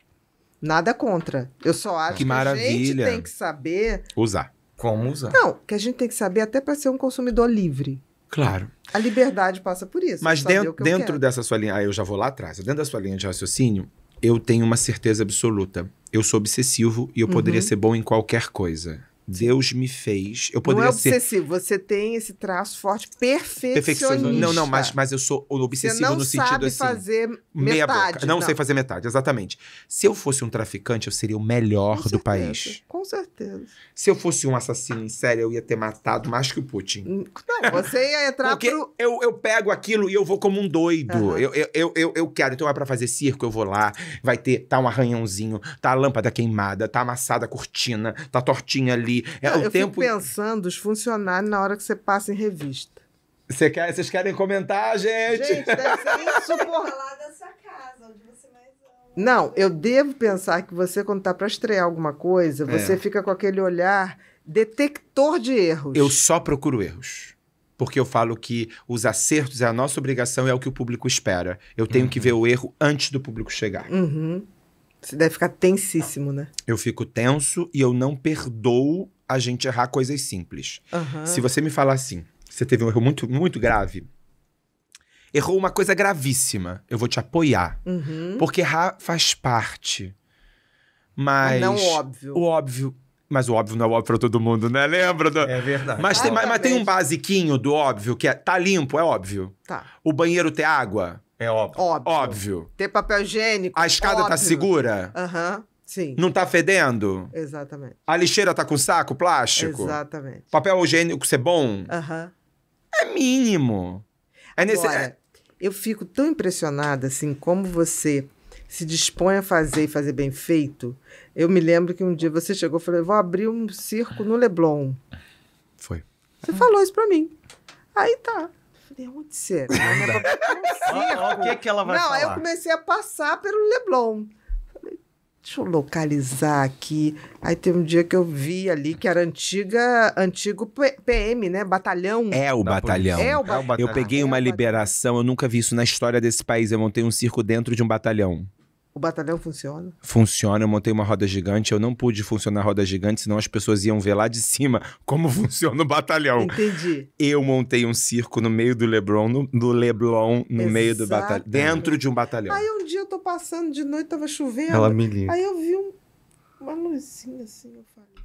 Nada contra. Eu só acho que, que a gente tem que saber... Usar. Como usar. Não, que a gente tem que saber até para ser um consumidor livre. Claro. A liberdade passa por isso. Mas dentro, dentro dessa sua linha, ah, eu já vou lá atrás, dentro da sua linha de raciocínio, eu tenho uma certeza absoluta. Eu sou obsessivo e eu uhum. poderia ser bom em qualquer coisa. Deus me fez. Eu poderia não é obsessivo. Ser... Você tem esse traço forte perfeccionista. perfeccionista. Não, não, mas, mas eu sou obsessivo no sentido assim. Não sabe fazer metade. Não, não, sei fazer metade, exatamente. Se eu fosse um traficante, eu seria o melhor do país. Com certeza. Se eu fosse um assassino em série, eu ia ter matado mais que o Putin. Hum, não, você ia entrar Porque pro... eu, eu pego aquilo e eu vou como um doido. Uhum. Eu, eu, eu, eu, quero. Então é para fazer circo, eu vou lá. Vai ter, tá um arranhãozinho, tá a lâmpada queimada, tá amassada a cortina, tá tortinha ali é Não, o eu tempo. Fico pensando os funcionários na hora que você passa em revista. Você quer, vocês querem comentar, gente? Gente, deve ser insuportável. Não, eu devo pensar que você, quando tá para estrear alguma coisa, é. você é. fica com aquele olhar detector de erros. Eu só procuro erros. Porque eu falo que os acertos é a nossa obrigação, é o que o público espera. Eu tenho uhum. que ver o erro antes do público chegar. Uhum. Você deve ficar tensíssimo, né? Eu fico tenso e eu não perdoo a gente errar coisas simples. Uhum. Se você me falar assim, você teve um erro muito, muito grave, errou uma coisa gravíssima, eu vou te apoiar. Uhum. Porque errar faz parte. Mas. Não óbvio. O óbvio. Mas o óbvio não é óbvio pra todo mundo, né? Lembra? Do... É verdade. Mas, tem, mas, mas tem um basiquinho do óbvio, que é tá limpo, é óbvio. Tá. O banheiro ter água. É óbvio. Óbvio. óbvio. Ter papel higiênico. A escada tá óbvio. tá segura? Aham. Uhum. Sim. Não tá fedendo? Exatamente. A lixeira tá com saco plástico? Exatamente. Papel higiênico ser bom? Aham. Uhum. É mínimo. É nesse. Agora, Eu fico tão impressionada assim como você se dispõe a fazer e fazer bem feito. Eu me lembro que um dia você chegou e falou: vou abrir um circo no Leblon. Foi. Você ah. falou isso pra mim. Aí tá falei, onde será? Olha o que, é que ela vai Não, falar. aí eu comecei a passar pelo Leblon. Falei, deixa eu localizar aqui. Aí teve um dia que eu vi ali que era antiga, antigo PM, né? Batalhão. É o, batalhão. É o batalhão. Eu peguei é uma liberação, eu nunca vi isso na história desse país. Eu montei um circo dentro de um batalhão. O batalhão funciona? Funciona, eu montei uma roda gigante, eu não pude funcionar a roda gigante, senão as pessoas iam ver lá de cima como funciona o batalhão. Entendi. Eu montei um circo no meio do Leblon, no, Leblon, no meio do batalhão, dentro de um batalhão. Aí um dia eu tô passando de noite, tava chovendo. Ela me liga. Aí eu vi um, uma luzinha assim, eu falei.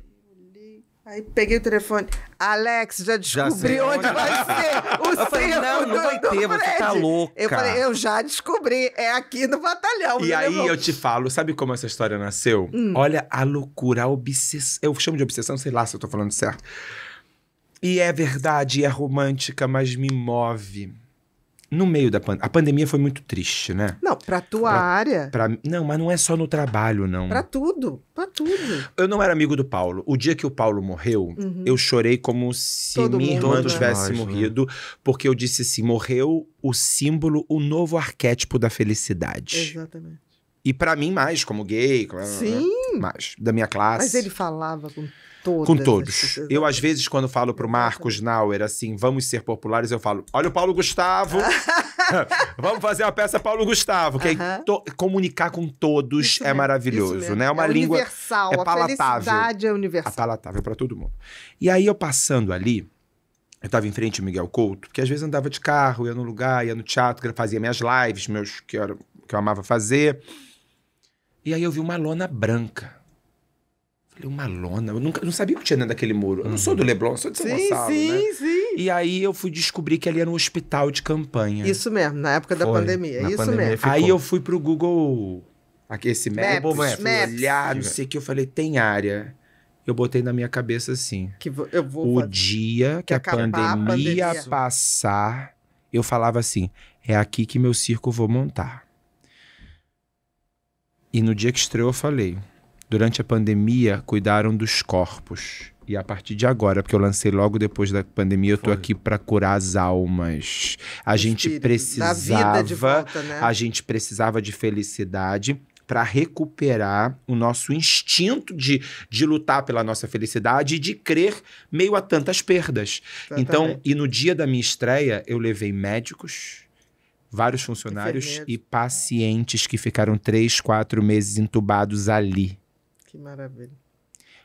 Aí peguei o telefone. Alex, já descobri já onde vai ser o eu falei, Não, não vai ter, Fred. você tá louca. Eu falei, eu já descobri, é aqui no batalhão. E né, aí eu te falo, sabe como essa história nasceu? Hum. Olha a loucura, a obsessão. Eu chamo de obsessão, sei lá se eu tô falando certo. E é verdade, é romântica, mas me move no meio da pandemia. A pandemia foi muito triste, né? Não, pra tua pra, área. Pra, não, mas não é só no trabalho, não. Pra tudo, pra tudo. Eu não era amigo do Paulo. O dia que o Paulo morreu, uhum. eu chorei como se Todo minha mundo, irmã tivesse né? morrido, porque eu disse assim: morreu o símbolo, o novo arquétipo da felicidade. Exatamente. E para mim, mais, como gay, Sim. mais, da minha classe. Mas ele falava com todas. Com todos. Eu, às vezes, quando falo pro Marcos Nauer, assim, vamos ser populares, eu falo, olha o Paulo Gustavo. vamos fazer uma peça Paulo Gustavo, que uh -huh. comunicar com todos isso é mesmo, maravilhoso, né? É uma é língua universal, é palatável. A é universal. É palatável para todo mundo. E aí eu passando ali, eu estava em frente ao Miguel Couto, porque às vezes andava de carro, ia no lugar, ia no teatro, fazia minhas lives, meus que que eu amava fazer. E aí eu vi uma lona branca Falei, uma lona. Eu nunca, não sabia que tinha dentro daquele muro. Eu não sou do uhum. Leblon, sou de São sim, Gonçalo, sim, né? Sim, sim, E aí eu fui descobrir que ali era um hospital de campanha. Isso mesmo, na época da Foi, pandemia. Isso pandemia mesmo. Ficou. Aí eu fui pro Google, aqui esse Maps, Maps, Maps. Maps. olhar, não sei o que. Eu falei, tem área. Eu botei na minha cabeça assim. Que eu vou o dia que, que a, pandemia a pandemia passar, eu falava assim: é aqui que meu circo vou montar. E no dia que estreou, eu falei: durante a pandemia, cuidaram dos corpos. E a partir de agora, porque eu lancei logo depois da pandemia, eu tô Foi. aqui para curar as almas. A o gente espírito, precisava, volta, né? a gente precisava de felicidade para recuperar o nosso instinto de, de lutar pela nossa felicidade e de crer meio a tantas perdas. Exatamente. Então, e no dia da minha estreia, eu levei médicos, vários funcionários e pacientes que ficaram três, quatro meses entubados ali. Que maravilha.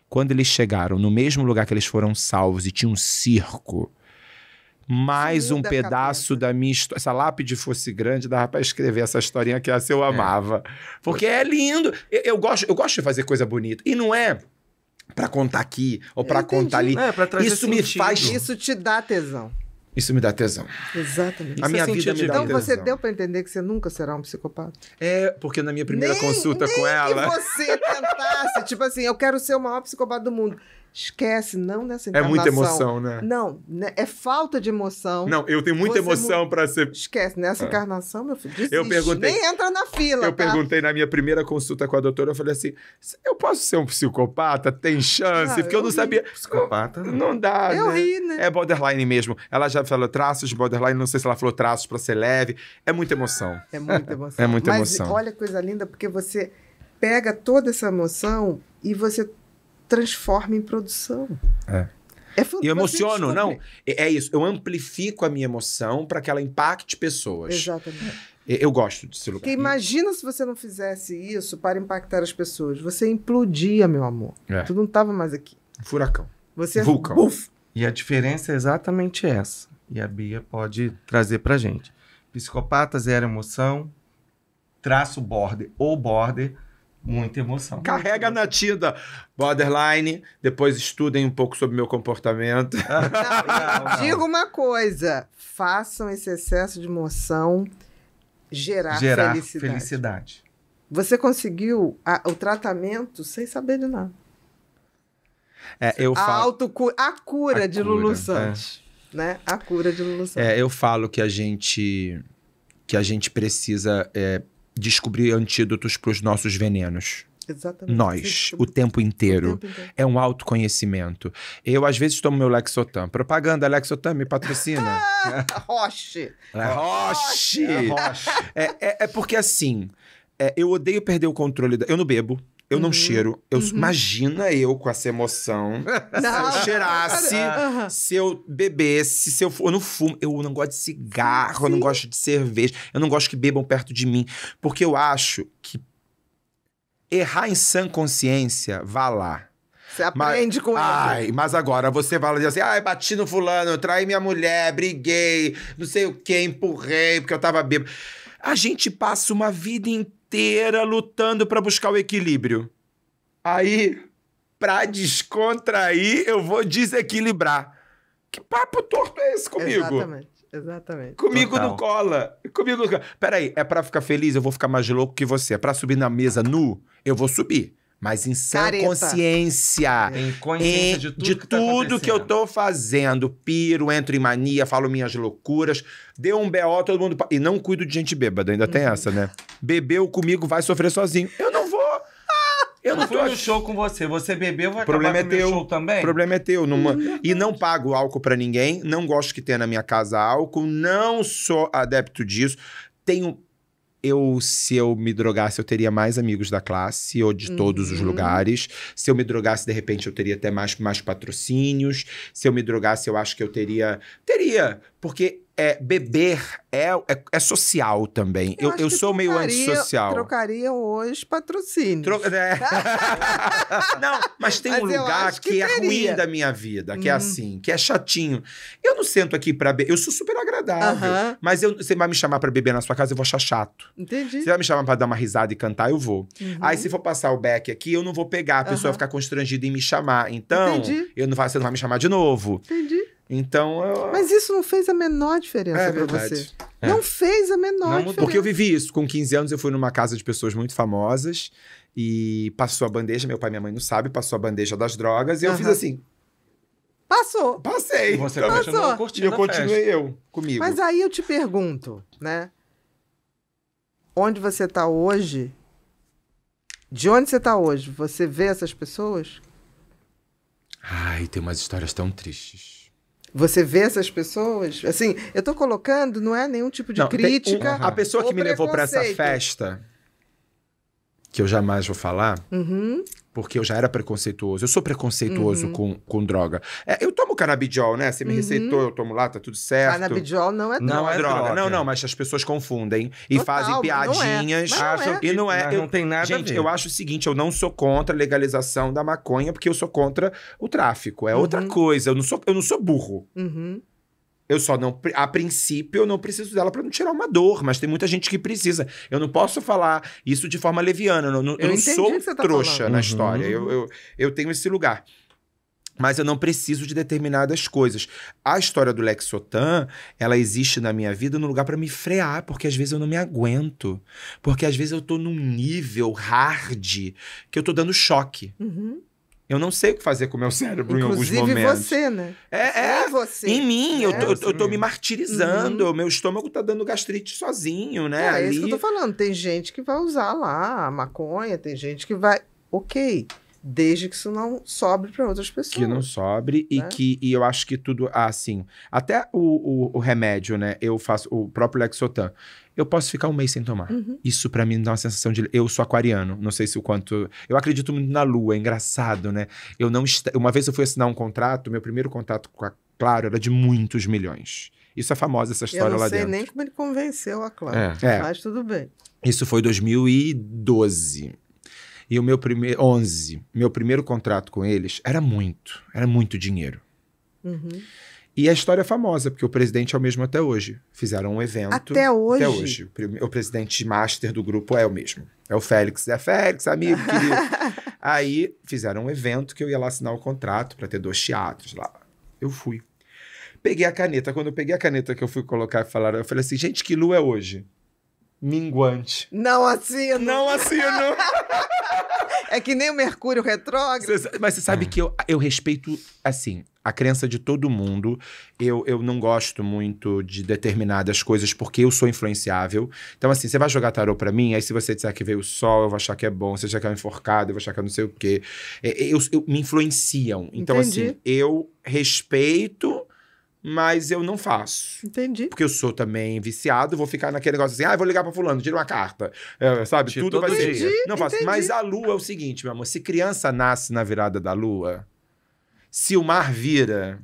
Quando eles chegaram no mesmo lugar que eles foram salvos e tinha um circo, mais um da pedaço cabeça. da minha história. Se a lápide fosse grande, dava para escrever essa historinha que eu é. amava. É. Porque é lindo. Eu, eu, gosto, eu gosto de fazer coisa bonita. E não é para contar aqui ou para contar ali. É, Isso me faz. Isso te dá tesão. Isso me dá tesão. Exatamente. A é minha vida me dá então, tesão. você deu para entender que você nunca será um psicopata? É, porque na minha primeira nem, consulta nem com ela. Se você tentasse, tipo assim, eu quero ser o maior psicopata do mundo. Esquece, não nessa encarnação. É muita emoção, né? Não, né, é falta de emoção. Não, eu tenho muita Você emoção mu... para ser. Esquece, nessa ah. encarnação, meu filho, desiste, eu perguntei, nem entra na fila. Eu tá? perguntei na minha primeira consulta com a doutora, eu falei assim: eu posso ser um psicopata? Tem chance? Ah, Porque eu, eu não ri. sabia. Psicopata? não dá. Eu né? ri, né? É borderline mesmo. Ela já falou traços de borderline, não sei se ela falou traços para ser leve. É muita emoção. É muita emoção. é muita Mas emoção. Olha que coisa linda, porque você pega toda essa emoção e você transforma em produção. É. É eu emociono, não. É, é, isso. Eu amplifico a minha emoção para que ela impacte pessoas. Exatamente. Eu gosto desse lugar. Porque imagina se você não fizesse isso para impactar as pessoas. Você implodia, meu amor. É. Tu não estava mais aqui. Furacão. Você é Vulcão. Buf. E a diferença é exatamente essa. E a Bia pode trazer pra gente. Psicopata zero emoção, traço border ou border Muita emoção. Carrega na tida. Borderline, depois estudem um pouco sobre meu comportamento. Não, não, Digo uma coisa: façam esse excesso de emoção gerar, gerar felicidade. felicidade. Você conseguiu a, o tratamento sem saber de nada. É, eu a, falo... autocu... a cura a de cura, Lulu é. Santos. É. Né? A cura de Lulu é, Santos. É, eu falo que a gente que a gente precisa é, descobrir antídotos para os nossos venenos. Exatamente. Nós, o tempo, inteiro. É um autoconhecimento. Eu, às vezes, tomo meu Lexotan. Propaganda, Lexotan, me patrocina. Roche. É. Roche. É, é, é, porque, assim, é, eu odeio perder o controle. Da... Eu não bebo. Eu não uhum. cheiro. Eu, uhum. Imagina eu com essa emoção. Não. Se eu cheirasse, uhum. se eu bebesse, se eu, eu não fumo. Eu não gosto de cigarro, Sim. eu não gosto de cerveja, eu não gosto que bebam perto de mim. Porque eu acho que errar em sã consciência, vá lá. Você aprende mas, com isso. mas agora você fala assim: ai, bati no fulano, traí minha mulher, briguei, não sei o quê, empurrei porque eu tava bêbado. A gente passa uma vida inteira inteira lutando para buscar o equilíbrio. Aí, pra descontrair, eu vou desequilibrar. Que papo torto é esse comigo? Exatamente. Exatamente. Comigo Total. não cola. Comigo não cola. Peraí, é pra ficar feliz? Eu vou ficar mais louco que você. É pra subir na mesa nu? Eu vou subir mas em sã Careta. consciência. Em consciência em, de tudo, de que, tá que eu tô fazendo. Piro, entro em mania, falo minhas loucuras. Deu um BO, todo mundo. E não cuido de gente bêbada, ainda tem essa, né? Bebeu comigo, vai sofrer sozinho. Eu não vou. eu não, fui tô... no show com você. Você bebeu, vai problema acabar é teu. show também? O problema é teu. Numa... e não pago álcool para ninguém. Não gosto que tenha na minha casa álcool. Não sou adepto disso. Tenho eu, se eu me drogasse, eu teria mais amigos da classe ou de uhum. todos os uhum. lugares. Se eu me drogasse, de repente, eu teria até mais, mais patrocínios. Se eu me drogasse, eu acho que eu teria. Teria, porque é, beber é, é, é, social também. Eu, eu, eu sou meio antissocial. Trocaria hoje patrocínio. Tro... É. não, mas tem mas um lugar que, que é ruim da minha vida, que hum. é uhum. assim, que é chatinho. Eu não sento aqui para beber. Eu sou super agradável. Uh -huh. Mas eu, você vai me chamar para beber na sua casa, eu vou achar chato. Entendi. Você vai me chamar para dar uma risada e cantar, eu vou. Uhum. Aí, se for passar o back aqui, eu não vou pegar. A pessoa uh -huh. vai ficar constrangida em me chamar. Então, Entendi. eu não, você não vai me chamar de novo. Entendi. Então. Eu... Mas isso não fez a menor diferença é, para você. É. Não fez a menor não, diferença. Porque eu vivi isso. Com 15 anos, eu fui numa casa de pessoas muito famosas e passou a bandeja. Meu pai e minha mãe não sabem, passou a bandeja das drogas. E eu fiz assim. Passou. Passei. E você então, passou. E eu continuei festa. eu comigo. Mas aí eu te pergunto, né? Onde você está hoje? De onde você está hoje? Você vê essas pessoas? Ai, tem umas histórias tão tristes. Você vê essas pessoas? Assim, eu tô colocando, não é nenhum tipo de não, crítica. Tem, a pessoa que me levou para essa festa que eu jamais vou falar, uhum. porque eu já era preconceituoso. Eu sou preconceituoso uhum. com, com droga. É, eu tomo canabidiol, né? Você me uhum. receitou, eu tomo lá, tá tudo certo. Canabidiol não é droga. É não é droga. Não, não, mas as pessoas confundem e Total, fazem piadinhas. Não é. Acham não é. E não é. Eu, não é. tem nada gente, a ver. eu acho o seguinte, eu não sou contra a legalização da maconha, porque eu sou contra o tráfico. É uhum. outra coisa. Eu não sou, eu não sou burro. Uhum. Eu só não, a princípio, eu não preciso dela para não tirar uma dor, mas tem muita gente que precisa. Eu não posso falar isso de forma leviana. Eu não, eu eu não sou tá trouxa falando. na uhum. história. Eu, eu, eu tenho esse lugar. Mas eu não preciso de determinadas coisas. A história do Lexotan, ela existe na minha vida no lugar para me frear, porque às vezes eu não me aguento. Porque às vezes eu tô num nível hard que eu tô dando choque. Uhum. Eu não sei o que fazer com o meu cérebro Inclusive em alguns momentos. você, né? É, é você. Em mim, é, eu, tô, eu tô me martirizando, uhum. meu estômago tá dando gastrite sozinho, né? É, Ali. é isso que eu tô falando. Tem gente que vai usar lá a maconha, tem gente que vai. Ok desde que isso não sobre para outras pessoas. Que não sobre né? e que e eu acho que tudo assim, até o, o, o, remédio, né? Eu faço o próprio Lexotan. Eu posso ficar um mês sem tomar. Uhum. Isso para mim dá uma sensação de eu sou aquariano, não sei se o quanto. Eu acredito muito na lua, é engraçado, né? Eu não est... uma vez eu fui assinar um contrato, meu primeiro contrato com a Claro era de muitos milhões. Isso é famosa essa história lá dentro. Eu não sei nem como ele convenceu a claro é. é. mas tudo bem. Isso foi 2012. E o meu primeiro. 11. Meu primeiro contrato com eles era muito. Era muito dinheiro. Uhum. E a história é famosa, porque o presidente é o mesmo até hoje. Fizeram um evento. Até hoje? Até hoje. O presidente master do grupo é o mesmo. É o Félix. É Félix, amigo, querido. Aí fizeram um evento que eu ia lá assinar o contrato para ter dois teatros lá. Eu fui. Peguei a caneta. Quando eu peguei a caneta que eu fui colocar e falaram, eu falei assim, gente, que lua é hoje? minguante. Não assino. Não assino. é que nem o Mercúrio retrógrado. mas você sabe é. que eu, eu respeito, assim, a crença de todo mundo. Eu, eu não gosto muito de determinadas coisas porque eu sou influenciável. Então, assim, você vai jogar tarô para mim, aí se você disser que veio o sol, eu vou achar que é bom. Se você disser que é um enforcado, eu vou achar que é não sei o quê. É, é, eu, eu, me influenciam. Então, Entendi. assim, eu respeito mas eu não faço. Entendi. Porque eu sou também viciado, vou ficar naquele negócio assim, ah, vou ligar pra fulano, tira uma carta. É, sabe? Tudo vai ser. Dia. Não faço. Entendi. Mas a lua é o seguinte, meu amor: se criança nasce na virada da lua, se o mar vira,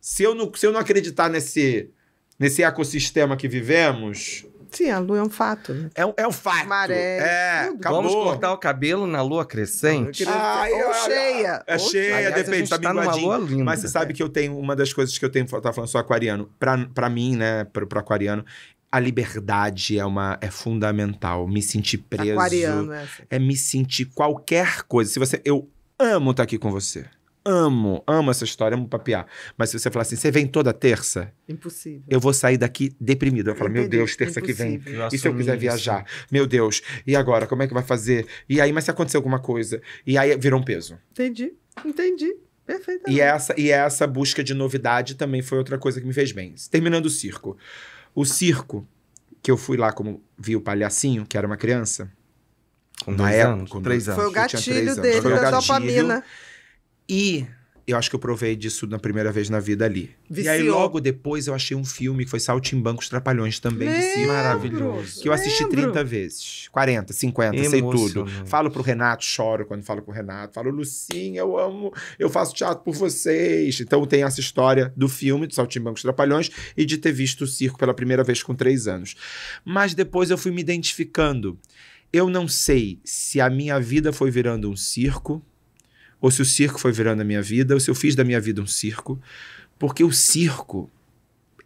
se eu não, se eu não acreditar nesse, nesse ecossistema que vivemos, Sim, a lua é um fato. Né? É, um, é um fato. Maré. É, Vamos cortar o cabelo na lua crescente? Ah, ou cheia. É cheia, Aliás, depende, tá, tá numa lua linda. Mas você sabe que eu tenho uma das coisas que eu tenho, tá falando só aquariano, pra, pra mim, né, pro, pro aquariano, a liberdade é uma é fundamental. Me sentir preso. Aquariano, É, assim. é me sentir qualquer coisa. Se você, eu amo estar aqui com você amo, amo essa história, amo papiar. Mas se você falar assim, você vem toda terça? Impossível. Eu vou sair daqui deprimido. Eu falo, meu Deus, terça Impossível. que vem. Eu e se eu quiser isso. viajar? Meu Deus, e agora? Como é que vai fazer? E aí, mas se acontecer alguma coisa? E aí virou um peso. Entendi, entendi. Perfeitamente. E essa, e essa busca de novidade também foi outra coisa que me fez bem. Terminando o circo. O circo, que eu fui lá como vi o palhacinho, que era uma criança. Com dois época, anos? Com três anos. Foi o gatilho dele, da dopamina. E eu acho que eu provei disso na primeira vez na vida ali. Viciou. E aí, logo depois, eu achei um filme que foi Saltimbancos Trapalhões também. Lembro, de maravilhoso. Que eu assisti lembro. 30 vezes. 40, 50, sei tudo. Falo pro Renato, choro quando falo com o Renato. Falo, Lucinha, eu amo, eu faço teatro por vocês. Então tem essa história do filme, do Saltimbancos Trapalhões, e de ter visto o circo pela primeira vez com três anos. Mas depois eu fui me identificando. Eu não sei se a minha vida foi virando um circo ou se o circo foi virando a minha vida, ou se eu fiz da minha vida um circo, porque o circo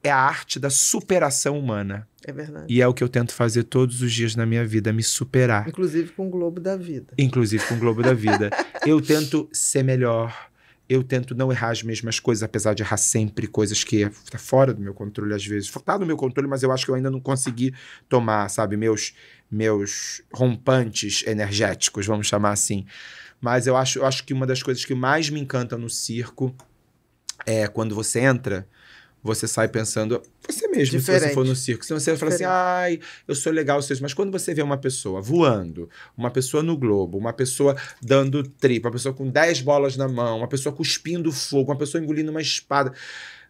é a arte da superação humana. É verdade. E é o que eu tento fazer todos os dias na minha vida, me superar. Inclusive com o Globo da Vida. Inclusive com o Globo da Vida. Eu tento ser melhor. Eu tento não errar as mesmas coisas, apesar de errar sempre coisas que tá fora do meu controle às vezes. Tá no meu controle, mas eu acho que eu ainda não consegui tomar, sabe, meus meus rompantes energéticos, vamos chamar assim. Mas eu acho, eu acho que uma das coisas que mais me encanta no circo é quando você entra, você sai pensando você mesmo, Diferente. se você for no circo. Senão você Diferente. fala assim, ai, eu sou legal, vocês. Mas quando você vê uma pessoa voando, uma pessoa no globo, uma pessoa dando tripa, uma pessoa com 10 bolas na mão, uma pessoa cuspindo fogo, uma pessoa engolindo uma espada,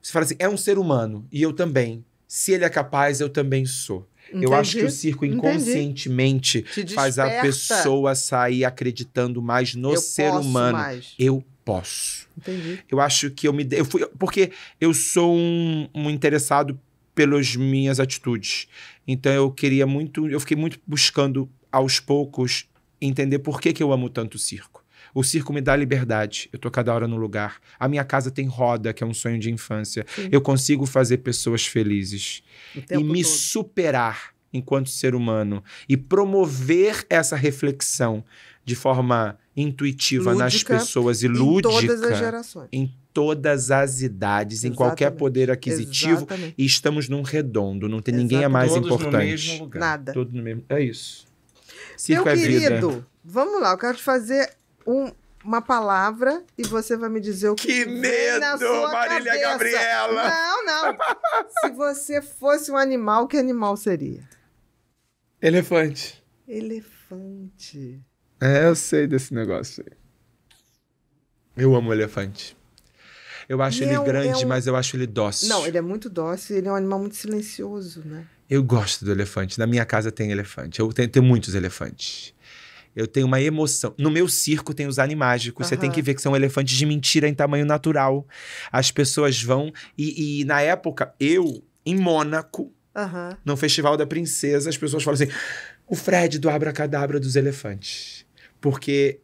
você fala assim, é um ser humano e eu também. Se ele é capaz, eu também sou. Entendi. Eu acho que o circo inconscientemente faz a pessoa sair acreditando mais no eu ser humano. Mais. Eu posso. Entendi. Eu acho que eu me. Eu fui, porque eu sou um, um interessado pelas minhas atitudes. Então eu queria muito. Eu fiquei muito buscando aos poucos entender por que, que eu amo tanto o circo. O circo me dá liberdade. Eu tô cada hora no lugar. A minha casa tem roda, que é um sonho de infância. Sim. Eu consigo fazer pessoas felizes e me todo. superar enquanto ser humano e promover essa reflexão de forma intuitiva lúdica, nas pessoas e lúdica em todas as gerações. Em todas as idades, Exatamente. em qualquer poder aquisitivo, Exatamente. e estamos num redondo, não tem ninguém a mais Todos importante. Nada. Todo no mesmo. É isso. Circo Meu é querido, vida. vamos lá, eu quero te fazer um, uma palavra e você vai me dizer o que, que medo, na sua Marília cabeça. Gabriela. Não, não. Se você fosse um animal, que animal seria? Elefante. Elefante. É, eu sei desse negócio aí. Eu amo elefante. Eu acho e ele é um, grande, é um... mas eu acho ele dócil. Não, ele é muito dócil, ele é um animal muito silencioso, né? Eu gosto do elefante. Na minha casa tem elefante. Eu tenho, tenho muitos elefantes eu tenho uma emoção. No meu circo tem os animágicos. Uhum. Você tem que ver que são elefantes de mentira em tamanho natural. As pessoas vão. E, e na época, eu, em Mônaco, uhum. no Festival da Princesa, as pessoas falam assim: o Fred do Abracadabra dos Elefantes. Porque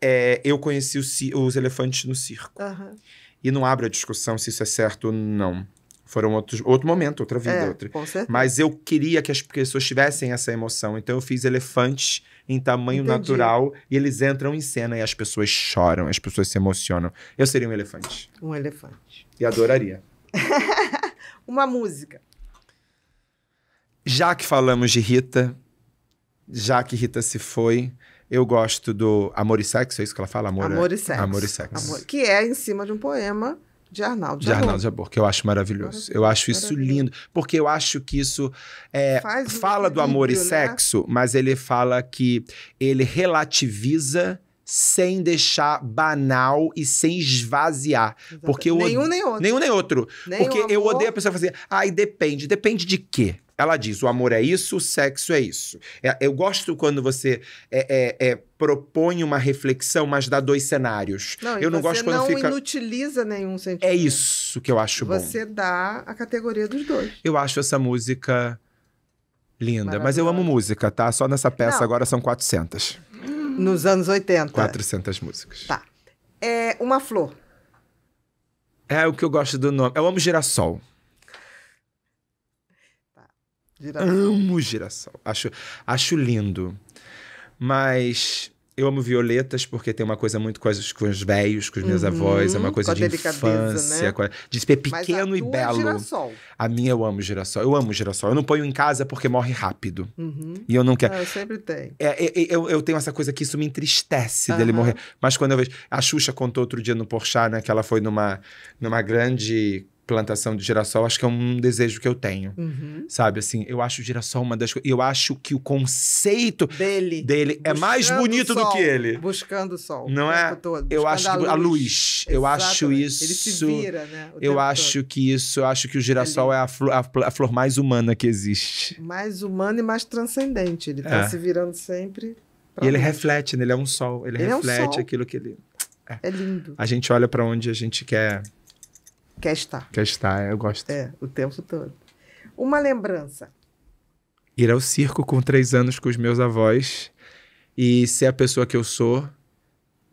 é, eu conheci os elefantes no circo. Uhum. E não abre a discussão se isso é certo ou não. Foram outros, outro momento, outra vida. É, outra. Mas eu queria que as pessoas tivessem essa emoção. Então eu fiz elefantes em tamanho Entendi. natural e eles entram em cena e as pessoas choram, as pessoas se emocionam. Eu seria um elefante. Um elefante. E adoraria. Uma música. Já que falamos de Rita, já que Rita se foi, eu gosto do Amor e Sexo, é isso que ela fala? Amor, Amor e Sexo. Amor e Sexo. Amor, que é em cima de um poema de Arnaldo Jabor. De Arnaldo Jabor, que eu acho maravilhoso. Eu acho isso lindo, porque eu acho que isso é, fala do amor e né? sexo, mas ele fala que ele relativiza sem deixar banal e sem esvaziar. Porque eu nenhum nem outro. Nenhum nem outro. porque eu odeio a pessoa fazer, ai, depende. Depende de quê? ela diz: o amor é isso, o sexo é isso. É, eu gosto quando você é, é, é propõe uma reflexão, mas dá dois cenários. Não, eu não gosto quando não fica. Você não inutiliza nenhum é sentimento. É isso que eu acho você bom. Você dá a categoria dos dois. Eu acho essa música linda, mas eu amo música, tá? Só nessa peça não. agora são 400. Nos anos 80. 400 músicas. Tá. É uma flor. É o que eu gosto do nome. Eu amo girassol. Girassol. Amo girassol. Acho, acho lindo. Mas eu amo violetas porque tem uma coisa muito com, os com os velhos, com os meus uhum, avós, é uma coisa de né? infância, né? de ser pequeno e é belo. girassol. A minha eu amo girassol. Eu amo girassol. Eu não ponho em casa porque morre rápido. Uhum. E eu não quero. Ah, eu sempre tenho. É, é, é eu, eu, tenho essa coisa que isso me entristece uhum. dele morrer. Mas quando eu vejo. A Xuxa contou outro dia no Porchat, né? Que ela foi numa, numa grande plantação de girassol, acho que é um desejo que eu tenho. Uhum. Sabe, assim, eu acho o girassol uma das coisas. Eu acho que o conceito dele, dele é mais bonito sol, do que ele. Buscando o sol. Não o é? Todo, eu acho a luz. A luz. Eu acho isso. Ele se vira, né? O eu acho todo. que isso, eu acho que o girassol é, é a, flor, a, flor, mais humana que existe. Mais humana e mais transcendente. Ele tá é. se virando sempre. E ele reflete, né? Ele é um sol. Ele, ele reflete é um sol. aquilo que ele. É lindo. A gente olha para onde a gente quer Quer estar. Quer estar, eu gosto. É, o tempo todo. Uma lembrança. Ir ao circo com três anos com os meus avós e ser a pessoa que eu sou.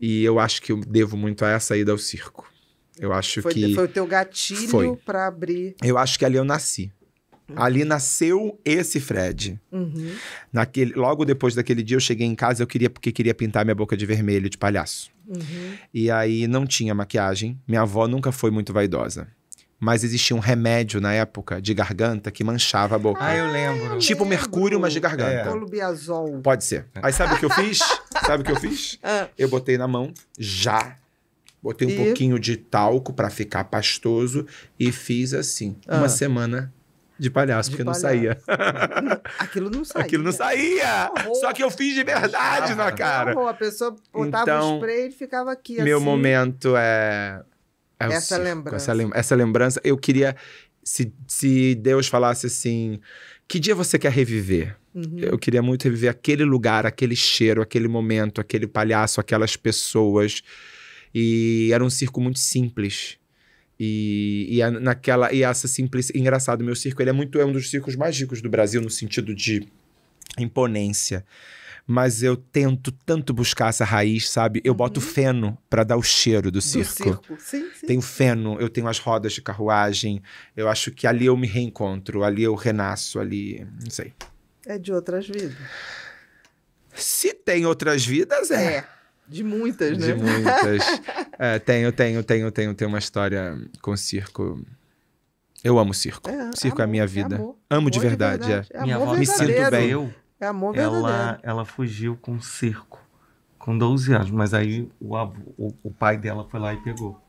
E eu acho que eu devo muito a essa ida ao circo. Eu acho foi, que. Foi o teu gatilho para abrir. Eu acho que ali eu nasci. Ali nasceu esse Fred. Uhum. Naquele, logo depois daquele dia, eu cheguei em casa, eu queria porque queria pintar minha boca de vermelho de palhaço. Uhum. E aí não tinha maquiagem. Minha avó nunca foi muito vaidosa. Mas existia um remédio na época de garganta que manchava a boca. Ah, eu lembro. Ah, tipo mercúrio, mas de garganta. É. Pode ser. Aí sabe o que eu fiz? sabe o que eu fiz? Ah. Eu botei na mão, já Botei um e... pouquinho de talco para ficar pastoso e fiz assim. Ah. Uma semana de palhaço, de porque palhaço. não saía. Aquilo não saía. Aquilo não saía! Só que eu fiz de verdade na cara. Horror. A pessoa botava então, um spray e ficava aqui Meu assim. momento é... é essa circo, lembrança. Essa, lem essa, lembrança. Eu queria... Se, se Deus falasse assim... Que dia você quer reviver? Uhum. Eu queria muito reviver aquele lugar, aquele cheiro, aquele momento, aquele palhaço, aquelas pessoas. E era um circo muito simples. E, e a, naquela e essa simplicidade. Engraçado, meu circo ele é muito é um dos circos mais ricos do Brasil no sentido de imponência. Mas eu tento tanto buscar essa raiz, sabe? Eu uhum. boto feno para dar o cheiro do, do circo. circo. Sim, sim. Tenho feno, eu tenho as rodas de carruagem. Eu acho que ali eu me reencontro, ali eu renasço, ali. Não sei. É de outras vidas. Se tem outras vidas, é. é. De muitas, né? De muitas. é, tenho, tenho, tenho, tenho, tenho uma história com circo. Eu amo circo. É, circo amor, é a minha é vida. É amor, amo de verdade. De verdade. É. é. minha avó me sinto bem. Eu, é amor verdadeiro. Ela, ela fugiu com circo com 12 anos, mas aí o, avô, o, o pai dela foi lá e pegou.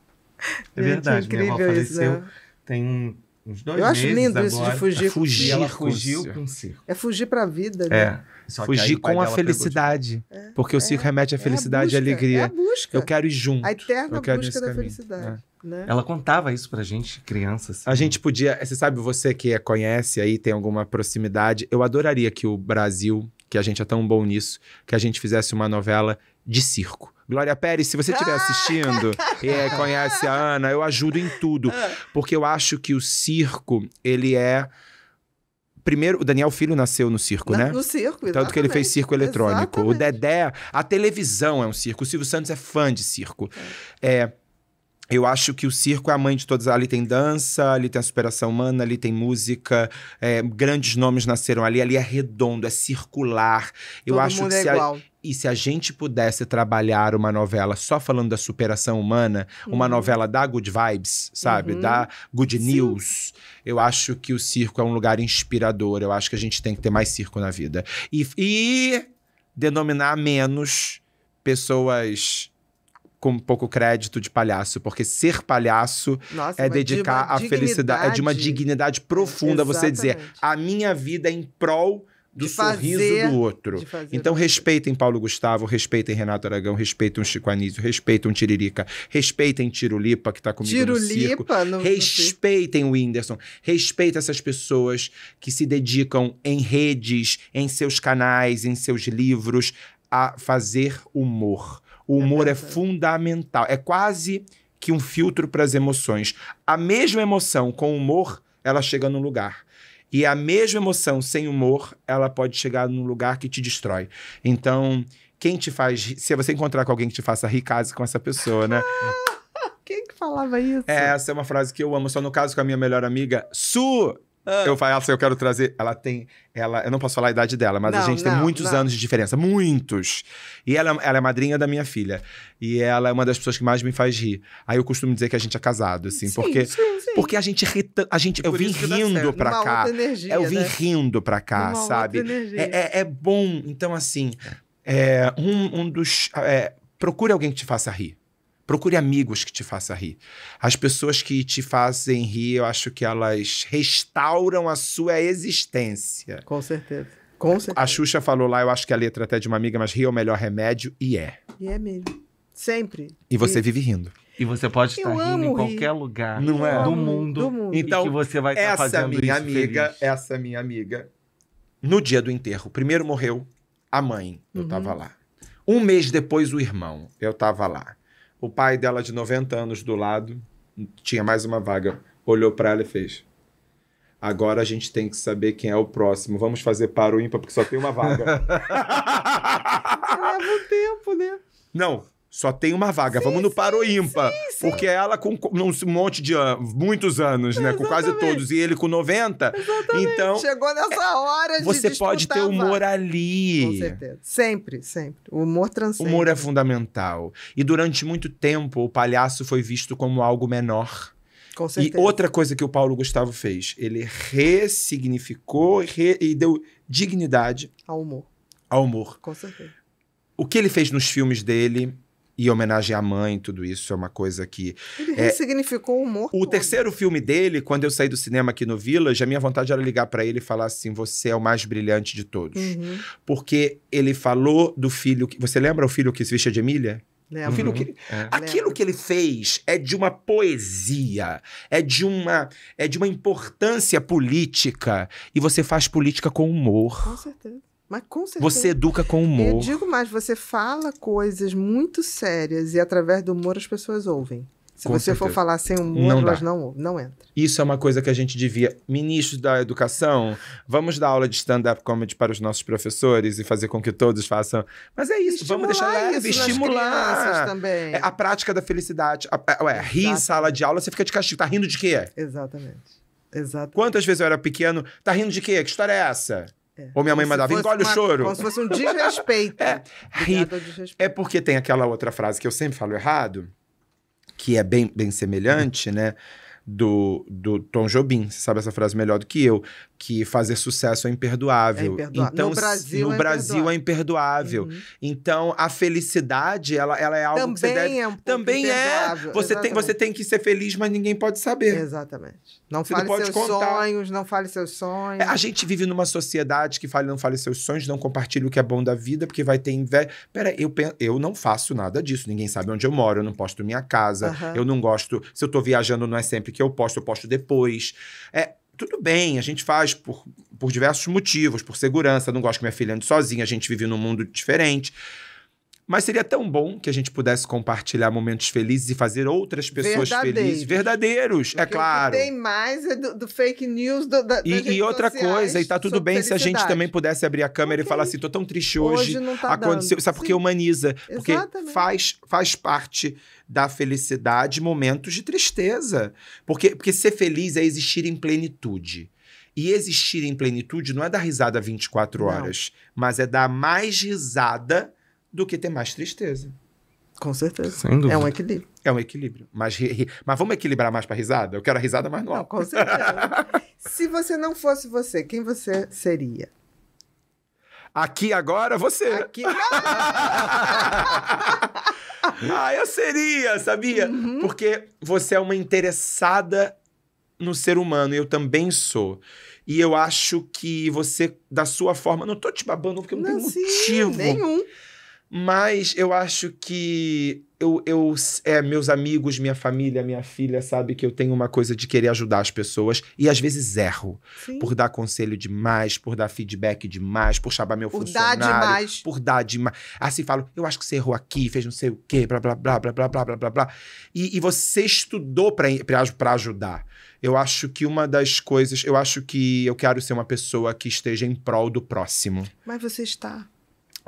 É Gente, verdade, minha avó faleceu. Né? Tem uns dois Eu acho lindo agora. isso de fugir. É fugir e ela fugiu com o é circo. É fugir pra vida, né? É. Só fugir com a felicidade. É, porque é, o circo remete à é felicidade é busca, e alegria. É a busca. Eu quero ir junto. A eterna busca da caminho. felicidade. Né? Ela contava isso pra gente, crianças. Assim. A gente podia. Você sabe, você que conhece aí, tem alguma proximidade. Eu adoraria que o Brasil, que a gente é tão bom nisso, que a gente fizesse uma novela de circo. Glória Pérez, se você estiver ah! assistindo e é, conhece a Ana, eu ajudo em tudo. Ah. Porque eu acho que o circo, ele é. Primeiro, o Daniel Filho nasceu no circo, Na, né? No circo, exatamente. Tanto que ele fez circo eletrônico. Exatamente. O Dedé, a televisão é um circo. O Silvio Santos é fã de circo. É. é. eu acho que o circo é a mãe de todas. Ali tem dança, ali tem a superação humana, ali tem música. É, grandes nomes nasceram ali. Ali é redondo, é circular. Eu Todo acho que é se, a, e se a gente pudesse trabalhar uma novela só falando da superação humana, uhum. uma novela da good vibes, sabe? Uhum. Da good news, Sim. eu acho que o circo é um lugar inspirador. Eu acho que a gente tem que ter mais circo na vida. E, e denominar menos pessoas com pouco crédito de palhaço, porque ser palhaço Nossa, é, é dedicar de à felicidade, é de uma dignidade profunda Exatamente. você dizer a minha vida é em prol do de sorriso fazer, do outro. Então respeitem Paulo Gustavo, respeitem Renato Aragão, respeitem Chico Anísio, respeitem Tiririca, respeitem Tirulipa que está comigo Tirulipa, no circo. No, respeitem o Whindersson, respeitem essas pessoas que se dedicam em redes, em seus canais, em seus livros a fazer humor. O é humor é, é fundamental, é quase que um filtro para as emoções. A mesma emoção com humor, ela chega num lugar e a mesma emoção sem humor, ela pode chegar num lugar que te destrói. Então, quem te faz. Se você encontrar com alguém que te faça rir, case com essa pessoa, né? quem que falava isso? É, essa é uma frase que eu amo. Só no caso com a minha melhor amiga, Su, ah. Eu falo assim, eu quero trazer. Ela tem. Ela, eu não posso falar a idade dela, mas não, a gente não, tem muitos não. anos de diferença. Muitos. E ela, ela é madrinha da minha filha. E ela é uma das pessoas que mais me faz rir. Aí eu costumo dizer que a gente é casado, assim, sim, porque. Sim, sim. Porque a gente ri, a gente Eu vim rindo pra cá. Energia, eu vim né? rindo pra cá, Numa sabe? É, é, é, bom. Então, assim, é, um, um dos. É, procure alguém que te faça rir. Procure amigos que te façam rir. As pessoas que te fazem rir, eu acho que elas restauram a sua existência. Com certeza. Com certeza. A Xuxa falou lá, eu acho que a letra é até de uma amiga, mas rir é o melhor remédio, e é. E é mesmo. Sempre. E você e... vive rindo. E você pode estar rindo em qualquer rir. lugar Não é? do, mundo, do mundo. Então, e que então, você vai estar fazendo minha isso amiga, feliz. Essa minha amiga, no dia do enterro, primeiro morreu a mãe, eu estava uhum. lá. Um mês depois, o irmão, eu estava lá. O pai dela, de 90 anos, do lado, tinha mais uma vaga, olhou para ela e fez. Agora a gente tem que saber quem é o próximo. Vamos fazer para o ímpar, porque só tem uma vaga. Leva um tempo, né? Não, só tem uma vaga. Sim, Vamos no Paro Porque ela com um monte de anos, muitos anos, né? Exatamente. Com quase todos. E ele com 90. Exatamente. Então. Chegou nessa é, hora de. Você pode ter humor ali. Com certeza. Sempre, sempre. O humor transcende. Humor é fundamental. E durante muito tempo, o palhaço foi visto como algo menor. Com certeza. E outra coisa que o Paulo Gustavo fez, ele ressignificou re, e deu dignidade ao humor. Ao humor. Com certeza. O que ele fez nos filmes dele e homenagem à mãe, tudo isso é uma coisa que. Ele é... o humor. O todo. terceiro filme dele, quando eu saí do cinema aqui no Village, a minha vontade era ligar para ele e falar assim: você é o mais brilhante de todos. Uhum. Porque ele falou do filho. Que... Você lembra o filho que se vestia de Emília? Lembra. Que... Uhum. É. Aquilo Lembra. que ele fez é de uma poesia, é de uma, é de uma importância política. E você faz política com humor. Com certeza. Mas com certeza. Você educa com humor. Eu digo mais, você fala coisas muito sérias e através do humor as pessoas ouvem. Se com você certeza. for falar sem humor, não elas dá. não não entra. Isso é uma coisa que a gente devia. Ministros da educação, vamos dar aula de stand-up comedy para os nossos professores e fazer com que todos façam. Mas é isso, estimular vamos deixar leve, estimular. Também. É a prática da felicidade. ué, rir em sala de aula, você fica de castigo. Tá rindo de quê? Exatamente. Exatamente. Quantas vezes eu era pequeno, tá rindo de quê? Que história é essa? É. Ou minha mãe mandava, engole o choro. Como se fosse um desrespeito. é. desrespeito. é porque tem aquela outra frase que eu sempre falo errado, que é bem, bem semelhante, né? do, do Tom Jobim, você sabe essa frase melhor do que eu, que fazer sucesso é imperdoável. É imperdoável. Então, no Brasil, no é, Brasil é imperdoável. é imperdoável. Uhum. Então, a felicidade, ela, ela é algo também que você deve... É um também é. Você tem, você tem que ser feliz, mas ninguém pode saber. Exatamente. Não você fale não seus contar. sonhos, não fale seus sonhos. É, a gente vive numa sociedade que fala não fale seus sonhos, não compartilhe o que é bom da vida, porque vai ter inveja. Pera, eu, eu não faço nada disso. Ninguém sabe onde eu moro, eu não posto minha casa, uhum. eu não gosto... Se eu tô viajando, não é sempre que eu posto, eu posto depois. É, tudo bem, a gente faz por, por diversos motivos, por segurança, não gosto que minha filha ande sozinha, a gente vive num mundo diferente. Mas seria tão bom que a gente pudesse compartilhar momentos felizes e fazer outras pessoas verdadeiros. felizes. Verdadeiros, Porque é claro. O que tem mais é do, do fake news, do, da, e, e outra coisa, e tá tudo bem felicidade. se a gente também pudesse abrir a câmera okay. e falar assim: tô tão triste hoje. hoje não tá aconteceu. Dando. Sabe por porque humaniza? Porque Exatamente. faz, faz parte da felicidade momentos de tristeza. Porque, porque ser feliz é existir em plenitude. E existir em plenitude não é dar risada 24 horas, não. mas é dar mais risada do que ter mais tristeza. Com certeza. É um equilíbrio. É um equilíbrio. Mas, mas vamos equilibrar mais para risada? Eu quero a risada mais nova. Não, com certeza. Se você não fosse você, quem você seria? Aqui agora você. Aqui. ah, eu seria, sabia? Uhum. Porque você é uma interessada no ser humano, eu também sou. E eu acho que você, da sua forma, não tô te babando porque não, não tem motivo nenhum mas eu acho que eu, eu é, meus amigos, minha família, minha filha, sabe que eu tenho uma coisa de querer ajudar as pessoas e às vezes erro Sim. por dar conselho demais, por dar feedback demais, por chamar meu por funcionário, dar demais. por dar demais. Assim falo, eu acho que você errou aqui, fez não sei o quê, blá blá blá blá blá blá blá blá E, e você estudou para ajudar. Eu acho que uma das coisas, eu acho que eu quero ser uma pessoa que esteja em prol do próximo. Mas você está.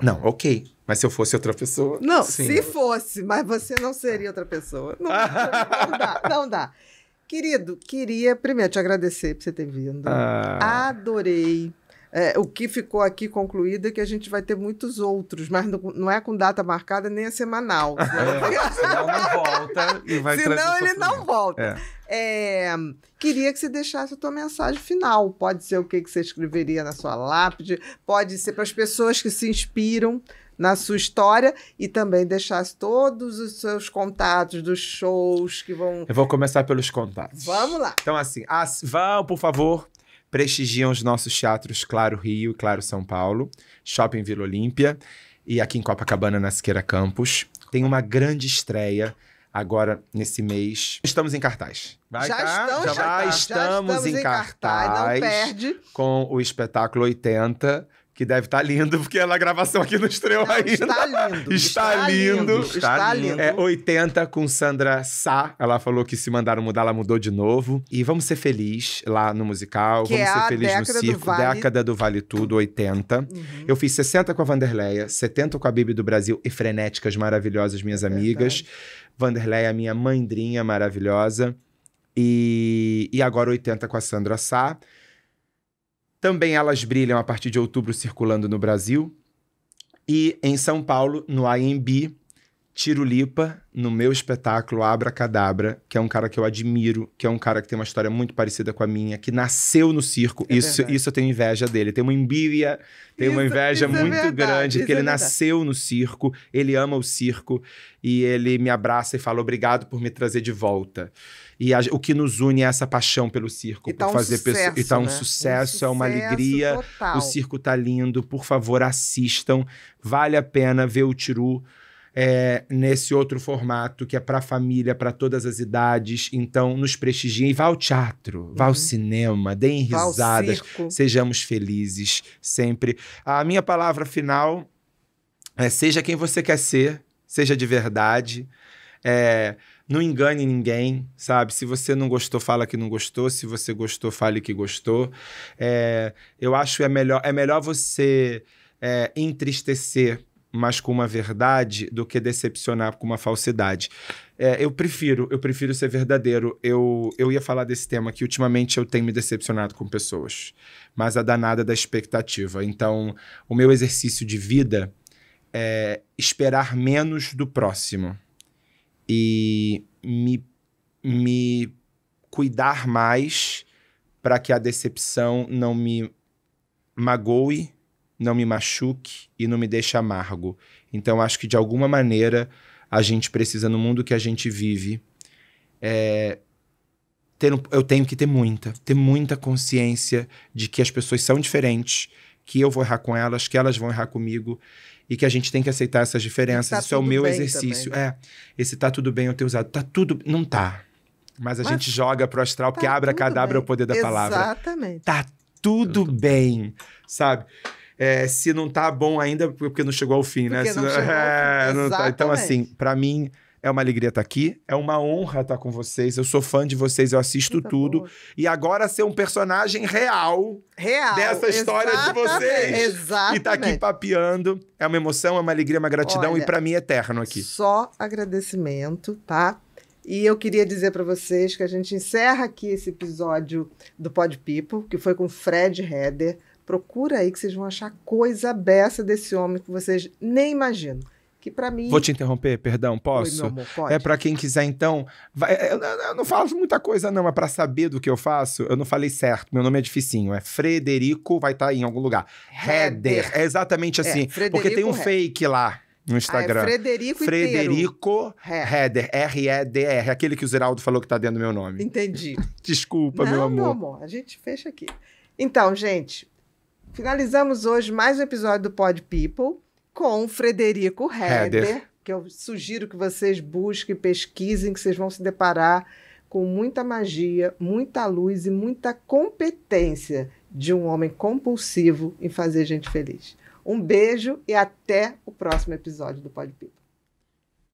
Não, ok. Mas se eu fosse outra pessoa. Não, sim. se fosse, mas você não seria outra pessoa. Não, não dá, não dá. Querido, queria primeiro te agradecer por você ter vindo. Ah. Adorei é, o que ficou aqui concluído é que a gente vai ter muitos outros, mas não, não é com data marcada nem é semanal. Né? É, senão não volta e vai Senão ele não volta. É. É, queria que você deixasse a tua mensagem final. Pode ser o que, que você escreveria na sua lápide, pode ser para as pessoas que se inspiram na sua história e também deixasse todos os seus contatos dos shows que vão. Eu vou começar pelos contatos. Vamos lá. Então, assim, as, vão, por favor, prestigiam os nossos teatros Claro Rio e Claro São Paulo, Shopping Vila Olímpia e aqui em Copacabana, na Siqueira Campos. Tem uma grande estreia agora nesse mês. Estamos em cartaz. Vai já, tá? estão, já, já, tá. estamos já estamos em cartaz. Em cartaz não perde. Com o espetáculo 80, que deve estar tá lindo, porque é a gravação aqui não estreou não, ainda. Está lindo. Está, está lindo. lindo. Está lindo. É 80 com Sandra Sá. Ela falou que se mandaram mudar, ela mudou de novo. E vamos ser felizes lá no musical. Que vamos é ser felizes no circo. Vale... Década do Vale Tudo, 80. Uhum. Eu fiz 60 com a Vanderleia, 70 com a Bibi do Brasil e frenéticas, maravilhosas, minhas amigas. Verdade. Vanderleia, minha mandrinha maravilhosa. E, e agora 80 com a Sandra Sá. Também elas brilham a partir de outubro circulando no Brasil. E em São Paulo, no IMB, Lipa, no meu espetáculo Abra Cadabra, que é um cara que eu admiro, que é um cara que tem uma história muito parecida com a minha, que nasceu no circo. É isso, isso eu tenho inveja dele. Tem uma envidia, tem isso, uma inveja é muito é grande, que ele nasceu no circo, ele ama o circo e ele me abraça e fala obrigado por me trazer de volta. E a, o que nos une é essa paixão pelo circo. E por tá um fazer sucesso, pessoa, E tá um, né? sucesso, é um sucesso, é uma alegria. Total. O circo tá lindo. Por favor, assistam. Vale a pena ver o Tiru. É, nesse outro formato que é para família, para todas as idades. Então, nos prestigiem. Vá ao teatro, uhum. vá ao uhum. cinema, deem risadas, sejamos felizes sempre. A minha palavra final é: seja quem você quer ser, seja de verdade. É, não engane ninguém, sabe? Se você não gostou, fala que não gostou. Se você gostou, fale que gostou. É, eu acho que é melhor, é melhor você é, entristecer, mas com uma verdade, do que decepcionar com uma falsidade. É, eu prefiro, eu prefiro ser verdadeiro. Eu, eu ia falar desse tema que ultimamente eu tenho me decepcionado com pessoas, mas a danada da expectativa. Então, o meu exercício de vida é esperar menos do próximo e me, me cuidar mais para que a decepção não me magoe, não me machuque e não me deixe amargo. Então, acho que de alguma maneira a gente precisa, no mundo que a gente vive, é, ter um, eu tenho que ter muita, ter muita consciência de que as pessoas são diferentes, que eu vou errar com elas, que elas vão errar comigo e que a gente tem que aceitar essas diferenças. Tá Isso é o meu exercício. Também, né? É, esse tá tudo bem eu ter usado. Tá tudo. Não tá. Mas a Mas gente joga pro astral, tá porque abra cadabra é o poder da palavra. Exatamente. Tá tudo bem, sabe? É, se não tá bom ainda, porque não chegou ao fim, né? porque né? Não, é, não tá. Então, assim, para mim, é uma alegria estar tá aqui, é uma honra estar tá com vocês. Eu sou fã de vocês, eu assisto Muito tudo. E agora ser um personagem real, real dessa história de vocês. Exatamente. E estar tá aqui papeando. É uma emoção, é uma alegria, uma gratidão Olha, e para mim é eterno aqui. Só agradecimento, tá? E eu queria dizer para vocês que a gente encerra aqui esse episódio do Pod People, que foi com Fred Heder. Procura aí que vocês vão achar coisa dessa desse homem que vocês nem imaginam que para mim. Vou te interromper, perdão, posso? Oi, amor, é para quem quiser, então. Vai... É, eu, eu, não falo muita coisa, não, mas para saber do que eu faço, eu não falei certo. Meu nome é dificinho, é Frederico, vai estar tá em algum lugar. Header, É exatamente é, assim. É, porque tem um Heder. fake lá. No Instagram. Ah, é Frederico Frederico Header, R-E-D-R, aquele que o Ziraldo falou que tá dentro do meu nome. Entendi. Desculpa, não, meu amor. Meu amor, a gente fecha aqui. Então, gente, finalizamos hoje mais um episódio do Pod People com Frederico Heder, que eu sugiro que vocês busquem, pesquisem, que vocês vão se deparar com muita magia, muita luz e muita competência de um homem compulsivo em fazer gente feliz. Um beijo e até o próximo episódio do Pod Pipa.